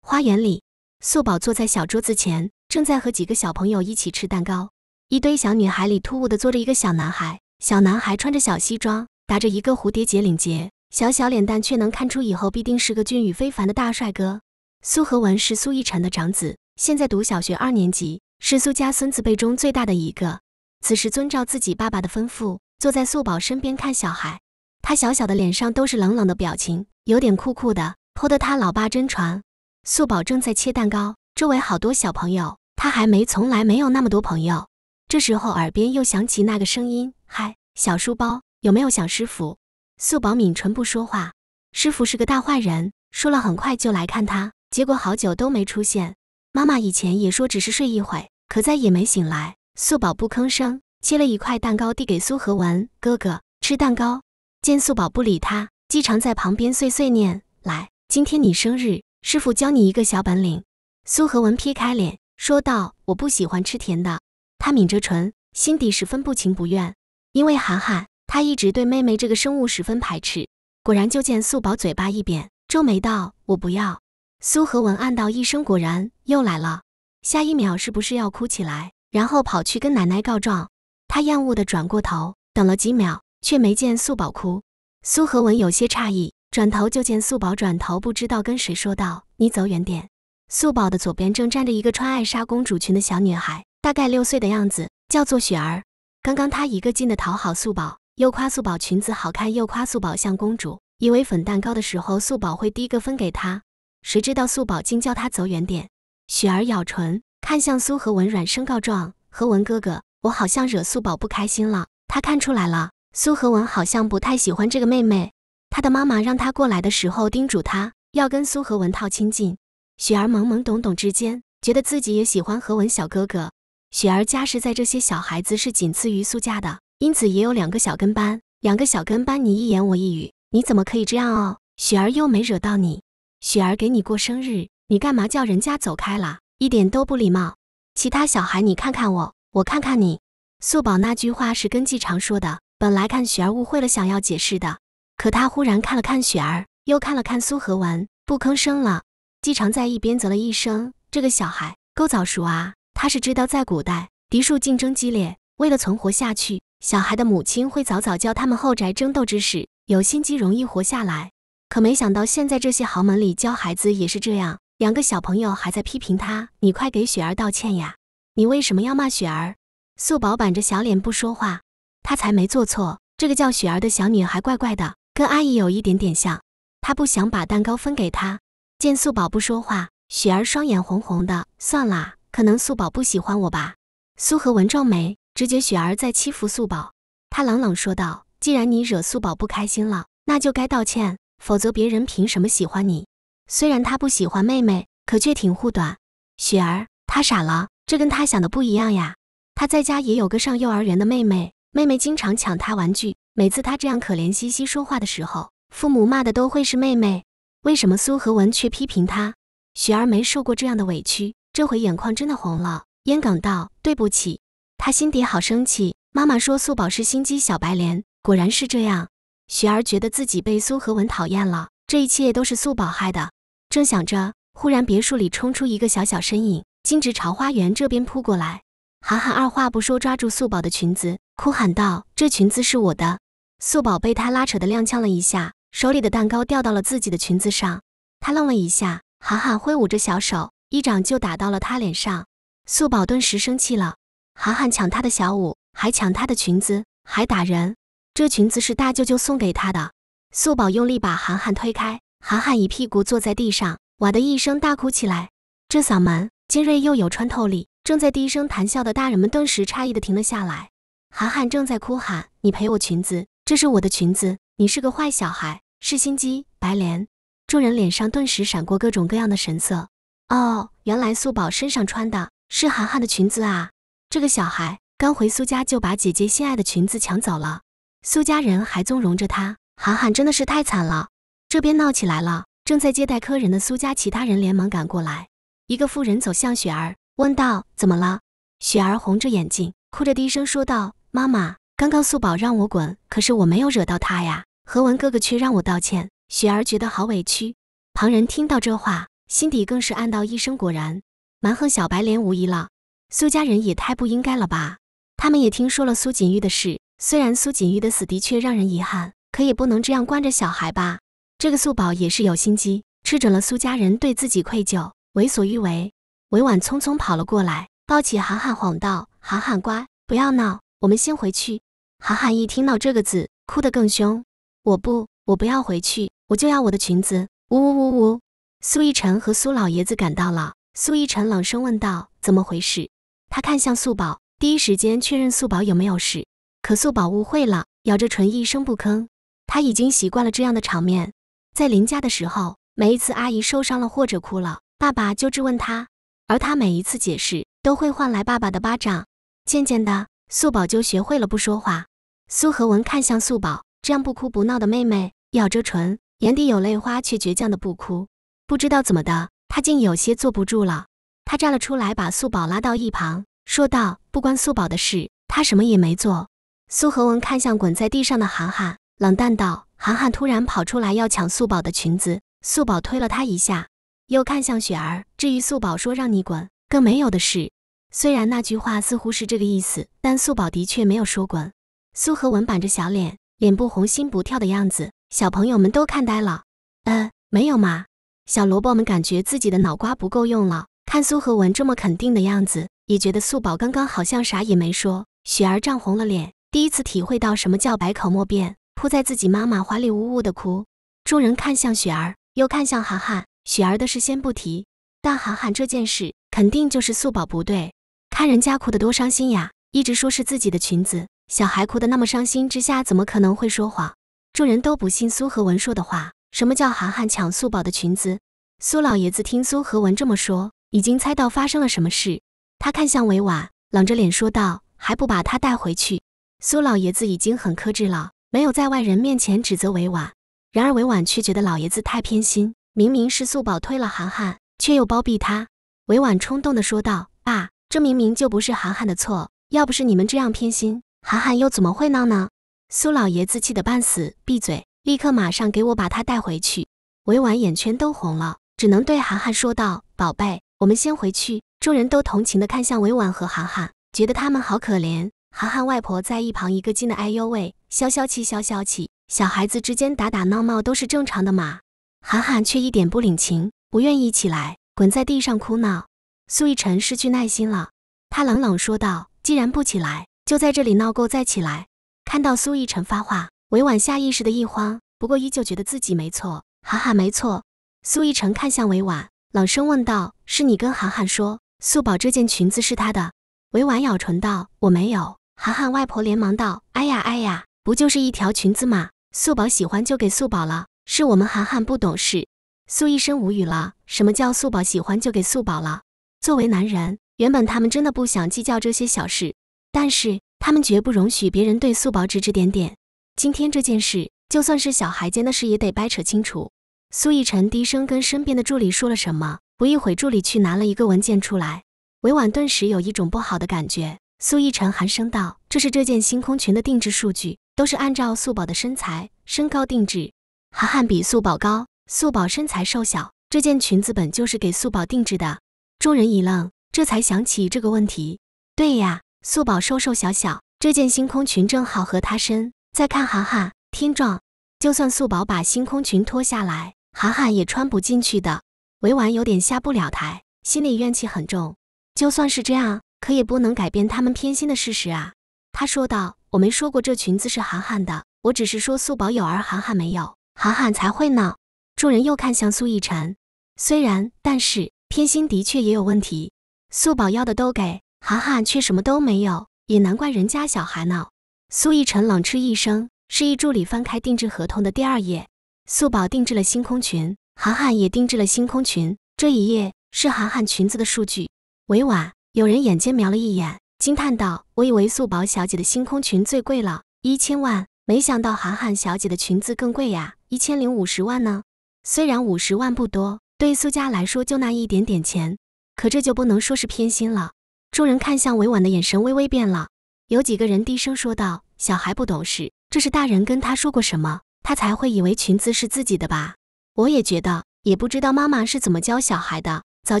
花园里，素宝坐在小桌子前，正在和几个小朋友一起吃蛋糕。一堆小女孩里突兀地坐着一个小男孩。小男孩穿着小西装，打着一个蝴蝶结领结，小小脸蛋却能看出以后必定是个俊宇非凡的大帅哥。苏和文是苏逸尘的长子，现在读小学二年级，是苏家孙子辈中最大的一个。此时遵照自己爸爸的吩咐，坐在素宝身边看小孩。他小小的脸上都是冷冷的表情，有点酷酷的，泼得他老爸真传。素宝正在切蛋糕，周围好多小朋友，他还没从来没有那么多朋友。这时候，耳边又响起那个声音：“嗨，小书包，有没有想师傅？”素宝抿唇不说话。师傅是个大坏人，说了很快就来看他，结果好久都没出现。妈妈以前也说只是睡一会，可再也没醒来。素宝不吭声，切了一块蛋糕递给苏和文：“哥哥，吃蛋糕。”见素宝不理他，季常在旁边碎碎念：“来，今天你生日，师傅教你一个小本领。”苏和文撇开脸说道：“我不喜欢吃甜的。”他抿着唇，心底十分不情不愿，因为涵涵，他一直对妹妹这个生物十分排斥。果然，就见素宝嘴巴一扁，皱眉道：“我不要。”苏和文暗道一声：“果然又来了。”下一秒，是不是要哭起来，然后跑去跟奶奶告状？他厌恶的转过头，等了几秒，却没见素宝哭。苏和文有些诧异，转头就见素宝转头，不知道跟谁说道：“你走远点。”素宝的左边正站着一个穿艾莎公主裙的小女孩。大概六岁的样子，叫做雪儿。刚刚她一个劲的讨好素宝，又夸素宝裙子好看，又夸素宝像公主，以为粉蛋糕的时候素宝会第一个分给她。谁知道素宝竟叫她走远点。雪儿咬唇，看向苏和文，软声告状：“和文哥哥，我好像惹素宝不开心了。她看出来了，苏和文好像不太喜欢这个妹妹。她的妈妈让她过来的时候叮嘱她要跟苏和文套亲近。雪儿懵懵懂懂之间，觉得自己也喜欢何文小哥哥。”雪儿家是在这些小孩子是仅次于苏家的，因此也有两个小跟班。两个小跟班你一言我一语，你怎么可以这样哦？雪儿又没惹到你，雪儿给你过生日，你干嘛叫人家走开了？一点都不礼貌。其他小孩，你看看我，我看看你。素宝那句话是跟季常说的，本来看雪儿误会了，想要解释的，可他忽然看了看雪儿，又看了看苏和文，不吭声了。季常在一边啧了一声：“这个小孩够早熟啊。”他是知道，在古代嫡庶竞争激烈，为了存活下去，小孩的母亲会早早教他们后宅争斗之事，有心机容易活下来。可没想到，现在这些豪门里教孩子也是这样。两个小朋友还在批评他，你快给雪儿道歉呀！你为什么要骂雪儿？素宝板着小脸不说话，她才没做错。这个叫雪儿的小女孩怪怪的，跟阿姨有一点点像。她不想把蛋糕分给她。见素宝不说话，雪儿双眼红红的。算了。可能素宝不喜欢我吧。苏和文皱眉，直觉雪儿在欺负素宝。他冷冷说道：“既然你惹素宝不开心了，那就该道歉，否则别人凭什么喜欢你？”虽然他不喜欢妹妹，可却挺护短。雪儿，他傻了，这跟他想的不一样呀。他在家也有个上幼儿园的妹妹，妹妹经常抢他玩具，每次他这样可怜兮兮说话的时候，父母骂的都会是妹妹。为什么苏和文却批评他？雪儿没受过这样的委屈。这回眼眶真的红了。烟港道，对不起。他心底好生气。妈妈说素宝是心机小白莲，果然是这样。雪儿觉得自己被苏和文讨厌了，这一切都是素宝害的。正想着，忽然别墅里冲出一个小小身影，径直朝花园这边扑过来。涵涵二话不说，抓住素宝的裙子，哭喊道：“这裙子是我的！”素宝被他拉扯的踉跄了一下，手里的蛋糕掉到了自己的裙子上。他愣了一下，涵涵挥舞着小手。一掌就打到了他脸上，素宝顿时生气了。涵涵抢他的小舞，还抢他的裙子，还打人。这裙子是大舅舅送给他的。素宝用力把涵涵推开，涵涵一屁股坐在地上，哇的一声大哭起来。这嗓门尖锐又有穿透力，正在低声谈笑的大人们顿时诧异的停了下来。涵涵正在哭喊：“你赔我裙子，这是我的裙子，你是个坏小孩，是心机白莲。”众人脸上顿时闪过各种各样的神色。哦，原来素宝身上穿的是涵涵的裙子啊！这个小孩刚回苏家就把姐姐心爱的裙子抢走了，苏家人还纵容着他，涵涵真的是太惨了。这边闹起来了，正在接待客人的苏家其他人连忙赶过来。一个妇人走向雪儿，问道：“怎么了？”雪儿红着眼睛，哭着低声说道：“妈妈，刚刚素宝让我滚，可是我没有惹到她呀，何文哥哥却让我道歉。”雪儿觉得好委屈。旁人听到这话。心底更是暗道一声：“果然，蛮横小白脸无疑了。”苏家人也太不应该了吧！他们也听说了苏锦玉的事，虽然苏锦玉的死的确让人遗憾，可也不能这样惯着小孩吧？这个素宝也是有心机，吃准了苏家人对自己愧疚，为所欲为。委婉匆匆跑了过来，抱起涵涵，哄道：“涵涵乖，不要闹，我们先回去。”涵涵一听到这个字，哭得更凶：“我不，我不要回去，我就要我的裙子！”呜呜呜呜。苏逸晨和苏老爷子赶到了。苏逸晨冷声问道：“怎么回事？”他看向素宝，第一时间确认素宝有没有事。可素宝误会了，咬着唇一声不吭。他已经习惯了这样的场面。在林家的时候，每一次阿姨受伤了或者哭了，爸爸就质问他，而他每一次解释，都会换来爸爸的巴掌。渐渐的，素宝就学会了不说话。苏和文看向素宝，这样不哭不闹的妹妹，咬着唇，眼底有泪花，却倔强的不哭。不知道怎么的，他竟有些坐不住了。他站了出来，把素宝拉到一旁，说道：“不关素宝的事，他什么也没做。”苏和文看向滚在地上的涵涵，冷淡道：“涵涵突然跑出来要抢素宝的裙子。”素宝推了他一下，又看向雪儿。至于素宝说让你滚，更没有的事。虽然那句话似乎是这个意思，但素宝的确没有说滚。苏和文板着小脸，脸不红心不跳的样子，小朋友们都看呆了。嗯，没有嘛，小萝卜们感觉自己的脑瓜不够用了，看苏和文这么肯定的样子，也觉得素宝刚刚好像啥也没说。雪儿涨红了脸，第一次体会到什么叫百口莫辩，扑在自己妈妈怀里呜呜的哭。众人看向雪儿，又看向涵涵。雪儿的事先不提，但涵涵这件事肯定就是素宝不对。看人家哭的多伤心呀，一直说是自己的裙子，小孩哭的那么伤心之下，怎么可能会说谎？众人都不信苏和文说的话。什么叫涵涵抢素宝的裙子？苏老爷子听苏和文这么说，已经猜到发生了什么事。他看向维瓦，冷着脸说道：“还不把他带回去！”苏老爷子已经很克制了，没有在外人面前指责维瓦。然而维婉却觉得老爷子太偏心，明明是素宝推了涵涵，却又包庇他。维婉冲动地说道：“爸，这明明就不是涵涵的错，要不是你们这样偏心，涵涵又怎么会闹呢？”苏老爷子气得半死，闭嘴。立刻马上给我把他带回去！委婉眼圈都红了，只能对涵涵说道：“宝贝，我们先回去。”众人都同情的看向委婉和涵涵，觉得他们好可怜。涵涵外婆在一旁一个劲的“哎呦喂”，消消气，消消气，小孩子之间打打闹闹都是正常的嘛。涵涵却一点不领情，不愿意起来，滚在地上哭闹。苏逸晨失去耐心了，他冷冷说道：“既然不起来，就在这里闹够再起来。”看到苏逸晨发话。委婉下意识的一慌，不过依旧觉得自己没错。涵涵没错。苏逸晨看向委婉，朗声问道：“是你跟涵涵说素宝这件裙子是她的？”委婉咬唇道：“我没有。”涵涵外婆连忙道：“哎呀哎呀，不就是一条裙子吗？素宝喜欢就给素宝了，是我们涵涵不懂事。”苏医生无语了：“什么叫素宝喜欢就给素宝了？作为男人，原本他们真的不想计较这些小事，但是他们绝不容许别人对素宝指指点点。”今天这件事，就算是小孩间的事也得掰扯清楚。苏逸晨低声跟身边的助理说了什么，不一会，助理去拿了一个文件出来。委婉顿时有一种不好的感觉。苏逸晨寒声道：“这是这件星空裙的定制数据，都是按照素宝的身材、身高定制。涵涵比素宝高，素宝身材瘦小，这件裙子本就是给素宝定制的。”众人一愣，这才想起这个问题。对呀，素宝瘦瘦小小，这件星空裙正好合她身。再看涵涵，天壮，就算素宝把星空裙脱下来，涵涵也穿不进去的。委婉有点下不了台，心里怨气很重。就算是这样，可也不能改变他们偏心的事实啊。他说道：“我没说过这裙子是涵涵的，我只是说素宝有而涵涵没有，涵涵才会闹。”众人又看向苏逸晨。虽然，但是偏心的确也有问题。素宝要的都给，涵涵却什么都没有，也难怪人家小孩闹。苏逸晨冷嗤一声，示意助理翻开定制合同的第二页。素宝定制了星空裙，涵涵也定制了星空裙。这一页是涵涵裙子的数据。委婉，有人眼尖瞄了一眼，惊叹道：“我以为素宝小姐的星空裙最贵了，一千万，没想到涵涵小姐的裙子更贵呀，一千零五十万呢。”虽然五十万不多，对苏家来说就那一点点钱，可这就不能说是偏心了。众人看向委婉的眼神微微变了。有几个人低声说道：“小孩不懂事，这是大人跟他说过什么，他才会以为裙子是自己的吧？”我也觉得，也不知道妈妈是怎么教小孩的。早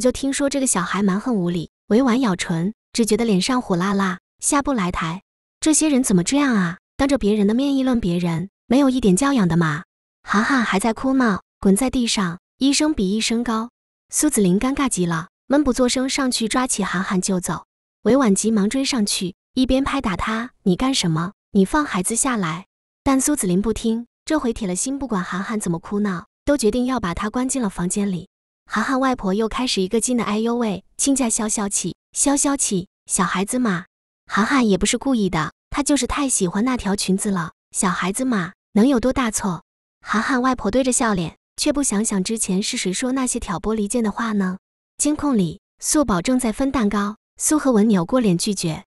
就听说这个小孩蛮横无理。委婉咬唇，只觉得脸上火辣辣，下不来台。这些人怎么这样啊？当着别人的面议论别人，没有一点教养的吗？涵涵还在哭闹，滚在地上，一声比一声高。苏子林尴尬极了，闷不作声，上去抓起涵涵就走。委婉急忙追上去。一边拍打他，你干什么？你放孩子下来！但苏子林不听，这回铁了心，不管涵涵怎么哭闹，都决定要把他关进了房间里。涵涵外婆又开始一个劲的：“哎呦喂，亲家，消消气，消消气，小孩子嘛。”涵涵也不是故意的，他就是太喜欢那条裙子了。小孩子嘛，能有多大错？涵涵外婆堆着笑脸，却不想想之前是谁说那些挑拨离间的话呢？监控里，素宝正在分蛋糕，苏和文扭过脸拒绝。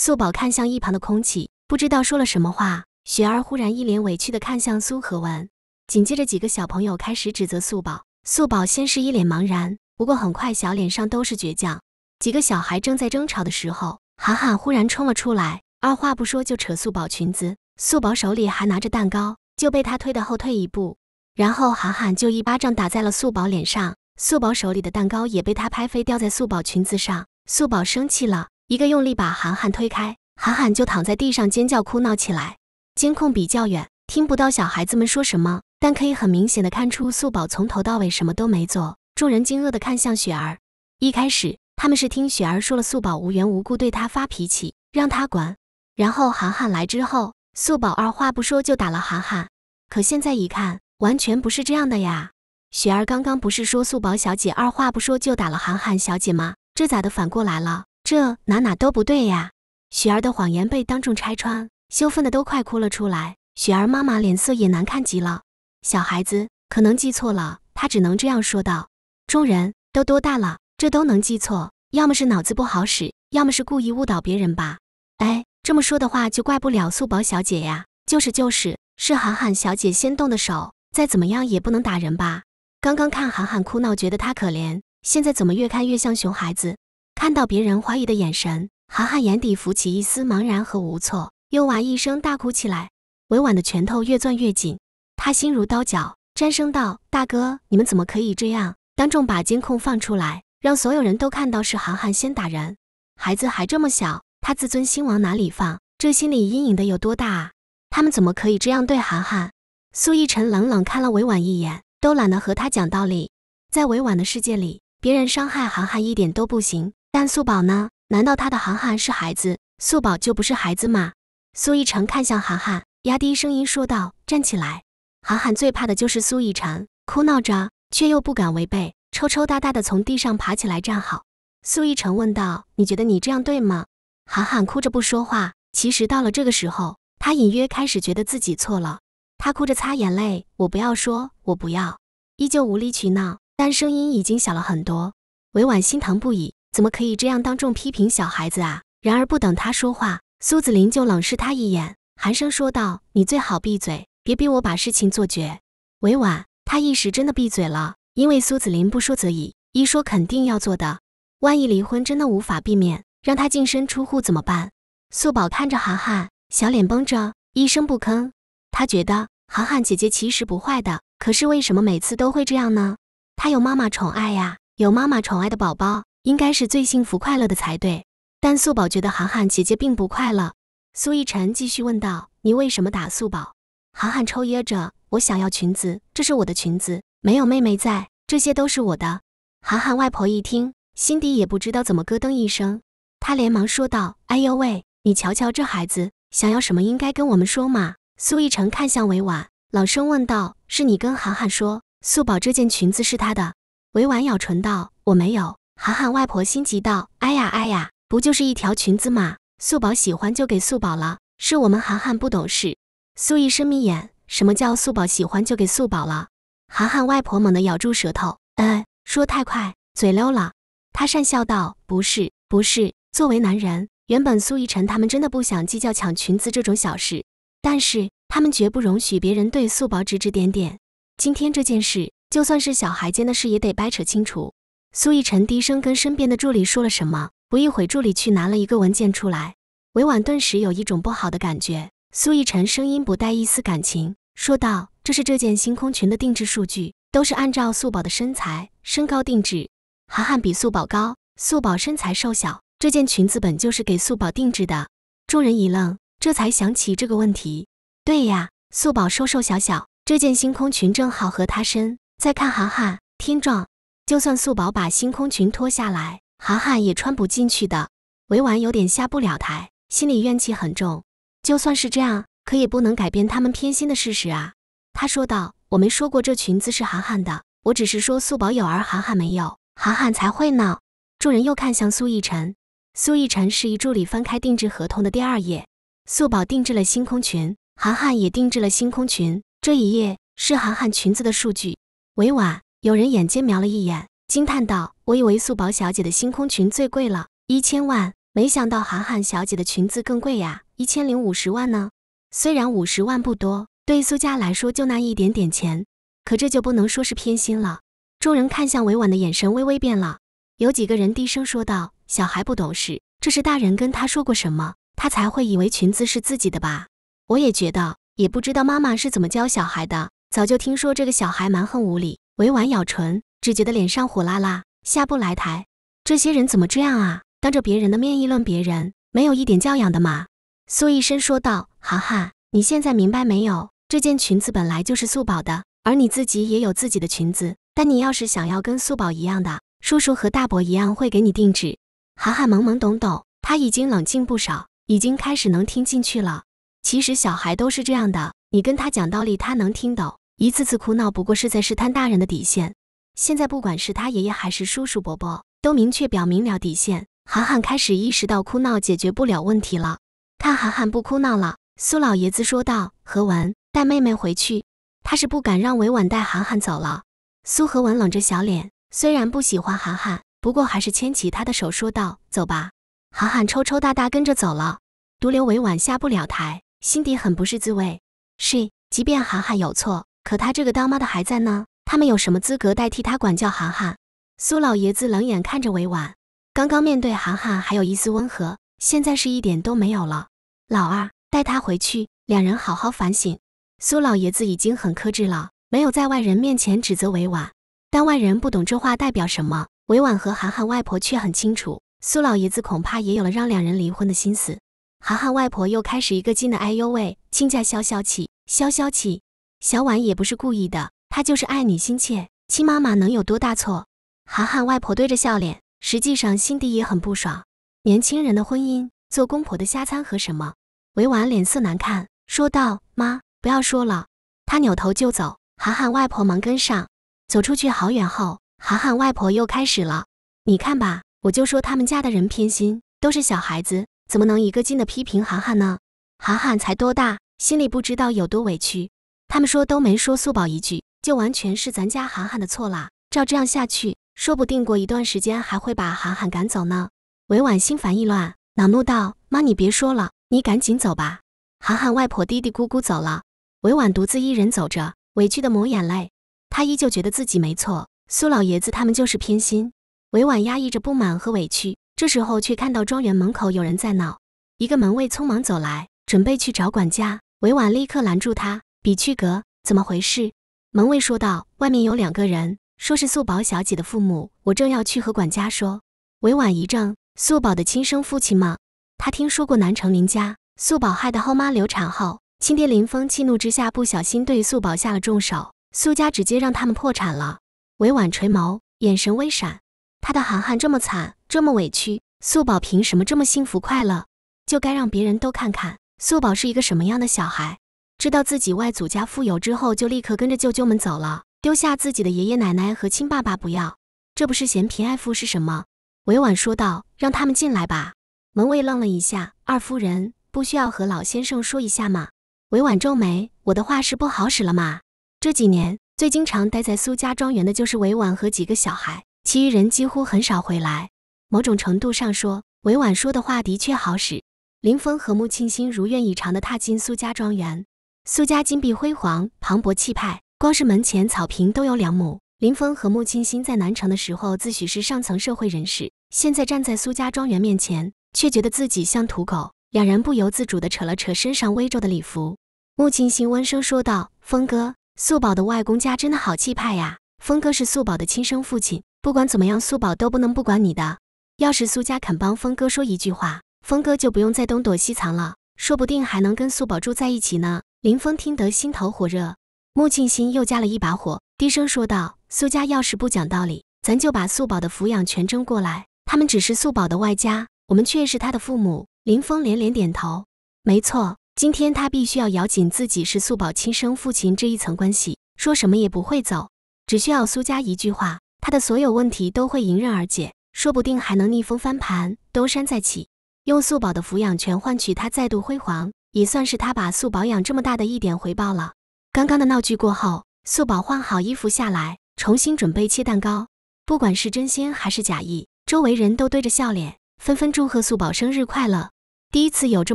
素宝看向一旁的空气，不知道说了什么话。雪儿忽然一脸委屈的看向苏和文，紧接着几个小朋友开始指责素宝。素宝先是一脸茫然，不过很快小脸上都是倔强。几个小孩正在争吵的时候，涵涵忽然冲了出来，二话不说就扯素宝裙子。素宝手里还拿着蛋糕，就被他推的后退一步。然后涵涵就一巴掌打在了素宝脸上，素宝手里的蛋糕也被他拍飞掉在素宝裙子上。素宝生气了。一个用力把涵涵推开，涵涵就躺在地上尖叫哭闹起来。监控比较远，听不到小孩子们说什么，但可以很明显的看出素宝从头到尾什么都没做。众人惊愕的看向雪儿。一开始他们是听雪儿说了素宝无缘无故对她发脾气，让她管。然后涵涵来之后，素宝二话不说就打了涵涵。可现在一看，完全不是这样的呀！雪儿刚刚不是说素宝小姐二话不说就打了涵涵小姐吗？这咋的反过来了？这哪哪都不对呀！雪儿的谎言被当众拆穿，羞愤的都快哭了出来。雪儿妈妈脸色也难看极了。小孩子可能记错了，她只能这样说道。众人都多大了，这都能记错，要么是脑子不好使，要么是故意误导别人吧？哎，这么说的话，就怪不了素宝小姐呀。就是就是，是涵涵小姐先动的手，再怎么样也不能打人吧？刚刚看涵涵哭闹，觉得她可怜，现在怎么越看越像熊孩子？看到别人怀疑的眼神，涵涵眼底浮起一丝茫然和无措。又娃一声大哭起来，委婉的拳头越攥越紧，他心如刀绞，沾声道：“大哥，你们怎么可以这样？当众把监控放出来，让所有人都看到是涵涵先打人。孩子还这么小，他自尊心往哪里放？这心理阴影的有多大啊？他们怎么可以这样对涵涵？”苏逸晨冷冷看了委婉一眼，都懒得和他讲道理。在委婉的世界里，别人伤害涵涵一点都不行。但素宝呢？难道他的涵涵是孩子，素宝就不是孩子吗？苏奕晨看向涵涵，压低声音说道：“站起来。”涵涵最怕的就是苏奕晨，哭闹着却又不敢违背，抽抽搭搭的从地上爬起来站好。苏奕晨问道：“你觉得你这样对吗？”涵涵哭着不说话。其实到了这个时候，他隐约开始觉得自己错了。他哭着擦眼泪：“我不要说，我不要。”依旧无理取闹，但声音已经小了很多，委婉心疼不已。怎么可以这样当众批评小孩子啊？然而不等他说话，苏子林就冷视他一眼，寒声说道：“你最好闭嘴，别逼我把事情做绝。”委婉，他一时真的闭嘴了，因为苏子林不说则已，一说肯定要做的。万一离婚真的无法避免，让他净身出户怎么办？素宝看着涵涵，小脸绷着，一声不吭。他觉得涵涵姐姐其实不坏的，可是为什么每次都会这样呢？她有妈妈宠爱呀，有妈妈宠爱的宝宝。应该是最幸福快乐的才对，但素宝觉得涵涵姐姐并不快乐。苏逸晨继续问道：“你为什么打素宝？”涵涵抽噎着：“我想要裙子，这是我的裙子，没有妹妹在，这些都是我的。”涵涵外婆一听，心底也不知道怎么咯噔一声，她连忙说道：“哎呦喂，你瞧瞧这孩子，想要什么应该跟我们说嘛。”苏逸晨看向委婉，老声问道：“是你跟涵涵说素宝这件裙子是她的？”委婉咬唇道：“我没有。”涵涵外婆心急道：“哎呀哎呀，不就是一条裙子嘛，素宝喜欢就给素宝了，是我们涵涵不懂事。”苏意眯眯眼：“什么叫素宝喜欢就给素宝了？”涵涵外婆猛地咬住舌头：“哎，说太快，嘴溜了。”他讪笑道：“不是，不是。作为男人，原本苏逸晨他们真的不想计较抢裙子这种小事，但是他们绝不容许别人对素宝指指点点。今天这件事，就算是小孩间的事，也得掰扯清楚。”苏逸晨低声跟身边的助理说了什么，不一会，助理去拿了一个文件出来。委婉顿时有一种不好的感觉。苏逸晨声音不带一丝感情，说道：“这是这件星空裙的定制数据，都是按照素宝的身材、身高定制。涵涵比素宝高，素宝身材瘦小，这件裙子本就是给素宝定制的。”众人一愣，这才想起这个问题。对呀，素宝瘦瘦小小，这件星空裙正好合她身。再看涵涵，天壮。就算素宝把星空裙脱下来，涵涵也穿不进去的。委婉有点下不了台，心里怨气很重。就算是这样，可也不能改变他们偏心的事实啊！他说道：“我没说过这裙子是涵涵的，我只是说素宝有而涵涵没有，涵涵才会闹。”众人又看向苏逸晨，苏逸晨示意助理翻开定制合同的第二页。素宝定制了星空裙，涵涵也定制了星空裙。这一页是涵涵裙子的数据，委婉。有人眼尖瞄了一眼，惊叹道：“我以为素宝小姐的星空裙最贵了，一千万，没想到涵涵小姐的裙子更贵呀，一千零五十万呢。虽然五十万不多，对苏家来说就那一点点钱，可这就不能说是偏心了。”众人看向委婉的眼神微微变了，有几个人低声说道：“小孩不懂事，这是大人跟他说过什么，他才会以为裙子是自己的吧？”我也觉得，也不知道妈妈是怎么教小孩的。早就听说这个小孩蛮横无理。委婉咬唇，只觉得脸上火辣辣，下不来台。这些人怎么这样啊？当着别人的面议论别人，没有一点教养的吗？苏医生说道：“涵涵，你现在明白没有？这件裙子本来就是素宝的，而你自己也有自己的裙子。但你要是想要跟素宝一样的，叔叔和大伯一样会给你定制。”涵涵懵懵懂懂，他已经冷静不少，已经开始能听进去了。其实小孩都是这样的，你跟他讲道理，他能听懂。一次次哭闹不过是在试探大人的底线。现在不管是他爷爷还是叔叔伯伯，都明确表明了底线。涵涵开始意识到哭闹解决不了问题了。看涵涵不哭闹了，苏老爷子说道：“何文，带妹妹回去。”他是不敢让委婉带涵涵走了。苏何文冷着小脸，虽然不喜欢涵涵，不过还是牵起她的手说道：“走吧。”涵涵抽抽搭搭跟着走了。独留委婉下不了台，心底很不是滋味。是，即便涵涵有错。可他这个当妈的还在呢，他们有什么资格代替他管教涵涵？苏老爷子冷眼看着委婉，刚刚面对涵涵还有一丝温和，现在是一点都没有了。老二，带他回去，两人好好反省。苏老爷子已经很克制了，没有在外人面前指责委婉，但外人不懂这话代表什么。委婉和涵涵外婆却很清楚，苏老爷子恐怕也有了让两人离婚的心思。涵涵外婆又开始一个劲的哎呦喂，亲家，消消气，消消气。小婉也不是故意的，她就是爱你心切，亲妈妈能有多大错？涵涵外婆堆着笑脸，实际上心底也很不爽。年轻人的婚姻，做公婆的瞎掺和什么？委婉脸色难看，说道：“妈，不要说了。”她扭头就走，涵涵外婆忙跟上。走出去好远后，涵涵外婆又开始了：“你看吧，我就说他们家的人偏心，都是小孩子，怎么能一个劲的批评涵涵呢？涵涵才多大，心里不知道有多委屈。”他们说都没说苏宝一句，就完全是咱家涵涵的错啦。照这样下去，说不定过一段时间还会把涵涵赶走呢。委婉心烦意乱，恼怒道：“妈，你别说了，你赶紧走吧。”涵涵外婆嘀嘀咕咕走了。委婉独自一人走着，委屈的抹眼泪。她依旧觉得自己没错，苏老爷子他们就是偏心。委婉压抑着不满和委屈，这时候却看到庄园门口有人在闹。一个门卫匆忙走来，准备去找管家。委婉立刻拦住他。比去阁怎么回事？门卫说道：“外面有两个人，说是素宝小姐的父母。”我正要去和管家说，委婉一怔：“素宝的亲生父亲吗？”他听说过南城林家，素宝害得后妈流产后，亲爹林峰气怒之下不小心对素宝下了重手，苏家直接让他们破产了。委婉垂眸，眼神微闪：“他的涵涵这么惨，这么委屈，素宝凭什么这么幸福快乐？就该让别人都看看素宝是一个什么样的小孩。”知道自己外祖家富有之后，就立刻跟着舅舅们走了，丢下自己的爷爷奶奶和亲爸爸不要，这不是嫌贫爱富是什么？委婉说道：“让他们进来吧。”门卫愣了一下：“二夫人不需要和老先生说一下吗？”委婉皱眉：“我的话是不好使了吗？”这几年最经常待在苏家庄园的就是委婉和几个小孩，其余人几乎很少回来。某种程度上说，委婉说的话的确好使。林峰和穆青心如愿以偿地踏进苏家庄园。苏家金碧辉煌，磅礴气派，光是门前草坪都有两亩。林峰和穆青新在南城的时候，自诩是上层社会人士，现在站在苏家庄园面前，却觉得自己像土狗。两人不由自主地扯了扯身上微皱的礼服。穆青心温声说道：“峰哥，素宝的外公家真的好气派呀。峰哥是素宝的亲生父亲，不管怎么样，素宝都不能不管你的。要是苏家肯帮峰哥说一句话，峰哥就不用再东躲西藏了，说不定还能跟素宝住在一起呢。”林峰听得心头火热，穆庆心又加了一把火，低声说道：“苏家要是不讲道理，咱就把素宝的抚养权争过来。他们只是素宝的外家，我们却是他的父母。”林峰连连点头：“没错，今天他必须要咬紧自己是素宝亲生父亲这一层关系，说什么也不会走。只需要苏家一句话，他的所有问题都会迎刃而解，说不定还能逆风翻盘，东山再起，用素宝的抚养权换取他再度辉煌。”也算是他把素宝养这么大的一点回报了。刚刚的闹剧过后，素宝换好衣服下来，重新准备切蛋糕。不管是真心还是假意，周围人都堆着笑脸，纷纷祝贺素宝生日快乐。第一次有这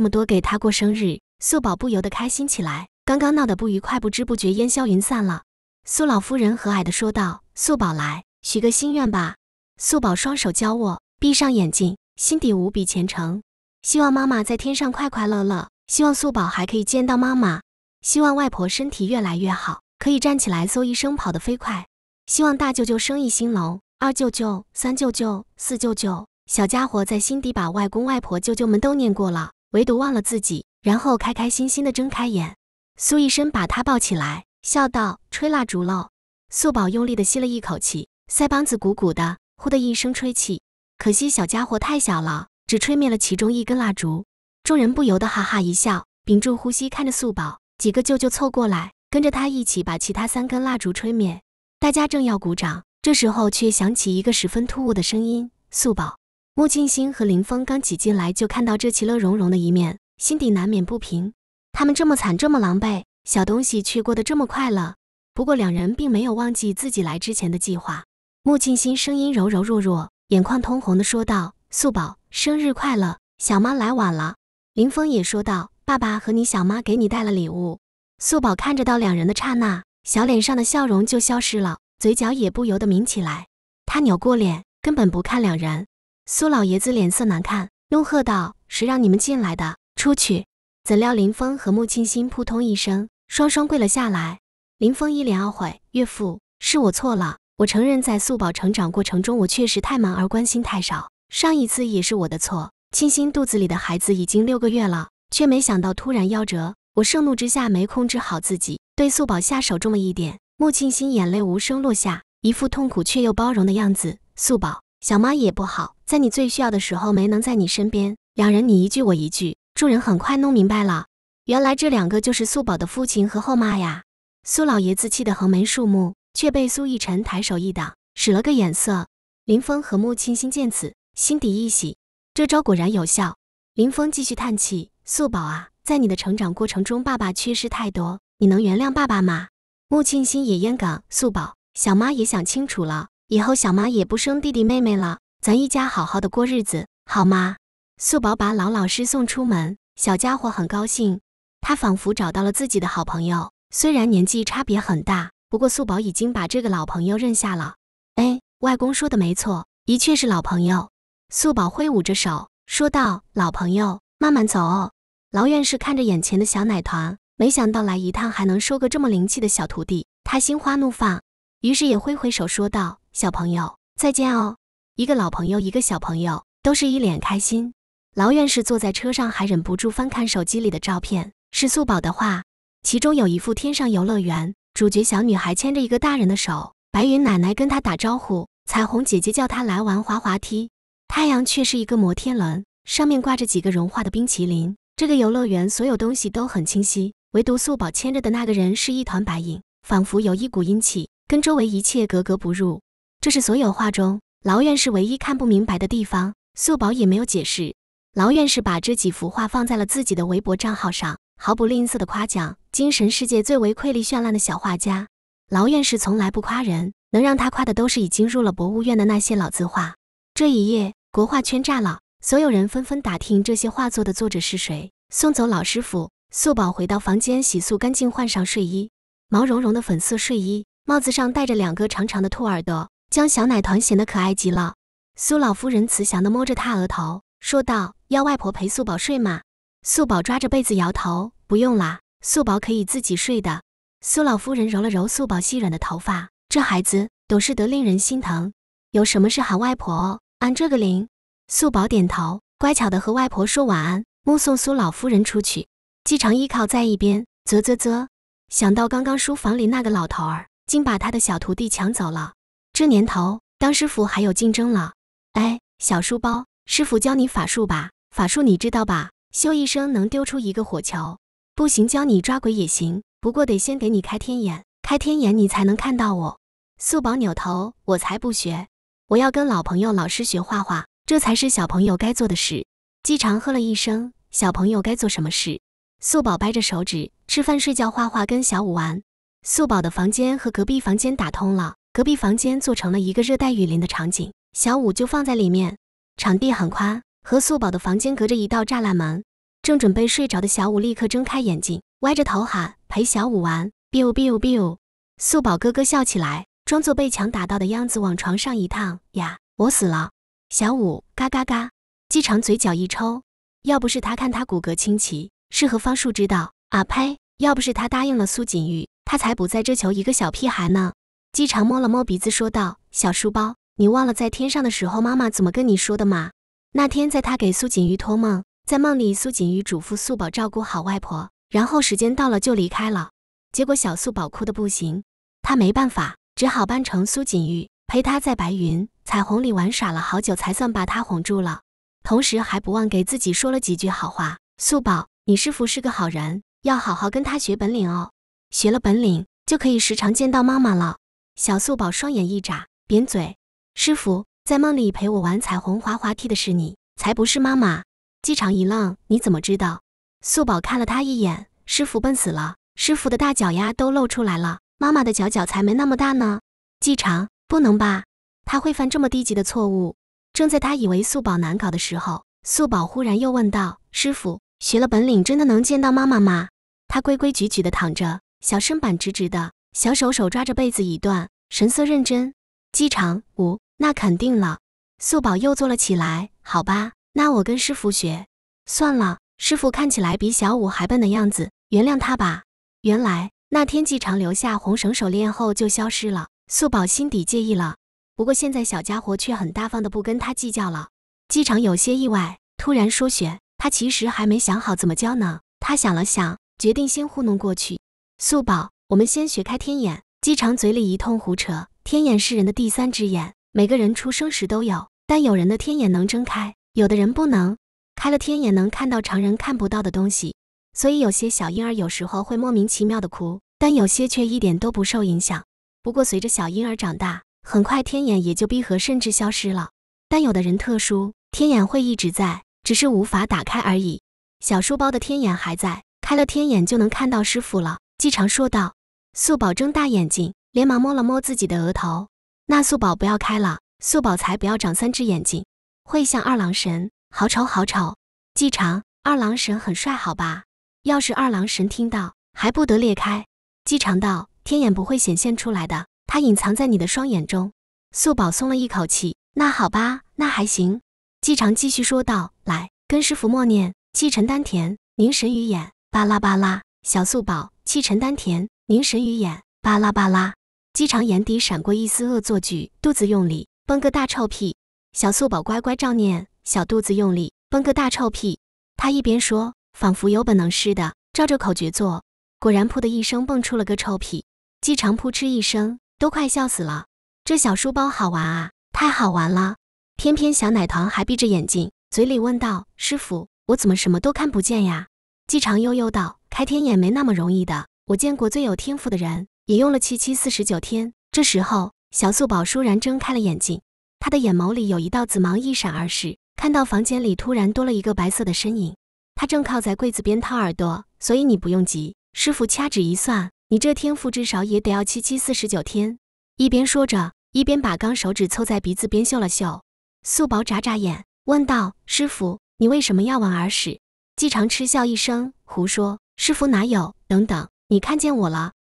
么多给他过生日，素宝不由得开心起来。刚刚闹得不愉快，不知不觉烟消云散了。素老夫人和蔼的说道：“素宝，来许个心愿吧。”素宝双手交握，闭上眼睛，心底无比虔诚，希望妈妈在天上快快乐乐。希望素宝还可以见到妈妈，希望外婆身体越来越好，可以站起来。嗖一声跑得飞快。希望大舅舅生意兴隆，二舅舅、三舅舅、四舅舅。小家伙在心底把外公、外婆、舅舅们都念过了，唯独忘了自己。然后开开心心的睁开眼。苏医生把他抱起来，笑道：“吹蜡烛喽。”素宝用力的吸了一口气，腮帮子鼓鼓的，呼的一声吹气。可惜小家伙太小了，只吹灭了其中一根蜡烛。众人不由得哈哈一笑，屏住呼吸看着素宝几个舅舅凑过来，跟着他一起把其他三根蜡烛吹灭。大家正要鼓掌，这时候却响起一个十分突兀的声音：“素宝，穆静心和林峰刚挤进来，就看到这其乐融融的一面，心底难免不平。他们这么惨，这么狼狈，小东西却过得这么快乐。不过两人并没有忘记自己来之前的计划。穆静心声音柔柔弱弱，眼眶通红的说道：‘素宝，生日快乐！小妈来晚了。’林峰也说道：“爸爸和你小妈给你带了礼物。”素宝看着到两人的刹那，小脸上的笑容就消失了，嘴角也不由得抿起来。他扭过脸，根本不看两人。苏老爷子脸色难看，怒喝道：“谁让你们进来的？出去！”怎料林峰和穆青心扑通一声，双双跪了下来。林峰一脸懊悔：“岳父，是我错了，我承认在素宝成长过程中，我确实太忙而关心太少。上一次也是我的错。”清心肚子里的孩子已经六个月了，却没想到突然夭折。我盛怒之下没控制好自己，对素宝下手这么一点。穆青心眼泪无声落下，一副痛苦却又包容的样子。素宝，小妈也不好，在你最需要的时候没能在你身边。两人你一句我一句，众人很快弄明白了，原来这两个就是素宝的父亲和后妈呀。苏老爷子气得横眉竖目，却被苏逸晨抬手一挡，使了个眼色。林峰和穆青心见此，心底一喜。这招果然有效。林峰继续叹气：“素宝啊，在你的成长过程中，爸爸缺失太多，你能原谅爸爸吗？”穆庆新也咽哽：“素宝，小妈也想清楚了，以后小妈也不生弟弟妹妹了，咱一家好好的过日子，好吗？”素宝把老老师送出门，小家伙很高兴，他仿佛找到了自己的好朋友。虽然年纪差别很大，不过素宝已经把这个老朋友认下了。哎，外公说的没错，的确是老朋友。素宝挥舞着手说道：“老朋友，慢慢走哦。”劳院士看着眼前的小奶团，没想到来一趟还能收个这么灵气的小徒弟，他心花怒放，于是也挥挥手说道：“小朋友，再见哦。”一个老朋友，一个小朋友，都是一脸开心。劳院士坐在车上，还忍不住翻看手机里的照片，是素宝的画，其中有一幅《天上游乐园》，主角小女孩牵着一个大人的手，白云奶奶跟她打招呼，彩虹姐姐叫她来玩滑滑梯。太阳却是一个摩天轮，上面挂着几个融化的冰淇淋。这个游乐园所有东西都很清晰，唯独素宝牵着的那个人是一团白影，仿佛有一股阴气，跟周围一切格格不入。这是所有画中劳院士唯一看不明白的地方。素宝也没有解释。劳院士把这几幅画放在了自己的微博账号上，毫不吝啬的夸奖精神世界最为瑰丽绚烂的小画家。劳院士从来不夸人，能让他夸的都是已经入了博物院的那些老字画。这一夜。国画圈炸了，所有人纷纷打听这些画作的作者是谁。送走老师傅，素宝回到房间，洗漱干净，换上睡衣，毛茸茸的粉色睡衣，帽子上戴着两个长长的兔耳朵，将小奶团显得可爱极了。苏老夫人慈祥地摸着她额头，说道：“要外婆陪素宝睡吗？”素宝抓着被子摇头：“不用啦，素宝可以自己睡的。”苏老夫人揉了揉素宝细软的头发，这孩子懂事得令人心疼，有什么事喊外婆哦。按这个铃，素宝点头，乖巧地和外婆说晚安，目送苏老夫人出去。季常依靠在一边，啧啧啧，想到刚刚书房里那个老头儿，竟把他的小徒弟抢走了。这年头，当师傅还有竞争了？哎，小书包，师傅教你法术吧，法术你知道吧？咻一声，能丢出一个火球。不行，教你抓鬼也行，不过得先给你开天眼，开天眼你才能看到我。素宝扭头，我才不学。我要跟老朋友老师学画画，这才是小朋友该做的事。季常喝了一声：“小朋友该做什么事？”素宝掰着手指：“吃饭、睡觉、画画，跟小五玩。”素宝的房间和隔壁房间打通了，隔壁房间做成了一个热带雨林的场景，小五就放在里面。场地很宽，和素宝的房间隔着一道栅栏门。正准备睡着的小五立刻睁开眼睛，歪着头喊：“陪小五玩！”biu biu biu，素宝咯咯笑起来。装作被墙打到的样子，往床上一趟呀，我死了！小五，嘎嘎嘎！姬长嘴角一抽，要不是他看他骨骼清奇，是何方术知道啊呸！要不是他答应了苏锦玉，他才不在这求一个小屁孩呢！姬长摸了摸鼻子，说道：“小书包，你忘了在天上的时候妈妈怎么跟你说的吗？那天在他给苏锦玉托梦，在梦里苏锦玉嘱咐素宝照顾好外婆，然后时间到了就离开了。结果小素宝哭的不行，他没办法。”只好扮成苏锦玉，陪他在白云彩虹里玩耍了好久，才算把他哄住了。同时还不忘给自己说了几句好话：“素宝，你师傅是个好人，要好好跟他学本领哦。学了本领，就可以时常见到妈妈了。”小素宝双眼一眨，扁嘴：“师傅在梦里陪我玩彩虹滑滑梯的是你，才不是妈妈。”机场一浪，你怎么知道？素宝看了他一眼：“师傅笨死了，师傅的大脚丫都露出来了。”妈妈的脚脚才没那么大呢，季常不能吧？他会犯这么低级的错误？正在他以为素宝难搞的时候，素宝忽然又问道：“师傅，学了本领真的能见到妈妈吗？”他规规矩矩地躺着，小身板直直的，小手手抓着被子一段，神色认真。季常五那肯定了，素宝又坐了起来。好吧，那我跟师傅学算了。师傅看起来比小五还笨的样子，原谅他吧。原来。那天季常留下红绳手链后就消失了，素宝心底介意了。不过现在小家伙却很大方的不跟他计较了。季常有些意外，突然说雪，他其实还没想好怎么教呢。他想了想，决定先糊弄过去。素宝，我们先学开天眼。季常嘴里一通胡扯，天眼是人的第三只眼，每个人出生时都有，但有人的天眼能睁开，有的人不能。开了天眼能看到常人看不到的东西，所以有些小婴儿有时候会莫名其妙的哭。但有些却一点都不受影响。不过随着小婴儿长大，很快天眼也就闭合，甚至消失了。但有的人特殊，天眼会一直在，只是无法打开而已。小书包的天眼还在，开了天眼就能看到师傅了。季常说道。素宝睁大眼睛，连忙摸了摸自己的额头。那素宝不要开了，素宝才不要长三只眼睛，会像二郎神，好丑好丑。季常，二郎神很帅，好吧？要是二郎神听到，还不得裂开？姬常道：“天眼不会显现出来的，它隐藏在你的双眼中。”素宝松了一口气。“那好吧，那还行。”姬常继续说道：“来，跟师傅默念，气沉丹田，凝神于眼，巴拉巴拉。”小素宝，气沉丹田，凝神于眼，巴拉巴拉。姬常眼底闪过一丝恶作剧，肚子用力，崩个大臭屁。小素宝乖乖照念，小肚子用力，崩个大臭屁。他一边说，仿佛有本能似的，照着口诀做。果然，噗的一声蹦出了个臭屁。季常扑哧一声，都快笑死了。这小书包好玩啊，太好玩了！偏偏小奶糖还闭着眼睛，嘴里问道：“师傅，我怎么什么都看不见呀？”季常悠悠道：“开天眼没那么容易的，我见过最有天赋的人，也用了七七四十九天。”这时候，小素宝倏然睁开了眼睛，他的眼眸里有一道紫芒一闪而逝，看到房间里突然多了一个白色的身影，他正靠在柜子边掏耳朵，所以你不用急。师傅掐指一算，你这天赋至少也得要七七四十九天。一边说着，一边把钢手指凑在鼻子边嗅了嗅。素宝眨眨眼，问道：“师傅，你为什么要玩耳屎？”季常嗤笑一声：“胡说，师傅哪有？等等，你看见我了？”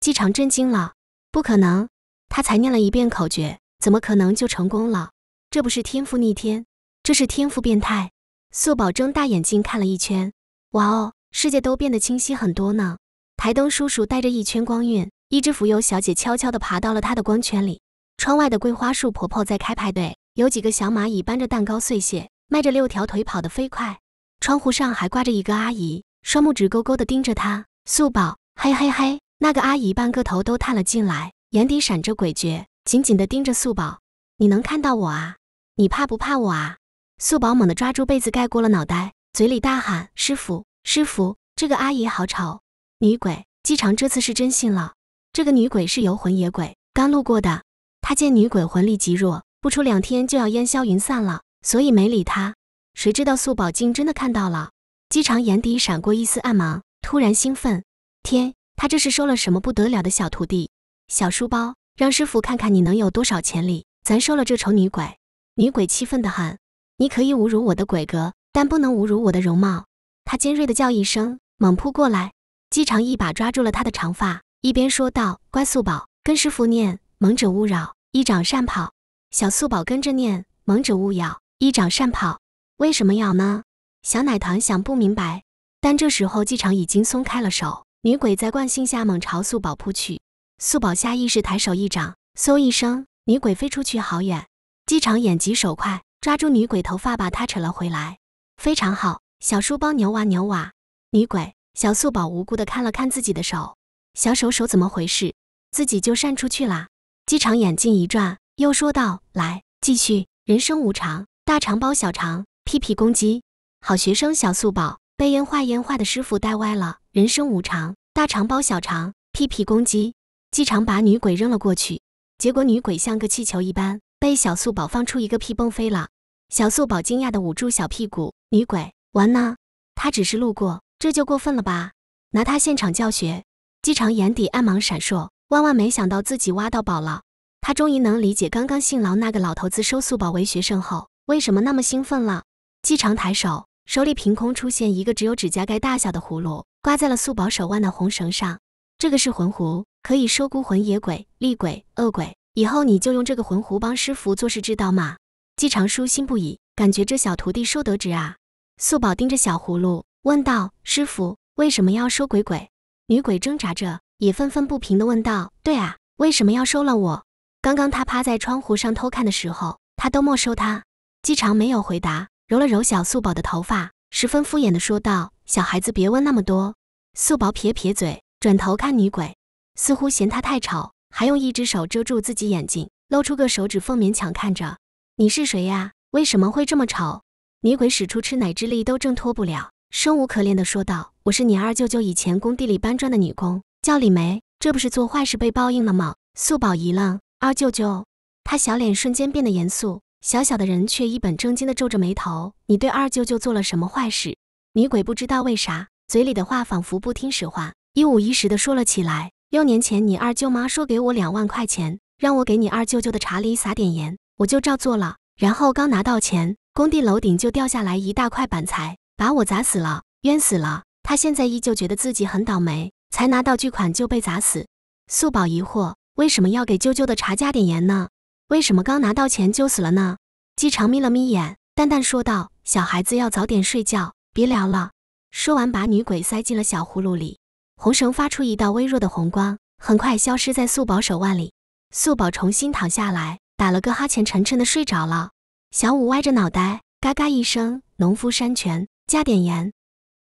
季常震惊了：“不可能！他才念了一遍口诀，怎么可能就成功了？这不是天赋逆天，这是天赋变态！”素宝睁大眼睛看了一圈：“哇哦！”世界都变得清晰很多呢。台灯叔叔带着一圈光晕，一只蜉蝣小姐悄悄地爬到了他的光圈里。窗外的桂花树婆婆在开派对，有几个小蚂蚁搬着蛋糕碎屑，迈着六条腿跑得飞快。窗户上还挂着一个阿姨，双目直勾勾地盯着她。素宝，嘿嘿嘿，那个阿姨半个头都探了进来，眼底闪着诡谲，紧紧地盯着素宝。你能看到我啊？你怕不怕我啊？素宝猛地抓住被子盖过了脑袋，嘴里大喊：“师傅！”师傅，这个阿姨好丑。女鬼姬长这次是真信了，这个女鬼是游魂野鬼，刚路过的。他见女鬼魂力极弱，不出两天就要烟消云散了，所以没理她。谁知道素宝竟真的看到了。姬长眼底闪过一丝暗芒，突然兴奋，天，他这是收了什么不得了的小徒弟？小书包，让师傅看看你能有多少潜力。咱收了这丑女鬼。女鬼气愤的喊：“你可以侮辱我的鬼格，但不能侮辱我的容貌。”他尖锐的叫一声，猛扑过来，姬长一把抓住了他的长发，一边说道：“乖素宝，跟师傅念，猛者勿扰，一掌善跑。”小素宝跟着念：“猛者勿咬，一掌善跑。”为什么咬呢？小奶团想不明白。但这时候，姬长已经松开了手，女鬼在惯性下猛朝素宝扑去，素宝下意识抬手一掌，嗖一声，女鬼飞出去好远。姬长眼疾手快，抓住女鬼头发，把她扯了回来。非常好。小书包，牛娃牛娃，女鬼小素宝无辜的看了看自己的手，小手手怎么回事？自己就扇出去啦！机场眼睛一转，又说道：“来，继续，人生无常，大肠包小肠，屁屁攻击。”好学生小素宝被烟花烟花的师傅带歪了，人生无常，大肠包小肠，屁屁攻击。机场把女鬼扔了过去，结果女鬼像个气球一般被小素宝放出一个屁蹦飞了。小素宝惊讶的捂住小屁股，女鬼。玩呢？他只是路过，这就过分了吧？拿他现场教学，季常眼底暗芒闪烁，万万没想到自己挖到宝了。他终于能理解刚刚姓劳那个老头子收素宝为学生后为什么那么兴奋了。季常抬手，手里凭空出现一个只有指甲盖大小的葫芦，挂在了素宝手腕的红绳上。这个是魂壶，可以收孤魂野鬼、厉鬼、恶鬼。以后你就用这个魂壶帮师傅做事，知道吗？季常舒心不已，感觉这小徒弟收得值啊。素宝盯着小葫芦，问道：“师傅，为什么要收鬼鬼？”女鬼挣扎着，也愤愤不平地问道：“对啊，为什么要收了我？刚刚他趴在窗户上偷看的时候，他都没收他。”姬常没有回答，揉了揉小素宝的头发，十分敷衍地说道：“小孩子别问那么多。”素宝撇撇嘴，转头看女鬼，似乎嫌她太吵，还用一只手遮住自己眼睛，露出个手指缝勉强看着：“你是谁呀？为什么会这么吵？”女鬼使出吃奶之力都挣脱不了，生无可恋的说道：“我是你二舅舅以前工地里搬砖的女工，叫李梅，这不是做坏事被报应了吗？”素宝一愣，二舅舅，他小脸瞬间变得严肃，小小的人却一本正经的皱着眉头：“你对二舅舅做了什么坏事？”女鬼不知道为啥，嘴里的话仿佛不听使唤，一五一十的说了起来：“六年前，你二舅妈说给我两万块钱，让我给你二舅舅的茶里撒点盐，我就照做了。然后刚拿到钱。”工地楼顶就掉下来一大块板材，把我砸死了，冤死了。他现在依旧觉得自己很倒霉，才拿到巨款就被砸死。素宝疑惑：为什么要给啾啾的茶加点盐呢？为什么刚拿到钱就死了呢？季常眯了眯眼，淡淡说道：“小孩子要早点睡觉，别聊了。”说完，把女鬼塞进了小葫芦里。红绳发出一道微弱的红光，很快消失在素宝手腕里。素宝重新躺下来，打了个哈欠，沉沉的睡着了。小五歪着脑袋，嘎嘎一声。农夫山泉加点盐。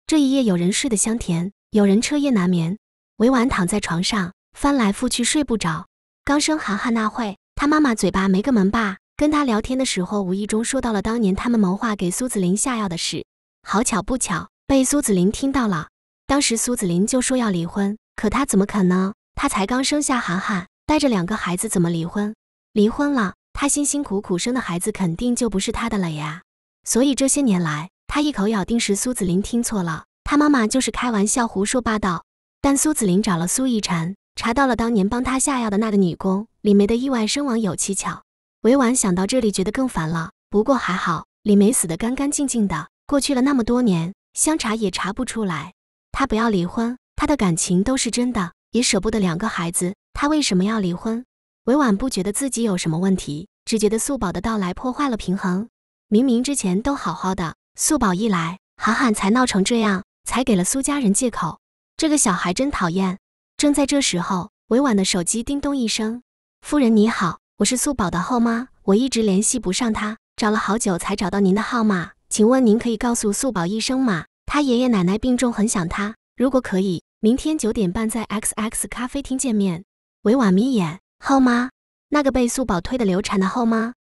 这一夜，有人睡得香甜，有人彻夜难眠。委婉躺在床上，翻来覆去睡不着。刚生涵涵那会，他妈妈嘴巴没个门把，跟他聊天的时候，无意中说到了当年他们谋划给苏子林下药的事。好巧不巧，被苏子林听到了。当时苏子林就说要离婚，可他怎么肯呢？他才刚生下涵涵，带着两个孩子怎么离婚？离婚了。他辛辛苦苦生的孩子肯定就不是他的了呀，所以这些年来，他一口咬定是苏子林听错了，他妈妈就是开玩笑胡说八道。但苏子林找了苏亦禅，查到了当年帮他下药的那个女工李梅的意外身亡有蹊跷。韦婉想到这里，觉得更烦了。不过还好，李梅死得干干净净的。过去了那么多年，想查也查不出来。他不要离婚，他的感情都是真的，也舍不得两个孩子。他为什么要离婚？委婉不觉得自己有什么问题，只觉得素宝的到来破坏了平衡。明明之前都好好的，素宝一来，涵涵才闹成这样，才给了苏家人借口。这个小孩真讨厌。正在这时候，委婉的手机叮咚一声：“夫人你好，我是素宝的后妈，我一直联系不上她，找了好久才找到您的号码，请问您可以告诉素宝一声吗？他爷爷奶奶病重，很想他。如果可以，明天九点半在 XX 咖啡厅见面。”委婉眯眼。后妈，那个被素宝推的流产的后妈。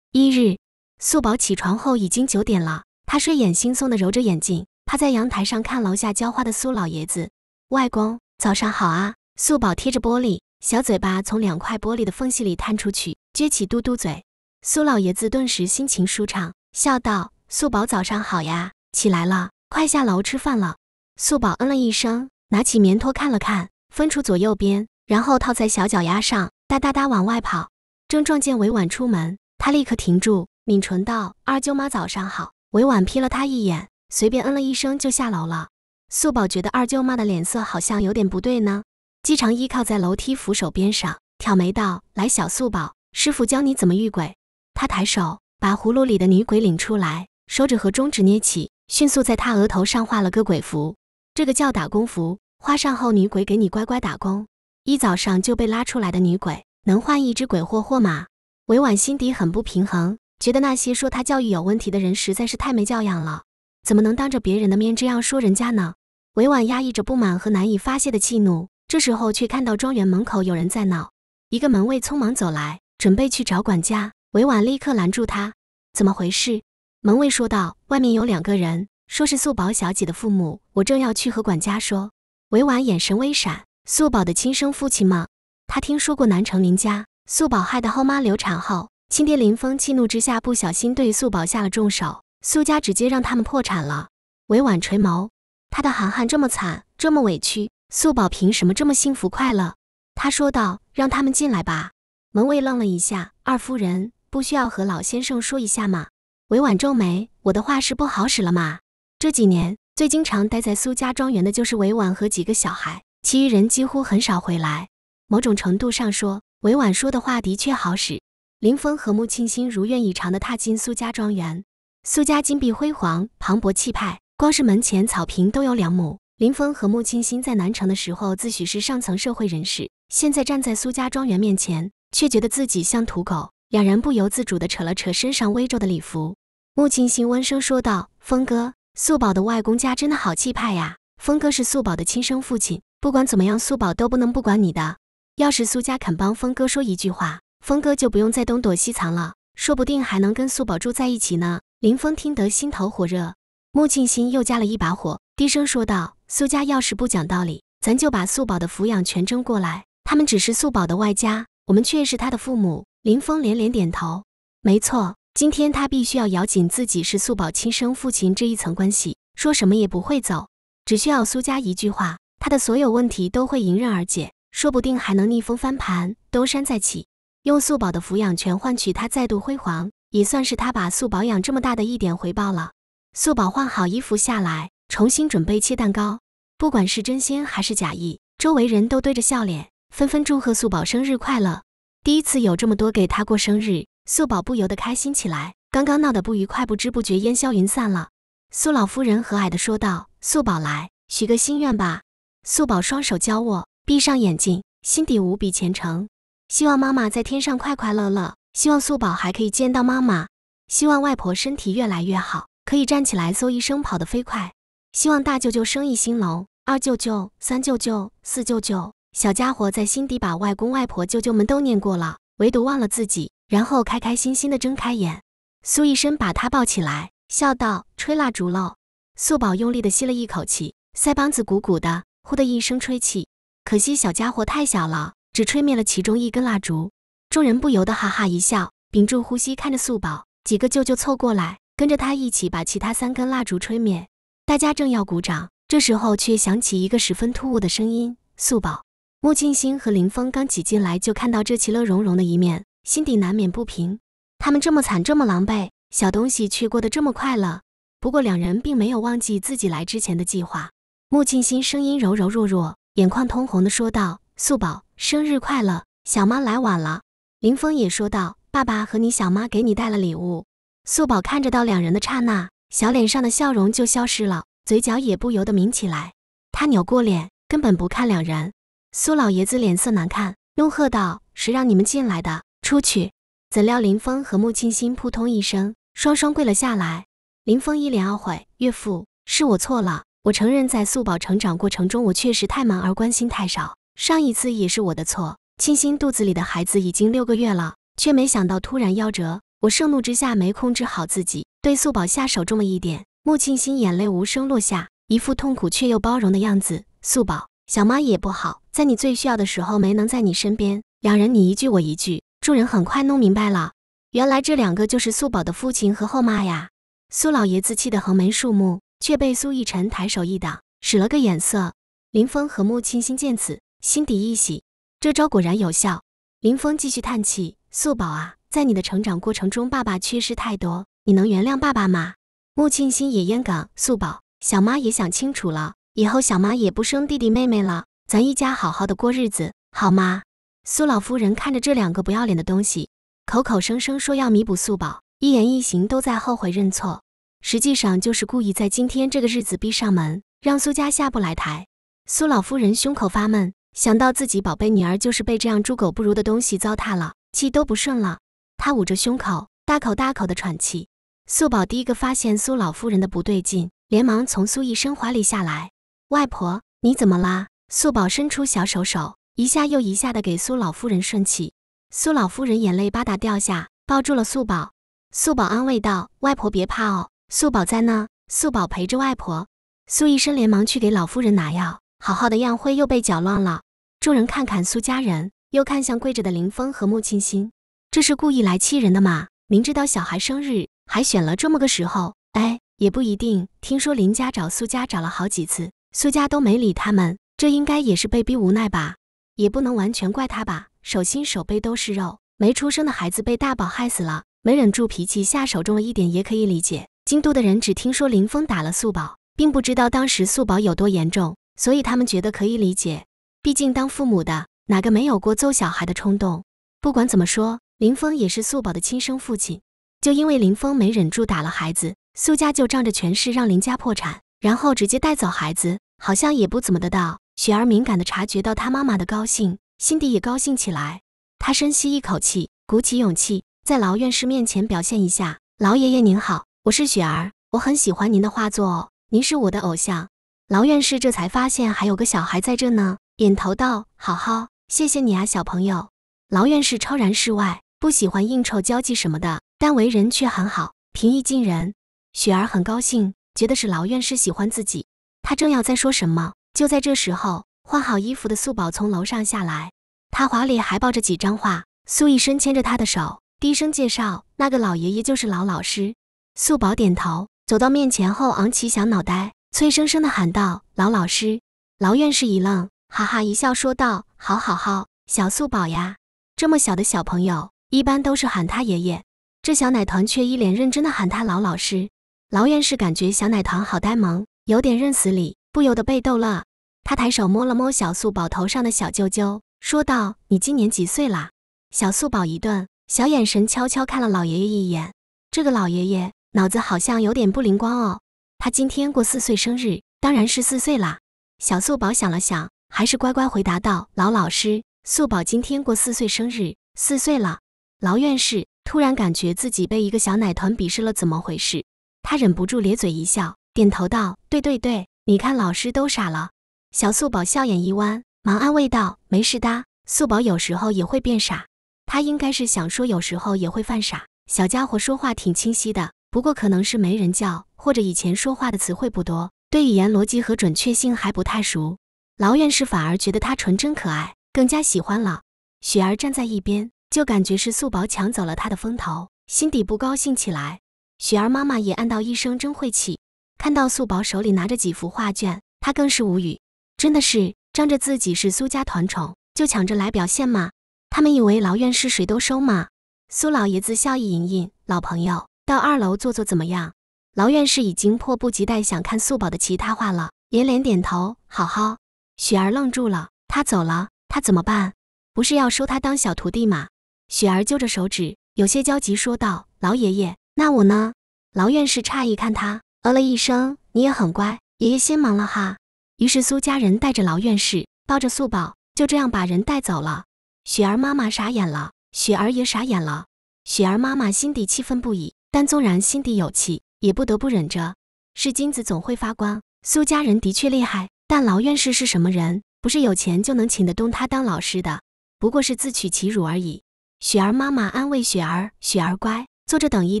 一日，素宝起床后已经九点了，她睡眼惺忪的揉着眼睛，趴在阳台上看楼下浇花的苏老爷子。外公，早上好啊！素宝贴着玻璃，小嘴巴从两块玻璃的缝隙里探出去，撅起嘟嘟嘴。苏老爷子顿时心情舒畅，笑道：“素宝早上好呀，起来了，快下楼吃饭了。”素宝嗯了一声，拿起棉拖看了看，分出左右边，然后套在小脚丫上。哒哒哒，往外跑，正撞见韦婉出门，他立刻停住，抿唇道：“二舅妈，早上好。”韦婉瞥了他一眼，随便嗯了一声就下楼了。素宝觉得二舅妈的脸色好像有点不对呢。姬长依靠在楼梯扶手边上，挑眉道：“来，小素宝，师傅教你怎么遇鬼。”他抬手把葫芦里的女鬼领出来，手指和中指捏起，迅速在她额头上画了个鬼符。这个叫打工符，画上后女鬼给你乖乖打工。一早上就被拉出来的女鬼，能换一只鬼霍霍吗？委婉心底很不平衡，觉得那些说她教育有问题的人实在是太没教养了，怎么能当着别人的面这样说人家呢？委婉压抑着不满和难以发泄的气怒，这时候却看到庄园门口有人在闹，一个门卫匆忙走来，准备去找管家。委婉立刻拦住他：“怎么回事？”门卫说道：“外面有两个人，说是素宝小姐的父母，我正要去和管家说。”委婉眼神微闪。素宝的亲生父亲吗？他听说过南城林家。素宝害的后妈流产后，亲爹林峰气怒之下，不小心对素宝下了重手。苏家直接让他们破产了。委婉垂眸，他的涵涵这么惨，这么委屈，素宝凭什么这么幸福快乐？他说道：“让他们进来吧。”门卫愣了一下：“二夫人不需要和老先生说一下吗？”委婉皱眉：“我的话是不好使了吗？”这几年最经常待在苏家庄园的就是委婉和几个小孩。其余人几乎很少回来。某种程度上说，委婉说的话的确好使。林峰和穆青心如愿以偿地踏进苏家庄园。苏家金碧辉煌，磅礴气派，光是门前草坪都有两亩。林峰和穆青心在南城的时候，自诩是上层社会人士，现在站在苏家庄园面前，却觉得自己像土狗。两人不由自主地扯了扯身上微皱的礼服。穆青心温声说道：“峰哥，素宝的外公家真的好气派呀。”峰哥是素宝的亲生父亲。不管怎么样，素宝都不能不管你的。要是苏家肯帮峰哥说一句话，峰哥就不用再东躲西藏了，说不定还能跟素宝住在一起呢。林峰听得心头火热，穆庆心又加了一把火，低声说道：“苏家要是不讲道理，咱就把素宝的抚养权争过来。他们只是素宝的外家，我们却是他的父母。”林峰连连点头。没错，今天他必须要咬紧自己是素宝亲生父亲这一层关系，说什么也不会走，只需要苏家一句话。他的所有问题都会迎刃而解，说不定还能逆风翻盘，东山再起，用素宝的抚养权换取他再度辉煌，也算是他把素宝养这么大的一点回报了。素宝换好衣服下来，重新准备切蛋糕。不管是真心还是假意，周围人都堆着笑脸，纷纷祝贺素宝生日快乐。第一次有这么多给他过生日，素宝不由得开心起来。刚刚闹得不愉快，不知不觉烟消云散了。苏老夫人和蔼的说道：“素宝来，许个心愿吧。”素宝双手交握，闭上眼睛，心底无比虔诚，希望妈妈在天上快快乐乐，希望素宝还可以见到妈妈，希望外婆身体越来越好，可以站起来。苏医生跑得飞快，希望大舅舅生意兴隆，二舅舅、三舅舅、四舅舅。小家伙在心底把外公、外婆、舅舅们都念过了，唯独忘了自己，然后开开心心的睁开眼。苏医生把他抱起来，笑道：“吹蜡烛喽。”素宝用力的吸了一口气，腮帮子鼓鼓的。呼的一声吹起，可惜小家伙太小了，只吹灭了其中一根蜡烛。众人不由得哈哈一笑，屏住呼吸看着素宝几个舅舅凑过来，跟着他一起把其他三根蜡烛吹灭。大家正要鼓掌，这时候却响起一个十分突兀的声音。素宝、穆静心和林峰刚挤进来，就看到这其乐融融的一面，心底难免不平。他们这么惨，这么狼狈，小东西却过得这么快乐。不过两人并没有忘记自己来之前的计划。穆庆新声音柔柔弱弱，眼眶通红的说道：“素宝，生日快乐！小妈来晚了。”林峰也说道：“爸爸和你小妈给你带了礼物。”素宝看着到两人的刹那，小脸上的笑容就消失了，嘴角也不由得抿起来。他扭过脸，根本不看两人。苏老爷子脸色难看，怒喝道：“谁让你们进来的？出去！”怎料林峰和穆清心扑通一声，双双跪了下来。林峰一脸懊悔：“岳父，是我错了。”我承认，在素宝成长过程中，我确实太忙而关心太少。上一次也是我的错。清心肚子里的孩子已经六个月了，却没想到突然夭折。我盛怒之下没控制好自己，对素宝下手这么一点。穆清心眼泪无声落下，一副痛苦却又包容的样子。素宝，小妈也不好，在你最需要的时候没能在你身边。两人你一句我一句，众人很快弄明白了，原来这两个就是素宝的父亲和后妈呀。苏老爷子气得横眉竖目。却被苏逸尘抬手一挡，使了个眼色。林峰和穆青心见此，心底一喜，这招果然有效。林峰继续叹气：“素宝啊，在你的成长过程中，爸爸缺失太多，你能原谅爸爸吗？”穆青心也咽哽：“素宝，小妈也想清楚了，以后小妈也不生弟弟妹妹了，咱一家好好的过日子，好吗？”苏老夫人看着这两个不要脸的东西，口口声声说要弥补素宝，一言一行都在后悔认错。实际上就是故意在今天这个日子逼上门，让苏家下不来台。苏老夫人胸口发闷，想到自己宝贝女儿就是被这样猪狗不如的东西糟蹋了，气都不顺了。她捂着胸口，大口大口的喘气。素宝第一个发现苏老夫人的不对劲，连忙从苏医生怀里下来：“外婆，你怎么啦？”素宝伸出小手手，一下又一下的给苏老夫人顺气。苏老夫人眼泪吧嗒掉下，抱住了素宝。素宝安慰道：“外婆别怕哦。”素宝在呢，素宝陪着外婆。苏医生连忙去给老夫人拿药。好好的宴会又被搅乱了。众人看看苏家人，又看向跪着的林峰和穆青心，这是故意来气人的吗？明知道小孩生日，还选了这么个时候。哎，也不一定。听说林家找苏家找了好几次，苏家都没理他们。这应该也是被逼无奈吧？也不能完全怪他吧。手心手背都是肉，没出生的孩子被大宝害死了，没忍住脾气下手重了一点，也可以理解。京都的人只听说林峰打了素宝，并不知道当时素宝有多严重，所以他们觉得可以理解。毕竟当父母的哪个没有过揍小孩的冲动？不管怎么说，林峰也是素宝的亲生父亲。就因为林峰没忍住打了孩子，苏家就仗着权势让林家破产，然后直接带走孩子，好像也不怎么的到。雪儿敏感地察觉到他妈妈的高兴，心底也高兴起来。她深吸一口气，鼓起勇气，在劳院士面前表现一下。老爷爷您好。我是雪儿，我很喜欢您的画作哦，您是我的偶像。劳院士这才发现还有个小孩在这呢，点头道：“好好，谢谢你啊，小朋友。”劳院士超然世外，不喜欢应酬交际什么的，但为人却很好，平易近人。雪儿很高兴，觉得是劳院士喜欢自己。他正要再说什么，就在这时候，换好衣服的素宝从楼上下来，他怀里还抱着几张画。苏医生牵着他的手，低声介绍：“那个老爷爷就是老老师。”素宝点头，走到面前后，昂起小脑袋，脆生生的喊道：“老老师！”老院士一愣，哈哈一笑，说道：“好，好，好，小素宝呀，这么小的小朋友，一般都是喊他爷爷，这小奶团却一脸认真的喊他老老师。”老院士感觉小奶团好呆萌，有点认死理，不由得被逗乐。他抬手摸了摸小素宝头上的小揪揪，说道：“你今年几岁啦？”小素宝一顿，小眼神悄悄看了老爷爷一眼，这个老爷爷。脑子好像有点不灵光哦。他今天过四岁生日，当然是四岁啦。小素宝想了想，还是乖乖回答道：“老老师，素宝今天过四岁生日，四岁了。”劳院士突然感觉自己被一个小奶团鄙视了，怎么回事？他忍不住咧嘴一笑，点头道：“对对对，你看老师都傻了。”小素宝笑眼一弯，忙安慰道：“没事的，素宝有时候也会变傻。”他应该是想说有时候也会犯傻。小家伙说话挺清晰的。不过可能是没人叫，或者以前说话的词汇不多，对语言逻辑和准确性还不太熟。劳院士反而觉得他纯真可爱，更加喜欢了。雪儿站在一边，就感觉是素宝抢走了她的风头，心底不高兴起来。雪儿妈妈也暗道一声真晦气，看到素宝手里拿着几幅画卷，她更是无语，真的是仗着自己是苏家团宠就抢着来表现吗？他们以为劳院士谁都收吗？苏老爷子笑意盈盈，老朋友。到二楼坐坐怎么样？劳院士已经迫不及待想看素宝的其他画了。连连点头，好好。雪儿愣住了，他走了，他怎么办？不是要收他当小徒弟吗？雪儿揪着手指，有些焦急说道：“老爷爷，那我呢？”劳院士诧异看他，呃了一声：“你也很乖，爷爷先忙了哈。”于是苏家人带着劳院士，抱着素宝，就这样把人带走了。雪儿妈妈傻眼了，雪儿也傻眼了。雪儿妈妈心底气愤不已。但纵然心底有气，也不得不忍着。是金子总会发光。苏家人的确厉害，但劳院士是什么人？不是有钱就能请得动他当老师的，不过是自取其辱而已。雪儿妈妈安慰雪儿：“雪儿乖，坐着等一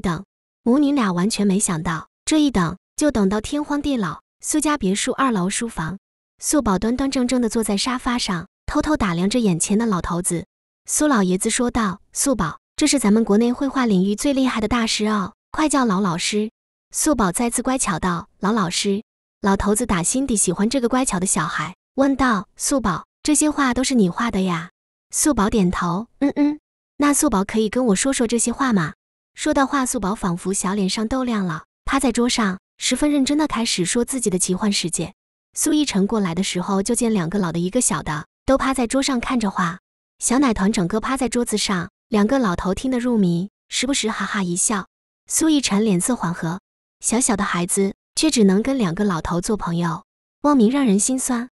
等。”母女俩完全没想到，这一等就等到天荒地老。苏家别墅二楼书房，素宝端端正正地坐在沙发上，偷偷打量着眼前的老头子。苏老爷子说道：“素宝。”这是咱们国内绘画领域最厉害的大师哦，快叫老老师！素宝再次乖巧道：“老老师，老头子打心底喜欢这个乖巧的小孩。”问道：“素宝，这些画都是你画的呀？”素宝点头：“嗯嗯。”那素宝可以跟我说说这些话吗？说到画，素宝仿佛小脸上都亮了，趴在桌上，十分认真的开始说自己的奇幻世界。苏奕晨过来的时候，就见两个老的一个小的都趴在桌上看着画，小奶团整个趴在桌子上。两个老头听得入迷，时不时哈哈一笑。苏奕晨脸色缓和，小小的孩子却只能跟两个老头做朋友，莫名让人心酸。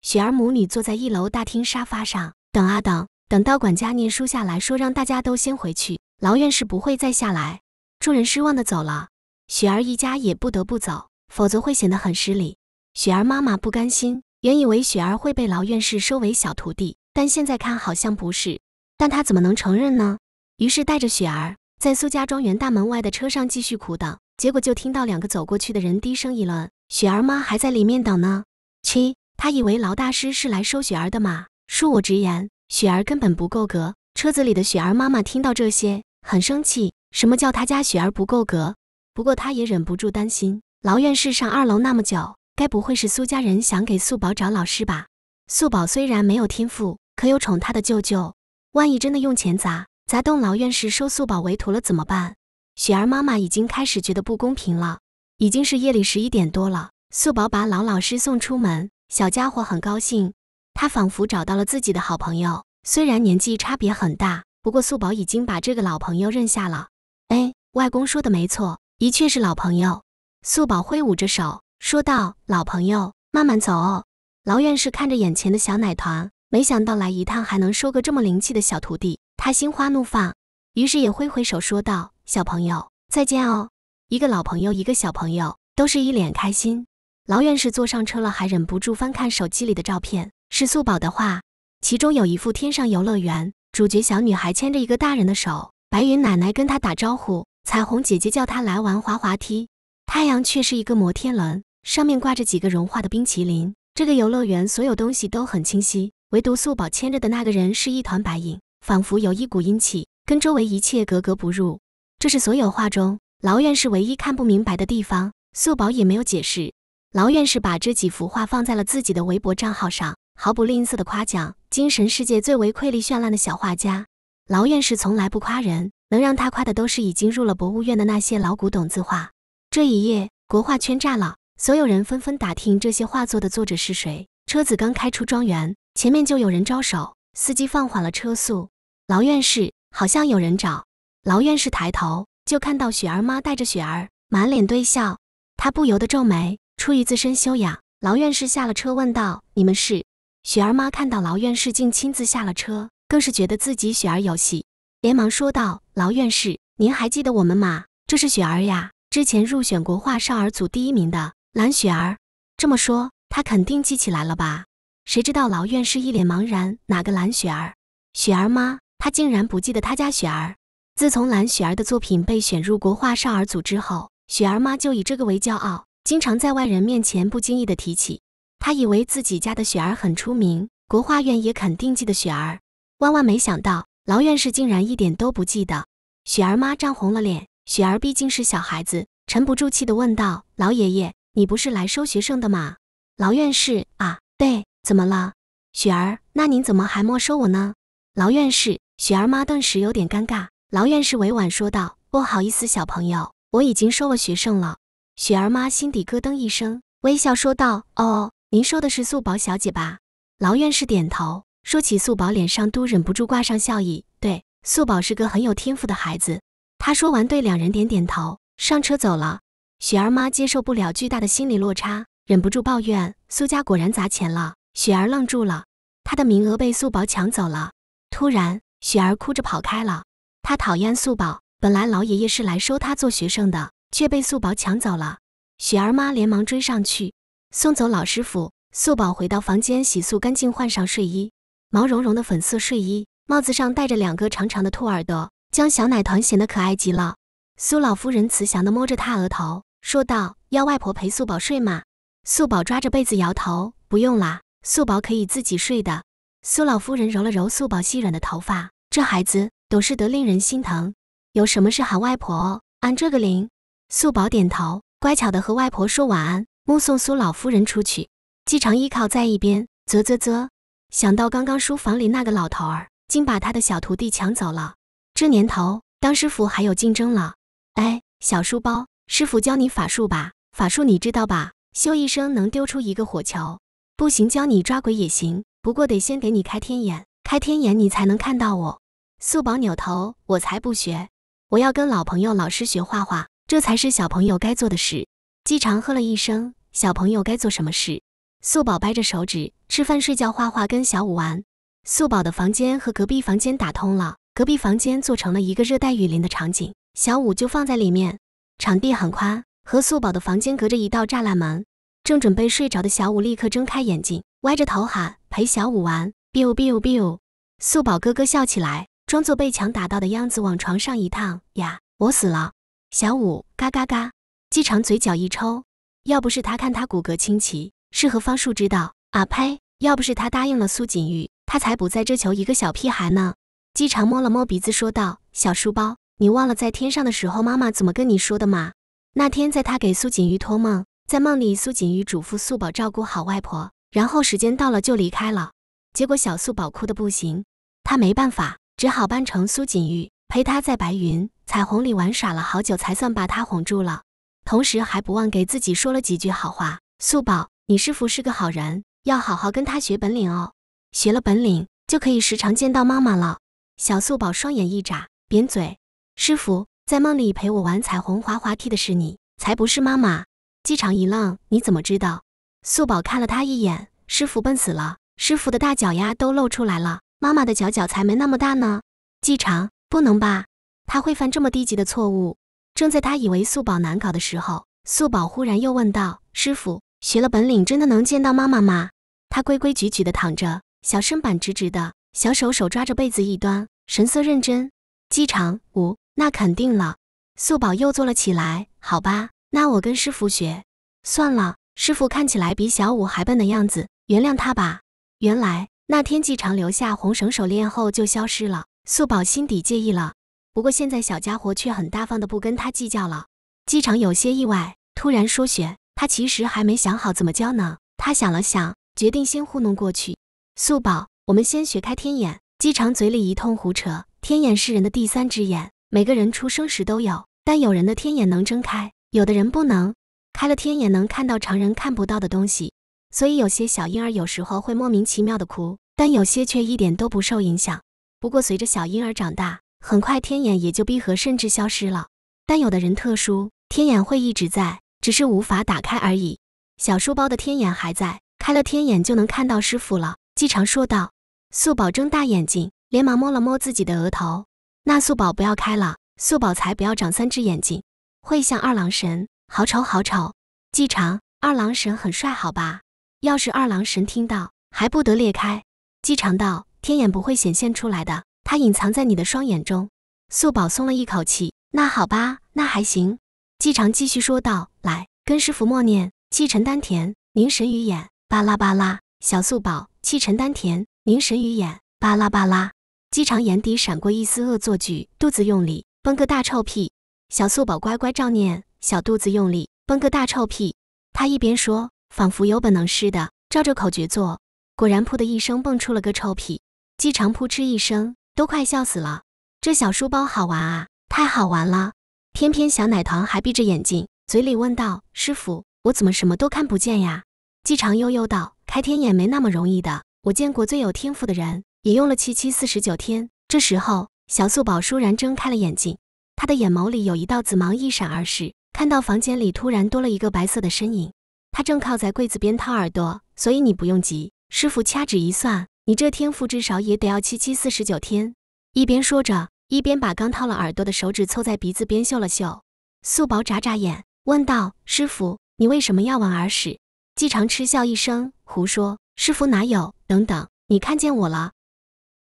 雪儿母女坐在一楼大厅沙发上等啊等，等到管家念书下来说让大家都先回去，劳院士不会再下来。众人失望的走了，雪儿一家也不得不走，否则会显得很失礼。雪儿妈妈不甘心，原以为雪儿会被劳院士收为小徒弟，但现在看好像不是。但他怎么能承认呢？于是带着雪儿在苏家庄园大门外的车上继续苦等，结果就听到两个走过去的人低声议论：“雪儿妈还在里面等呢。”七，他以为劳大师是来收雪儿的嘛？恕我直言，雪儿根本不够格。车子里的雪儿妈妈听到这些，很生气：“什么叫他家雪儿不够格？”不过她也忍不住担心，劳院士上二楼那么久，该不会是苏家人想给素宝找老师吧？素宝虽然没有天赋，可有宠她的舅舅。万一真的用钱砸砸动老院士收素宝为徒了怎么办？雪儿妈妈已经开始觉得不公平了。已经是夜里十一点多了，素宝把老老师送出门，小家伙很高兴，他仿佛找到了自己的好朋友。虽然年纪差别很大，不过素宝已经把这个老朋友认下了。哎，外公说的没错，的确是老朋友。素宝挥舞着手说道：“老朋友，慢慢走哦。”老院士看着眼前的小奶团。没想到来一趟还能收个这么灵气的小徒弟，他心花怒放，于是也挥挥手说道：“小朋友，再见哦！”一个老朋友，一个小朋友，都是一脸开心。老院士坐上车了，还忍不住翻看手机里的照片，是素宝的画，其中有一幅天上游乐园，主角小女孩牵着一个大人的手，白云奶奶跟她打招呼，彩虹姐姐叫她来玩滑滑梯，太阳却是一个摩天轮，上面挂着几个融化的冰淇淋。这个游乐园所有东西都很清晰。唯独素宝牵着的那个人是一团白影，仿佛有一股阴气，跟周围一切格格不入。这是所有画中劳院士唯一看不明白的地方。素宝也没有解释。劳院士把这几幅画放在了自己的微博账号上，毫不吝啬的夸奖，精神世界最为瑰丽绚烂的小画家。劳院士从来不夸人，能让他夸的都是已经入了博物院的那些老古董字画。这一夜，国画圈炸了，所有人纷纷打听这些画作的作者是谁。车子刚开出庄园。前面就有人招手，司机放缓了车速。劳院士好像有人找，劳院士抬头就看到雪儿妈带着雪儿，满脸堆笑。他不由得皱眉，出于自身修养，劳院士下了车问道：“你们是？”雪儿妈看到劳院士竟亲自下了车，更是觉得自己雪儿有戏，连忙说道：“劳院士，您还记得我们吗？这是雪儿呀，之前入选国画少儿组第一名的蓝雪儿。这么说，他肯定记起来了吧？”谁知道老院士一脸茫然，哪个蓝雪儿？雪儿妈？他竟然不记得他家雪儿。自从蓝雪儿的作品被选入国画少儿组之后，雪儿妈就以这个为骄傲，经常在外人面前不经意的提起。他以为自己家的雪儿很出名，国画院也肯定记得雪儿。万万没想到，劳院士竟然一点都不记得。雪儿妈涨红了脸，雪儿毕竟是小孩子，沉不住气的问道：“老爷爷，你不是来收学生的吗？”老院士啊，对。怎么了，雪儿？那您怎么还没收我呢？劳院士，雪儿妈顿时有点尴尬。劳院士委婉说道：“不好意思，小朋友，我已经收了学生了。”雪儿妈心底咯噔一声，微笑说道：“哦，您说的是素宝小姐吧？”劳院士点头，说起素宝，脸上都忍不住挂上笑意。对，素宝是个很有天赋的孩子。他说完对两人点点头，上车走了。雪儿妈接受不了巨大的心理落差，忍不住抱怨：“苏家果然砸钱了。”雪儿愣住了，她的名额被素宝抢走了。突然，雪儿哭着跑开了，她讨厌素宝。本来老爷爷是来收她做学生的，却被素宝抢走了。雪儿妈连忙追上去送走老师傅。素宝回到房间，洗漱干净，换上睡衣，毛茸茸的粉色睡衣，帽子上戴着两个长长的兔耳朵，将小奶团显得可爱极了。苏老夫人慈祥地摸着她额头，说道：“要外婆陪素宝睡吗？”素宝抓着被子摇头：“不用啦。”素宝可以自己睡的。苏老夫人揉了揉素宝细软的头发，这孩子懂事得令人心疼。有什么事喊外婆哦，按这个铃。素宝点头，乖巧的和外婆说晚安，目送苏老夫人出去。季长依靠在一边，啧啧啧，想到刚刚书房里那个老头儿，竟把他的小徒弟抢走了。这年头当师傅还有竞争了？哎，小书包，师傅教你法术吧。法术你知道吧？咻一声能丢出一个火球。不行，教你抓鬼也行，不过得先给你开天眼，开天眼你才能看到我。素宝扭头，我才不学，我要跟老朋友老师学画画，这才是小朋友该做的事。季常喝了一声，小朋友该做什么事？素宝掰着手指，吃饭、睡觉、画画、跟小五玩。素宝的房间和隔壁房间打通了，隔壁房间做成了一个热带雨林的场景，小五就放在里面。场地很宽，和素宝的房间隔着一道栅栏门。正准备睡着的小五立刻睁开眼睛，歪着头喊：“陪小五玩！”“biu biu biu！” 素宝咯咯笑起来，装作被墙打到的样子往床上一趟：“呀，我死了！”小五：“嘎嘎嘎！”姬长嘴角一抽，要不是他看他骨骼清奇，是何方术之道啊呸！要不是他答应了苏锦玉，他才不在这求一个小屁孩呢。姬长摸了摸鼻子说道：“小书包，你忘了在天上的时候妈妈怎么跟你说的吗？那天在他给苏锦玉托梦。”在梦里，苏锦玉嘱咐素宝照顾好外婆，然后时间到了就离开了。结果小素宝哭得不行，她没办法，只好扮成苏锦玉，陪她在白云彩虹里玩耍了好久，才算把她哄住了。同时还不忘给自己说了几句好话：“素宝，你师傅是个好人，要好好跟他学本领哦。学了本领就可以时常见到妈妈了。”小素宝双眼一眨，扁嘴：“师傅在梦里陪我玩彩虹滑滑梯的是你，才不是妈妈。”机场一愣，你怎么知道？素宝看了他一眼：“师傅笨死了，师傅的大脚丫都露出来了，妈妈的脚脚才没那么大呢。”机场，不能吧？他会犯这么低级的错误？正在他以为素宝难搞的时候，素宝忽然又问道：“师傅，学了本领真的能见到妈妈吗？”他规规矩矩的躺着，小身板直直的，小手手抓着被子一端，神色认真。机场，五，那肯定了。素宝又坐了起来，好吧。那我跟师傅学算了。师傅看起来比小五还笨的样子，原谅他吧。原来那天季常留下红绳手链后就消失了。素宝心底介意了，不过现在小家伙却很大方的不跟他计较了。季常有些意外，突然说学，他其实还没想好怎么教呢。他想了想，决定先糊弄过去。素宝，我们先学开天眼。季长嘴里一通胡扯，天眼是人的第三只眼，每个人出生时都有，但有人的天眼能睁开。有的人不能开了天眼，能看到常人看不到的东西，所以有些小婴儿有时候会莫名其妙的哭，但有些却一点都不受影响。不过随着小婴儿长大，很快天眼也就闭合，甚至消失了。但有的人特殊，天眼会一直在，只是无法打开而已。小书包的天眼还在，开了天眼就能看到师傅了。季常说道。素宝睁大眼睛，连忙摸了摸自己的额头。那素宝不要开了，素宝才不要长三只眼睛。会像二郎神，好丑好丑！季常，二郎神很帅，好吧？要是二郎神听到，还不得裂开？季常道，天眼不会显现出来的，它隐藏在你的双眼中。素宝松了一口气，那好吧，那还行。季常继续说道：“来，跟师傅默念，气沉丹田，凝神于眼，巴拉巴拉。”小素宝，气沉丹田，凝神于眼，巴拉巴拉。季常眼底闪过一丝恶作剧，肚子用力，崩个大臭屁。小素宝乖乖照念，小肚子用力崩个大臭屁。他一边说，仿佛有本能似的照着口诀做，果然噗的一声蹦出了个臭屁。季常扑哧一声，都快笑死了。这小书包好玩啊，太好玩了！偏偏小奶糖还闭着眼睛，嘴里问道：“师傅，我怎么什么都看不见呀？”季常悠悠道：“开天眼没那么容易的，我见过最有天赋的人，也用了七七四十九天。”这时候，小素宝倏然睁开了眼睛。他的眼眸里有一道紫芒一闪而逝，看到房间里突然多了一个白色的身影，他正靠在柜子边掏耳朵。所以你不用急，师傅掐指一算，你这天赋至少也得要七七四十九天。一边说着，一边把刚掏了耳朵的手指凑在鼻子边嗅了嗅。素宝眨眨眼，问道：“师傅，你为什么要玩耳屎？”季常嗤笑一声：“胡说，师傅哪有？等等，你看见我了？”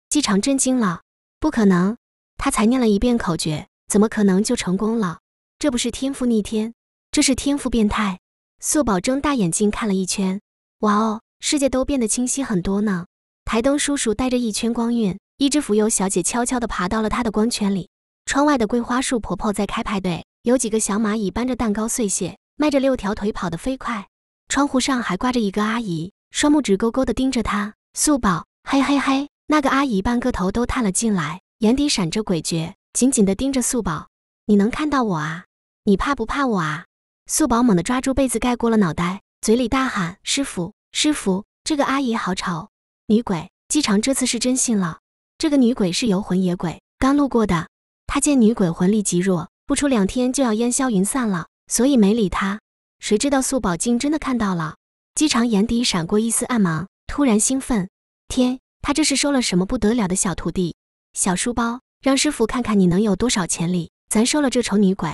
季常震惊了，不可能，他才念了一遍口诀。怎么可能就成功了？这不是天赋逆天，这是天赋变态！素宝睁大眼睛看了一圈，哇哦，世界都变得清晰很多呢！台灯叔叔带着一圈光晕，一只蜉蝣小姐悄悄地爬到了他的光圈里。窗外的桂花树婆婆在开派对，有几个小蚂蚁搬着蛋糕碎屑，迈着六条腿跑得飞快。窗户上还挂着一个阿姨，双目直勾勾地盯着她。素宝，嘿嘿嘿，那个阿姨半个头都探了进来，眼底闪着诡谲。紧紧地盯着素宝，你能看到我啊？你怕不怕我啊？素宝猛地抓住被子盖过了脑袋，嘴里大喊：“师傅，师傅！这个阿姨好吵！”女鬼姬长这次是真信了，这个女鬼是游魂野鬼，刚路过的。他见女鬼魂力极弱，不出两天就要烟消云散了，所以没理她。谁知道素宝竟真的看到了？姬长眼底闪过一丝暗芒，突然兴奋：天，他这是收了什么不得了的小徒弟？小书包？让师傅看看你能有多少潜力！咱收了这丑女鬼。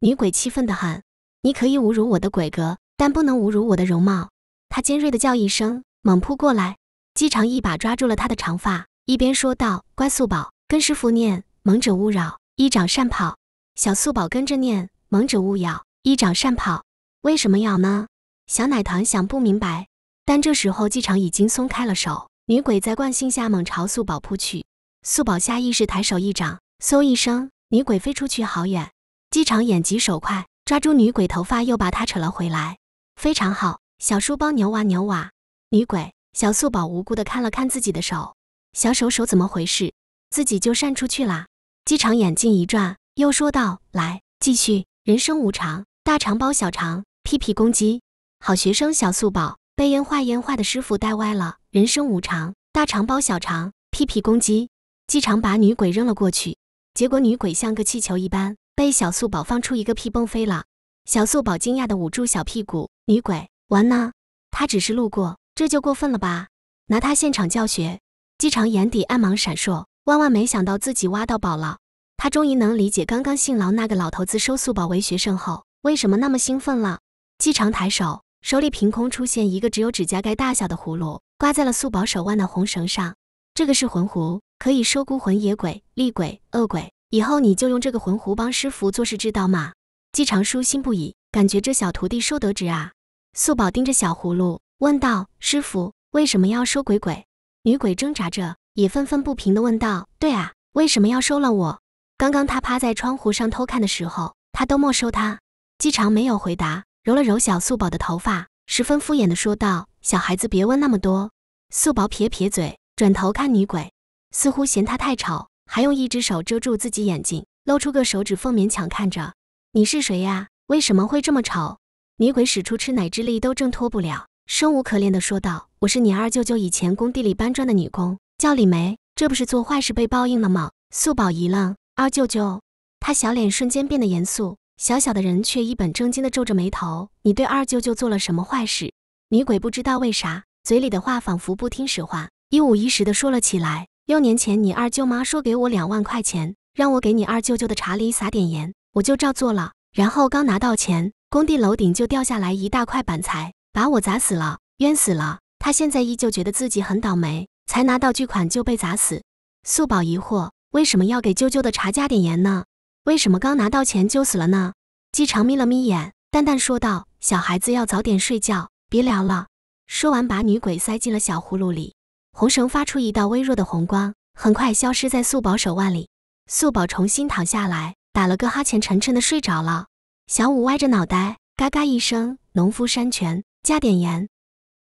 女鬼气愤的喊：“你可以侮辱我的鬼格，但不能侮辱我的容貌。”她尖锐的叫一声，猛扑过来。姬长一把抓住了她的长发，一边说道：“乖素宝，跟师傅念，猛者勿扰，一掌善跑。”小素宝跟着念：“猛者勿咬，一掌善跑。”为什么咬呢？小奶糖想不明白。但这时候，姬长已经松开了手，女鬼在惯性下猛朝素宝扑去。素宝下意识抬手一掌，嗖一声，女鬼飞出去好远。机场眼疾手快，抓住女鬼头发，又把她扯了回来。非常好，小书包，牛娃牛娃。女鬼小素宝无辜的看了看自己的手，小手手怎么回事？自己就扇出去啦。机场眼睛一转，又说道：“来，继续。人生无常，大肠包小肠，屁屁攻击。好学生小素宝被烟花烟花的师傅带歪了。人生无常，大肠包小肠，屁屁攻击。”姬场把女鬼扔了过去，结果女鬼像个气球一般被小素宝放出一个屁崩飞了。小素宝惊讶地捂住小屁股，女鬼玩呢，她只是路过，这就过分了吧？拿她现场教学。姬场眼底暗芒闪烁，万万没想到自己挖到宝了。他终于能理解刚刚姓劳那个老头子收素宝为学生后为什么那么兴奋了。姬场抬手，手里凭空出现一个只有指甲盖大小的葫芦，挂在了素宝手腕的红绳上。这个是魂壶，可以收孤魂野鬼、厉鬼、恶鬼，以后你就用这个魂壶帮师傅做事，知道吗？姬长舒心不已，感觉这小徒弟收得值啊。素宝盯着小葫芦问道：“师傅为什么要收鬼鬼？”女鬼挣扎着，也愤愤不平地问道：“对啊，为什么要收了我？刚刚他趴在窗户上偷看的时候，他都没收他。”姬长没有回答，揉了揉小素宝的头发，十分敷衍地说道：“小孩子别问那么多。”素宝撇撇嘴，转头看女鬼。似乎嫌他太吵，还用一只手遮住自己眼睛，露出个手指缝勉强看着。你是谁呀？为什么会这么吵？女鬼使出吃奶之力都挣脱不了，生无可恋的说道：“我是你二舅舅以前工地里搬砖的女工，叫李梅。这不是做坏事被报应了吗？”素宝一愣，二舅舅，他小脸瞬间变得严肃，小小的人却一本正经的皱着眉头。你对二舅舅做了什么坏事？女鬼不知道为啥，嘴里的话仿佛不听使唤，一五一十的说了起来。六年前，你二舅妈说给我两万块钱，让我给你二舅舅的茶里撒点盐，我就照做了。然后刚拿到钱，工地楼顶就掉下来一大块板材，把我砸死了，冤死了。他现在依旧觉得自己很倒霉，才拿到巨款就被砸死。素宝疑惑：为什么要给舅舅的茶加点盐呢？为什么刚拿到钱就死了呢？姬长眯了眯眼，淡淡说道：“小孩子要早点睡觉，别聊了。”说完，把女鬼塞进了小葫芦里。红绳发出一道微弱的红光，很快消失在素宝手腕里。素宝重新躺下来，打了个哈欠，沉沉的睡着了。小五歪着脑袋，嘎嘎一声。农夫山泉加点盐。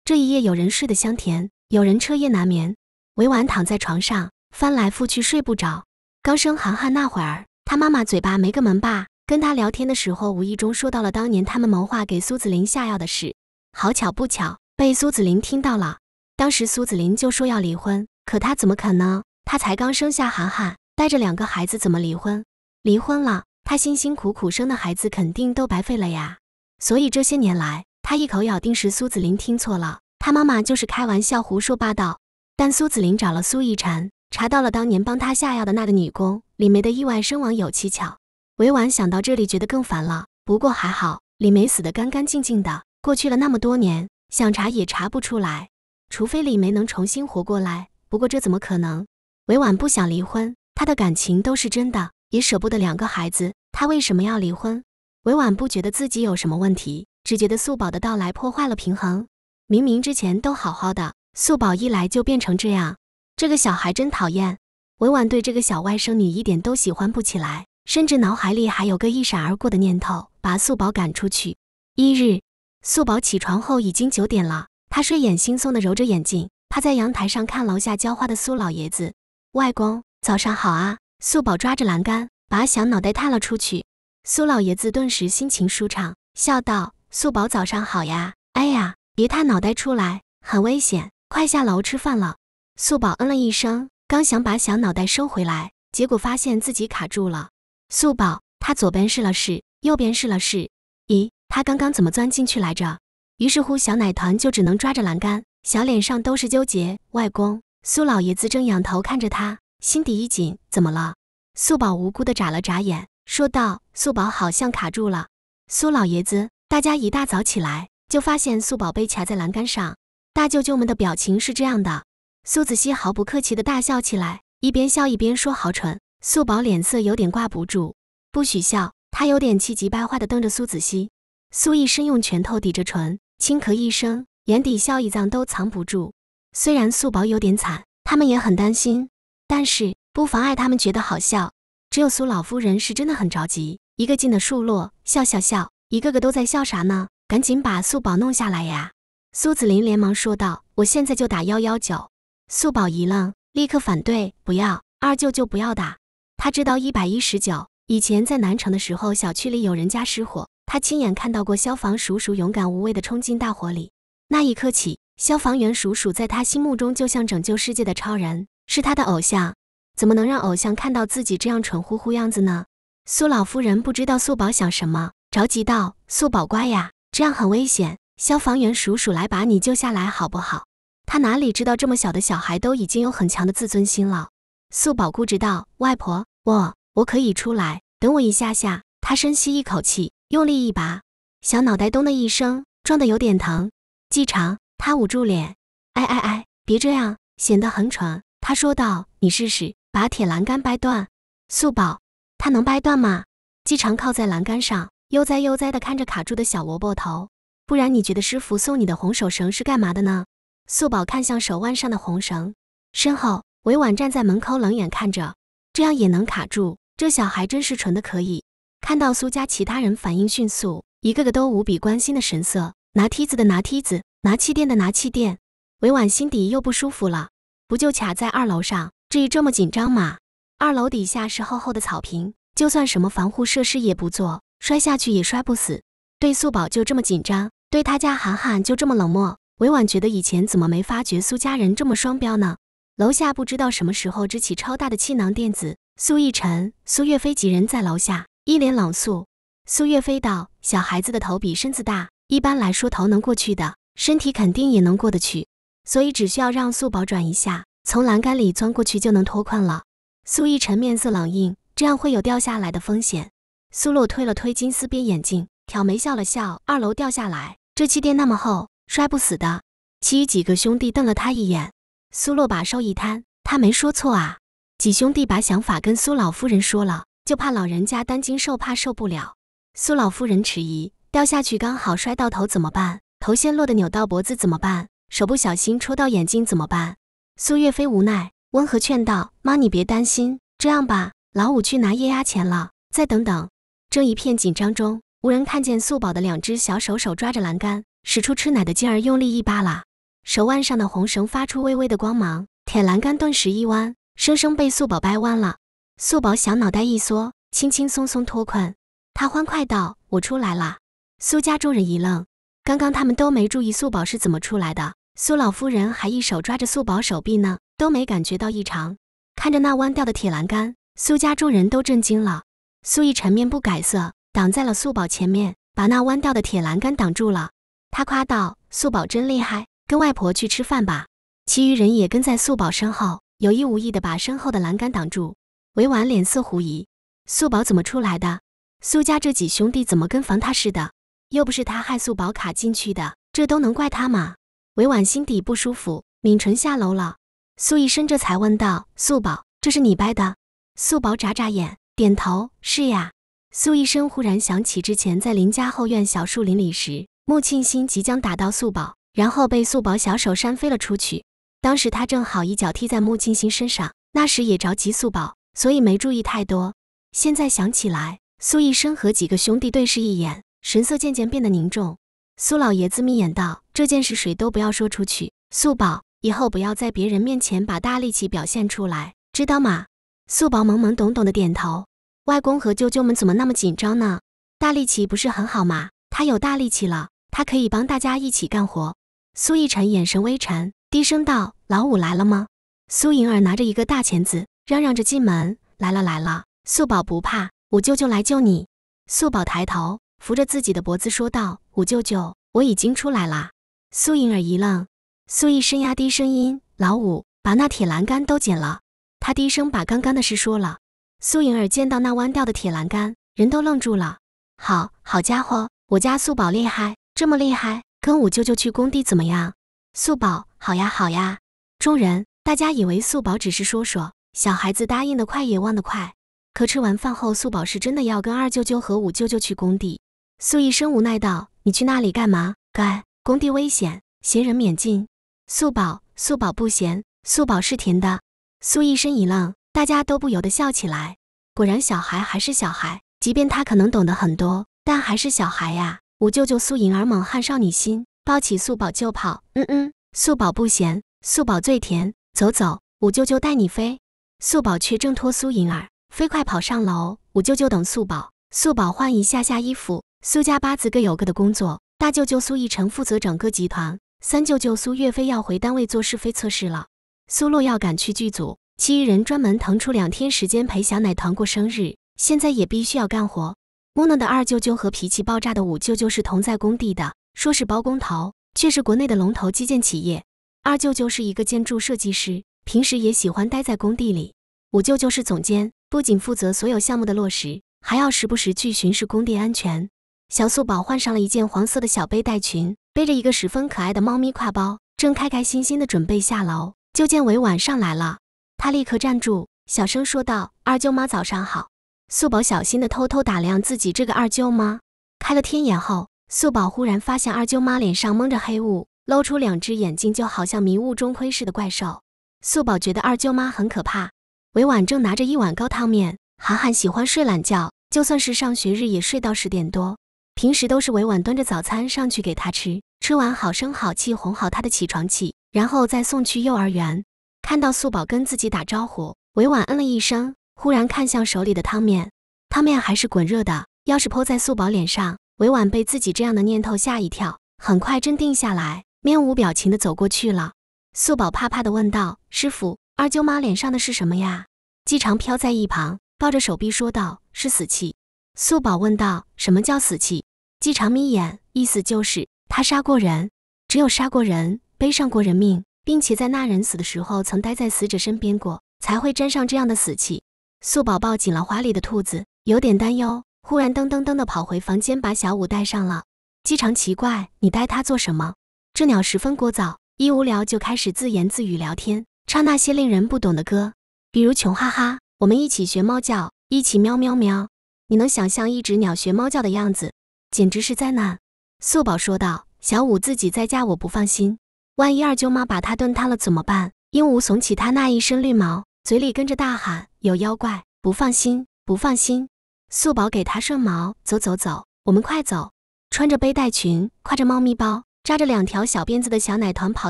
这一夜，有人睡得香甜，有人彻夜难眠。委婉躺在床上，翻来覆去睡不着。刚生涵涵那会儿，他妈妈嘴巴没个门把，跟他聊天的时候无意中说到了当年他们谋划给苏子林下药的事，好巧不巧被苏子林听到了。当时苏子林就说要离婚，可他怎么肯呢？他才刚生下涵涵，带着两个孩子怎么离婚？离婚了，他辛辛苦苦生的孩子肯定都白费了呀。所以这些年来，他一口咬定是苏子林听错了，他妈妈就是开玩笑、胡说八道。但苏子林找了苏怡婵，查到了当年帮他下药的那个女工李梅的意外身亡有蹊跷。韦婉想到这里，觉得更烦了。不过还好，李梅死得干干净净的。过去了那么多年，想查也查不出来。除非李梅能重新活过来，不过这怎么可能？委婉不想离婚，他的感情都是真的，也舍不得两个孩子，他为什么要离婚？委婉不觉得自己有什么问题，只觉得素宝的到来破坏了平衡。明明之前都好好的，素宝一来就变成这样，这个小孩真讨厌。委婉对这个小外甥女一点都喜欢不起来，甚至脑海里还有个一闪而过的念头，把素宝赶出去。一日，素宝起床后已经九点了。他睡眼惺忪地揉着眼睛，趴在阳台上看楼下浇花的苏老爷子。外公，早上好啊！素宝抓着栏杆，把小脑袋探了出去。苏老爷子顿时心情舒畅，笑道：“素宝，早上好呀！哎呀，别探脑袋出来，很危险！快下楼吃饭了。”素宝嗯了一声，刚想把小脑袋收回来，结果发现自己卡住了。素宝，他左边试了试，右边试了试，咦，他刚刚怎么钻进去来着？于是乎，小奶团就只能抓着栏杆，小脸上都是纠结。外公苏老爷子正仰头看着他，心底一紧，怎么了？素宝无辜的眨了眨眼，说道：“素宝好像卡住了。”苏老爷子，大家一大早起来就发现素宝被卡在栏杆上，大舅舅们的表情是这样的。苏子熙毫不客气的大笑起来，一边笑一边说：“好蠢！”素宝脸色有点挂不住，不许笑，他有点气急败坏的瞪着苏子熙。苏逸深用拳头抵着唇。轻咳一声，眼底笑意藏都藏不住。虽然素宝有点惨，他们也很担心，但是不妨碍他们觉得好笑。只有苏老夫人是真的很着急，一个劲的数落，笑笑笑，一个个都在笑啥呢？赶紧把素宝弄下来呀！苏子林连忙说道：“我现在就打幺幺九。”素宝一愣，立刻反对：“不要，二舅舅不要打。”他知道一百一十九，以前在南城的时候，小区里有人家失火。他亲眼看到过消防鼠鼠勇敢无畏地冲进大火里，那一刻起，消防员鼠鼠在他心目中就像拯救世界的超人，是他的偶像。怎么能让偶像看到自己这样蠢乎乎样子呢？苏老夫人不知道素宝想什么，着急道：“素宝乖呀，这样很危险，消防员鼠鼠来把你救下来好不好？”他哪里知道，这么小的小孩都已经有很强的自尊心了。素宝固执道：“外婆，我我可以出来，等我一下下。”他深吸一口气。用力一拔，小脑袋咚的一声撞得有点疼。季常他捂住脸，哎哎哎，别这样，显得很蠢。他说道：“你试试把铁栏杆掰断。”素宝，他能掰断吗？季常靠在栏杆上，悠哉悠哉地看着卡住的小萝卜头。不然你觉得师傅送你的红手绳是干嘛的呢？素宝看向手腕上的红绳，身后委婉站在门口冷眼看着，这样也能卡住。这小孩真是蠢的可以。看到苏家其他人反应迅速，一个个都无比关心的神色，拿梯子的拿梯子，拿气垫的拿气垫，委婉心底又不舒服了。不就卡在二楼上，至于这么紧张吗？二楼底下是厚厚的草坪，就算什么防护设施也不做，摔下去也摔不死。对素宝就这么紧张，对他家涵涵就这么冷漠，委婉觉得以前怎么没发觉苏家人这么双标呢？楼下不知道什么时候支起超大的气囊垫子，苏逸晨、苏月飞几人在楼下。一脸冷肃，苏月飞道：“小孩子的头比身子大，一般来说头能过去的，身体肯定也能过得去，所以只需要让素宝转一下，从栏杆里钻过去就能脱困了。”苏逸尘面色冷硬：“这样会有掉下来的风险。”苏洛推了推金丝边眼镜，挑眉笑了笑：“二楼掉下来，这气垫那么厚，摔不死的。”其余几个兄弟瞪了他一眼。苏洛把手一摊：“他没说错啊。”几兄弟把想法跟苏老夫人说了。就怕老人家担惊受怕受不了。苏老夫人迟疑，掉下去刚好摔到头怎么办？头先落的扭到脖子怎么办？手不小心戳到眼睛怎么办？苏月飞无奈，温和劝道：“妈，你别担心，这样吧，老五去拿液压钳了，再等等。”正一片紧张中，无人看见素宝的两只小手手抓着栏杆，使出吃奶的劲儿，用力一扒拉，手腕上的红绳发出微微的光芒，铁栏杆顿时一弯，生生被素宝掰弯了。素宝小脑袋一缩，轻轻松松脱困。他欢快道：“我出来了。”苏家众人一愣，刚刚他们都没注意素宝是怎么出来的。苏老夫人还一手抓着素宝手臂呢，都没感觉到异常。看着那弯掉的铁栏杆，苏家众人都震惊了。苏毅沉面不改色，挡在了素宝前面，把那弯掉的铁栏杆挡住了。他夸道：“素宝真厉害，跟外婆去吃饭吧。”其余人也跟在素宝身后，有意无意的把身后的栏杆挡住。韦婉脸色狐疑，素宝怎么出来的？苏家这几兄弟怎么跟防他似的？又不是他害素宝卡进去的，这都能怪他吗？韦婉心底不舒服，抿唇下楼了。苏医生这才问道：“素宝，这是你掰的？”素宝眨眨眼，点头：“是呀。”苏医生忽然想起之前在林家后院小树林里时，穆庆心即将打到素宝，然后被素宝小手扇飞了出去。当时他正好一脚踢在穆庆心身上，那时也着急素宝。所以没注意太多，现在想起来，苏医生和几个兄弟对视一眼，神色渐渐变得凝重。苏老爷子眯眼道：“这件事谁都不要说出去。素宝，以后不要在别人面前把大力气表现出来，知道吗？”素宝懵懵懂懂的点头。外公和舅舅们怎么那么紧张呢？大力气不是很好吗？他有大力气了，他可以帮大家一起干活。苏奕晨眼神微沉，低声道：“老五来了吗？”苏莹儿拿着一个大钳子。嚷嚷着进门来了来了，素宝不怕，五舅舅来救你。素宝抬头扶着自己的脖子说道：“五舅舅，我已经出来了。”苏银儿一愣，苏义生压低声音：“老五，把那铁栏杆都剪了。”他低声把刚刚的事说了。苏银儿见到那弯掉的铁栏杆，人都愣住了。好，好家伙，我家素宝厉害，这么厉害，跟五舅舅去工地怎么样？素宝，好呀好呀。众人，大家以为素宝只是说说。小孩子答应得快也忘得快，可吃完饭后，素宝是真的要跟二舅舅和五舅舅去工地。素一生无奈道：“你去那里干嘛？干工地危险，闲人免进。”素宝，素宝不闲，素宝是甜的。素一生一愣，大家都不由得笑起来。果然，小孩还是小孩，即便他可能懂得很多，但还是小孩呀。五舅舅苏颖儿猛汉少女心，抱起素宝就跑。嗯嗯，素宝不闲，素宝最甜。走走，五舅舅带你飞。素宝却挣脱苏银儿，飞快跑上楼。五舅舅等素宝，素宝换一下下衣服。苏家八子各有各的工作，大舅舅苏逸尘负责整个集团，三舅舅苏岳飞要回单位做试飞测试了，苏洛要赶去剧组，其余人专门腾出两天时间陪小奶糖过生日。现在也必须要干活。木讷的二舅舅和脾气爆炸的五舅舅是同在工地的，说是包工头，却是国内的龙头基建企业。二舅舅是一个建筑设计师。平时也喜欢待在工地里，我舅舅是总监，不仅负责所有项目的落实，还要时不时去巡视工地安全。小素宝换上了一件黄色的小背带裙，背着一个十分可爱的猫咪挎包，正开开心心的准备下楼，就见委晚上来了，他立刻站住，小声说道：“二舅妈，早上好。”素宝小心的偷偷打量自己这个二舅妈，开了天眼后，素宝忽然发现二舅妈脸上蒙着黑雾，露出两只眼睛，就好像迷雾中窥视的怪兽。素宝觉得二舅妈很可怕。韦婉正拿着一碗高汤面。涵涵喜欢睡懒觉，就算是上学日也睡到十点多。平时都是韦婉端着早餐上去给他吃，吃完好声好气哄好他的起床气，然后再送去幼儿园。看到素宝跟自己打招呼，韦婉嗯了一声，忽然看向手里的汤面，汤面还是滚热的，要是泼在素宝脸上，韦婉被自己这样的念头吓一跳，很快镇定下来，面无表情的走过去了。素宝怕怕地问道：“师傅，二舅妈脸上的是什么呀？”季常飘在一旁抱着手臂说道：“是死气。”素宝问道：“什么叫死气？”季常眯眼，意思就是他杀过人，只有杀过人，背上过人命，并且在那人死的时候曾待在死者身边过，才会沾上这样的死气。素宝抱紧了怀里的兔子，有点担忧，忽然噔噔噔地跑回房间，把小五带上了。季常奇怪：“你带它做什么？”这鸟十分聒噪。一无聊就开始自言自语聊天，唱那些令人不懂的歌，比如《穷哈哈》。我们一起学猫叫，一起喵喵喵。你能想象一只鸟学猫叫的样子？简直是灾难！素宝说道：“小五自己在家，我不放心。万一二舅妈把他炖塌了怎么办？”鹦鹉耸起他那一身绿毛，嘴里跟着大喊：“有妖怪！不放心，不放心！”素宝给他顺毛：“走走走，我们快走。”穿着背带裙，挎着猫咪包。扎着两条小辫子的小奶团跑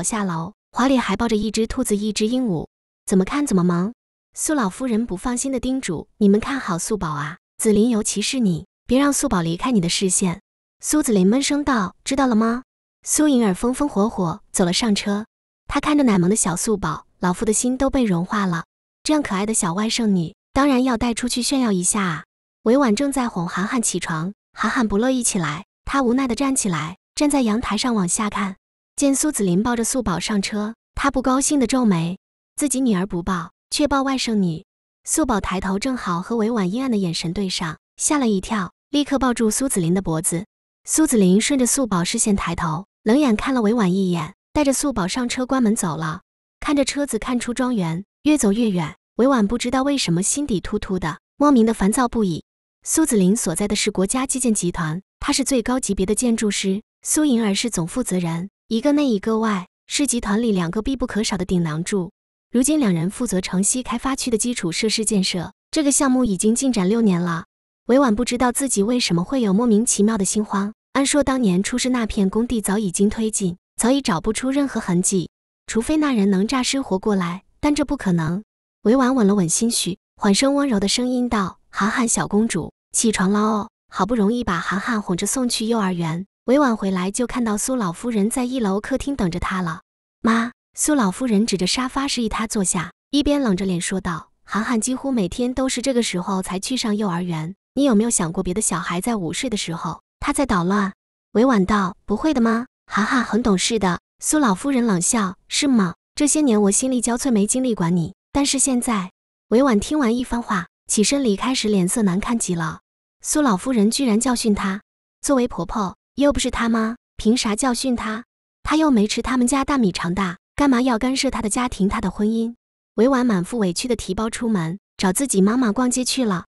下楼，怀里还抱着一只兔子、一只鹦鹉，怎么看怎么忙。苏老夫人不放心的叮嘱：“你们看好素宝啊，紫菱，尤其是你，别让素宝离开你的视线。”苏紫菱闷声道：“知道了吗？”苏莹儿风风火火走了上车，她看着奶萌的小素宝，老夫的心都被融化了。这样可爱的小外甥女，当然要带出去炫耀一下啊。委婉正在哄涵涵起床，涵涵不乐意起来，她无奈的站起来。站在阳台上往下看，见苏子林抱着素宝上车，他不高兴的皱眉，自己女儿不抱，却抱外甥女。素宝抬头，正好和委婉阴暗的眼神对上，吓了一跳，立刻抱住苏子林的脖子。苏子林顺着素宝视线抬头，冷眼看了委婉一眼，带着素宝上车，关门走了。看着车子看出庄园，越走越远。委婉不知道为什么心底突突的，莫名的烦躁不已。苏子林所在的是国家基建集团，他是最高级别的建筑师。苏莹儿是总负责人，一个内一个外，是集团里两个必不可少的顶梁柱。如今两人负责城西开发区的基础设施建设，这个项目已经进展六年了。委婉不知道自己为什么会有莫名其妙的心慌。按说当年出事那片工地早已经推进，早已找不出任何痕迹，除非那人能诈尸活过来，但这不可能。委婉稳了稳心绪，缓声温柔的声音道：“涵涵小公主，起床了哦。”好不容易把涵涵哄着送去幼儿园。委婉回来就看到苏老夫人在一楼客厅等着他了。妈，苏老夫人指着沙发示意他坐下，一边冷着脸说道：“涵涵几乎每天都是这个时候才去上幼儿园，你有没有想过别的小孩在午睡的时候他在捣乱？”委婉道：“不会的吗？涵涵很懂事的。”苏老夫人冷笑：“是吗？这些年我心力交瘁，没精力管你，但是现在……”委婉听完一番话，起身离开时脸色难看极了。苏老夫人居然教训他，作为婆婆。又不是他妈，凭啥教训他？他又没吃他们家大米长大，干嘛要干涉他的家庭、他的婚姻？委婉满腹委屈的提包出门，找自己妈妈逛街去了。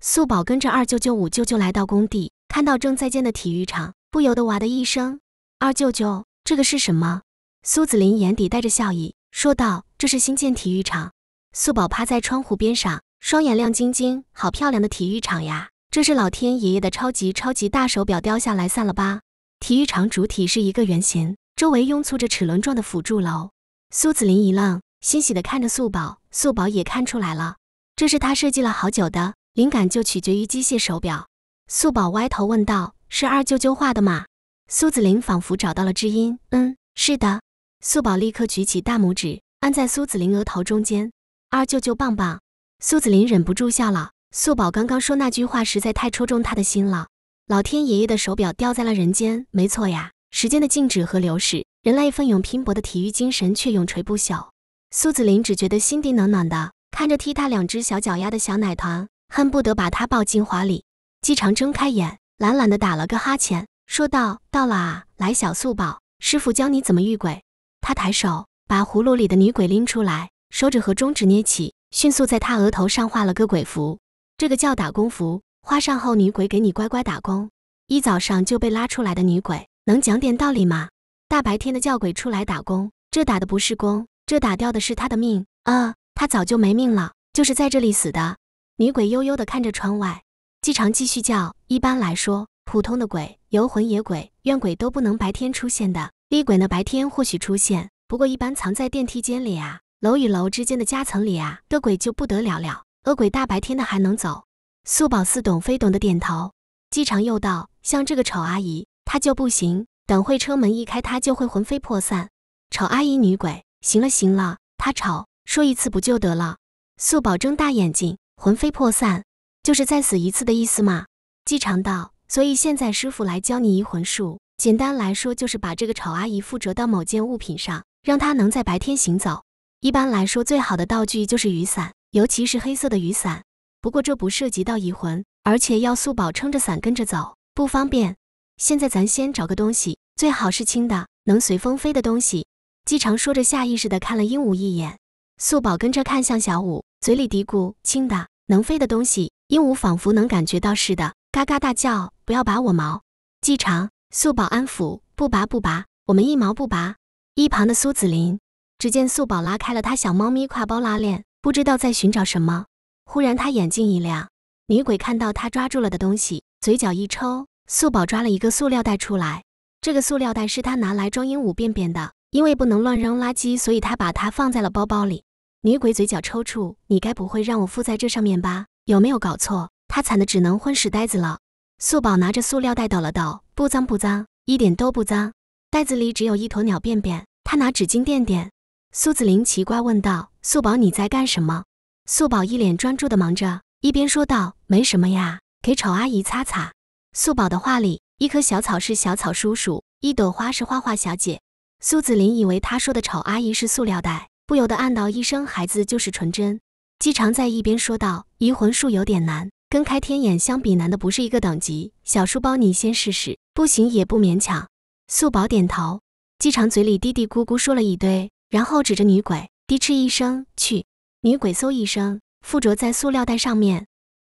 素宝跟着二舅舅、五舅舅来到工地，看到正在建的体育场，不由得哇的一声：“二舅舅，这个是什么？”苏子林眼底带着笑意说道：“这是新建体育场。”素宝趴在窗户边上，双眼亮晶晶，好漂亮的体育场呀！这是老天爷爷的超级超级大手表掉下来，散了吧！体育场主体是一个圆形，周围拥簇着齿轮状的辅助楼。苏子林一愣，欣喜地看着素宝，素宝也看出来了，这是他设计了好久的，灵感就取决于机械手表。素宝歪头问道：“是二舅舅画的吗？”苏子林仿佛找到了知音，嗯，是的。素宝立刻举起大拇指，按在苏子林额头中间。二舅舅棒棒！苏子林忍不住笑了。素宝刚刚说那句话实在太戳中他的心了。老天爷爷的手表掉在了人间，没错呀。时间的静止和流逝，人类奋勇拼搏的体育精神却永垂不朽。苏子林只觉得心底暖暖的，看着踢他两只小脚丫的小奶团，恨不得把他抱进怀里。姬长睁开眼，懒懒地打了个哈欠，说道：“到了啊，来，小素宝，师傅教你怎么遇鬼。”他抬手把葫芦里的女鬼拎出来，手指和中指捏起，迅速在他额头上画了个鬼符。这个叫打工服，花上后女鬼给你乖乖打工。一早上就被拉出来的女鬼，能讲点道理吗？大白天的叫鬼出来打工，这打的不是工，这打掉的是他的命啊！他早就没命了，就是在这里死的。女鬼悠悠地看着窗外，季常继续叫。一般来说，普通的鬼、游魂野鬼、怨鬼都不能白天出现的。厉鬼呢，白天或许出现，不过一般藏在电梯间里啊，楼与楼之间的夹层里啊，的鬼就不得了了。恶鬼大白天的还能走？素宝似懂非懂的点头。姬长又道：“像这个丑阿姨，她就不行。等会车门一开，她就会魂飞魄散。丑阿姨女鬼，行了行了，她丑，说一次不就得了？”素宝睁大眼睛：“魂飞魄散，就是再死一次的意思吗？”姬长道：“所以现在师傅来教你移魂术。简单来说，就是把这个丑阿姨附着到某件物品上，让她能在白天行走。一般来说，最好的道具就是雨伞。”尤其是黑色的雨伞，不过这不涉及到移魂，而且要素宝撑着伞跟着走，不方便。现在咱先找个东西，最好是轻的，能随风飞的东西。季常说着，下意识地看了鹦鹉一眼，素宝跟着看向小舞，嘴里嘀咕：“轻的，能飞的东西。”鹦鹉仿佛能感觉到似的，嘎嘎大叫：“不要拔我毛！”季常、素宝安抚：“不拔，不拔，我们一毛不拔。”一旁的苏子林，只见素宝拉开了他小猫咪挎包拉链。不知道在寻找什么，忽然他眼睛一亮，女鬼看到他抓住了的东西，嘴角一抽。素宝抓了一个塑料袋出来，这个塑料袋是他拿来装鹦鹉便便的，因为不能乱扔垃圾，所以他把它放在了包包里。女鬼嘴角抽搐，你该不会让我附在这上面吧？有没有搞错？他惨的只能昏石呆子了。素宝拿着塑料袋抖了抖，不脏不脏，一点都不脏，袋子里只有一坨鸟便便。他拿纸巾垫垫。苏子林奇怪问道：“素宝，你在干什么？”素宝一脸专注的忙着，一边说道：“没什么呀，给丑阿姨擦擦。”素宝的话里，一棵小草是小草叔叔，一朵花是花花小姐。苏子林以为他说的丑阿姨是塑料袋，不由得暗道：一生孩子就是纯真。姬常在一边说道：“移魂术有点难，跟开天眼相比，难的不是一个等级。小书包，你先试试，不行也不勉强。”素宝点头。姬常嘴里嘀嘀咕咕说了一堆。然后指着女鬼低嗤一声，去。女鬼嗖一声附着在塑料袋上面。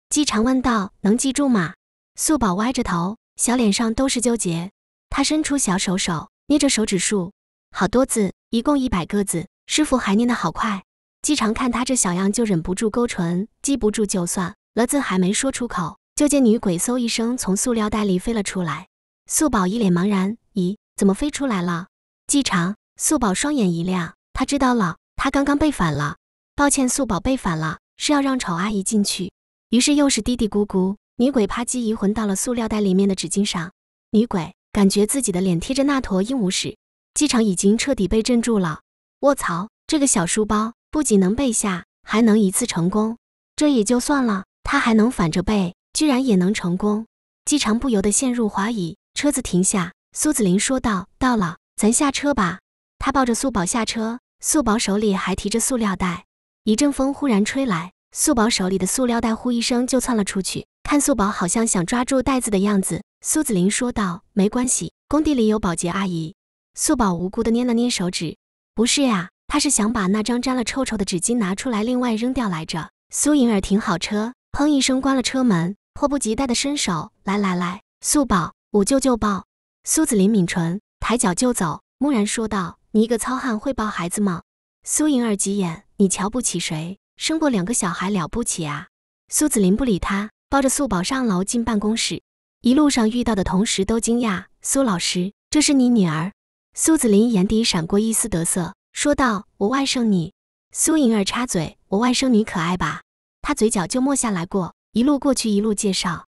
姬常问道：“能记住吗？”素宝歪着头，小脸上都是纠结。他伸出小手手，捏着手指数，好多字，一共一百个字。师傅还念得好快。姬常看他这小样，就忍不住勾唇：“记不住就算了。”字还没说出口，就见女鬼嗖一声从塑料袋里飞了出来。素宝一脸茫然：“咦，怎么飞出来了？”姬常。素宝双眼一亮，他知道了，他刚刚被反了。抱歉，素宝被反了，是要让丑阿姨进去。于是又是嘀嘀咕咕。女鬼啪叽移魂到了塑料袋里面的纸巾上，女鬼感觉自己的脸贴着那坨鹦鹉屎。机场已经彻底被镇住了。卧槽，这个小书包不仅能背下，还能一次成功。这也就算了，他还能反着背，居然也能成功。机场不由得陷入怀疑。车子停下，苏子林说道：“到了，咱下车吧。”他抱着素宝下车，素宝手里还提着塑料袋。一阵风忽然吹来，素宝手里的塑料袋“呼”一声就窜了出去。看素宝好像想抓住袋子的样子，苏子林说道：“没关系，工地里有保洁阿姨。”素宝无辜的捏了捏手指：“不是呀，他是想把那张沾了臭臭的纸巾拿出来，另外扔掉来着。”苏颖儿停好车，砰一声关了车门，迫不及待的伸手：“来来来，素宝，五舅舅抱。”苏子林抿唇，抬脚就走，木然说道。你一个糙汉会抱孩子吗？苏莹儿急眼，你瞧不起谁？生过两个小孩了不起啊？苏子林不理他，抱着素宝上楼进办公室。一路上遇到的同事都惊讶：“苏老师，这是你女儿？”苏子林眼底闪过一丝得瑟，说道：“我外甥女。”苏莹儿插嘴：“我外甥女可爱吧？”她嘴角就没下来过。一路过去，一路介绍。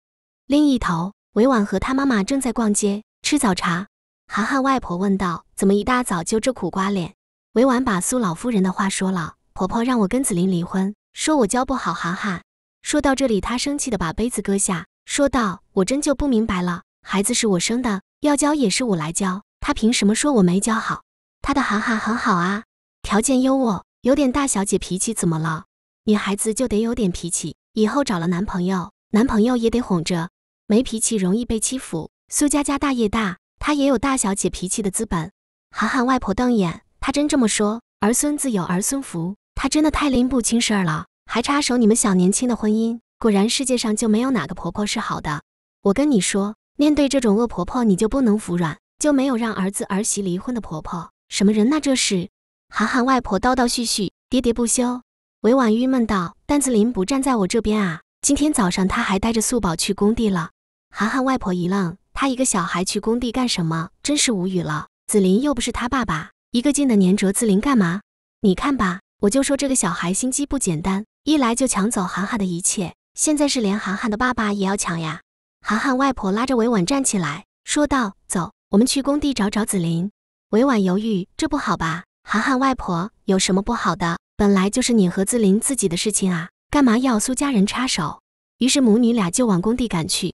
另一头，韦婉和她妈妈正在逛街，吃早茶。涵涵外婆问道：“怎么一大早就这苦瓜脸？”委婉把苏老夫人的话说了：“婆婆让我跟紫林离婚，说我教不好涵涵。”说到这里，她生气的把杯子搁下，说道：“我真就不明白了，孩子是我生的，要教也是我来教，她凭什么说我没教好？她的涵涵很好啊，条件优渥，有点大小姐脾气怎么了？女孩子就得有点脾气，以后找了男朋友，男朋友也得哄着，没脾气容易被欺负。苏家家大业大。”她也有大小姐脾气的资本。涵涵外婆瞪眼，她真这么说，儿孙自有儿孙福。她真的太拎不清事儿了，还插手你们小年轻的婚姻。果然世界上就没有哪个婆婆是好的。我跟你说，面对这种恶婆婆，你就不能服软。就没有让儿子儿媳离婚的婆婆，什么人呢？这是。涵涵外婆叨叨絮絮，喋喋不休，委婉郁闷道：“单子林不站在我这边啊！今天早上他还带着素宝去工地了。”涵涵外婆一愣。他一个小孩去工地干什么？真是无语了。紫林又不是他爸爸，一个劲的粘着紫林干嘛？你看吧，我就说这个小孩心机不简单，一来就抢走涵涵的一切，现在是连涵涵的爸爸也要抢呀。涵涵外婆拉着委婉站起来说道：“走，我们去工地找找紫林。”委婉犹豫：“这不好吧？”涵涵外婆：“有什么不好的？本来就是你和紫林自己的事情啊，干嘛要苏家人插手？”于是母女俩就往工地赶去。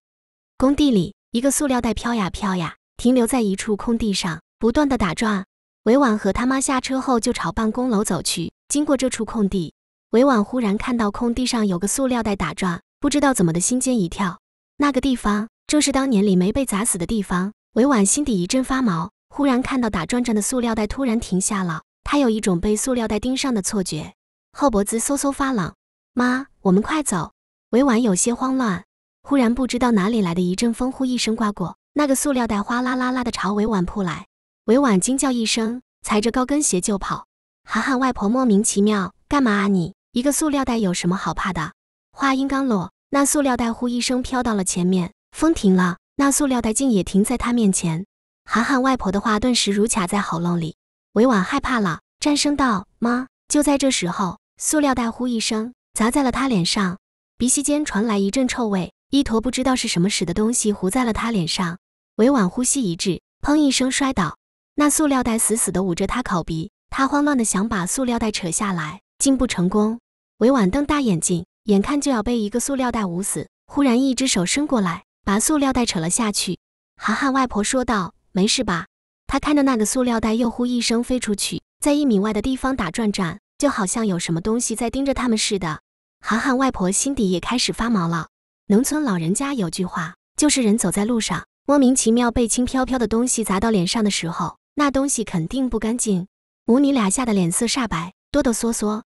工地里。一个塑料袋飘呀飘呀，停留在一处空地上，不断的打转。伟婉和他妈下车后就朝办公楼走去，经过这处空地，伟婉忽然看到空地上有个塑料袋打转，不知道怎么的，心尖一跳。那个地方正是当年李梅被砸死的地方。伟婉心底一阵发毛，忽然看到打转转的塑料袋突然停下了，她有一种被塑料袋盯上的错觉，后脖子嗖嗖发冷。妈，我们快走！伟婉有些慌乱。忽然，不知道哪里来的一阵风，呼一声刮过，那个塑料袋哗啦啦啦的朝韦婉扑来。韦婉惊叫一声，踩着高跟鞋就跑。涵涵外婆莫名其妙：“干嘛啊你？一个塑料袋有什么好怕的？”话音刚落，那塑料袋呼一声飘到了前面，风停了，那塑料袋竟也停在她面前。涵涵外婆的话顿时如卡在喉咙里，韦婉害怕了，战声道：“妈。”就在这时候，塑料袋呼一声砸在了她脸上，鼻息间传来一阵臭味。一坨不知道是什么屎的东西糊在了他脸上，委婉呼吸一滞，砰一声摔倒。那塑料袋死死地捂着他口鼻，他慌乱地想把塑料袋扯下来，竟不成功。委婉瞪大眼睛，眼看就要被一个塑料袋捂死，忽然一只手伸过来，把塑料袋扯了下去。涵涵外婆说道：“没事吧？”他看着那个塑料袋，又呼一声飞出去，在一米外的地方打转转，就好像有什么东西在盯着他们似的。涵涵外婆心底也开始发毛了。农村老人家有句话，就是人走在路上，莫名其妙被轻飘飘的东西砸到脸上的时候，那东西肯定不干净。母女俩吓得脸色煞白，哆哆嗦嗦。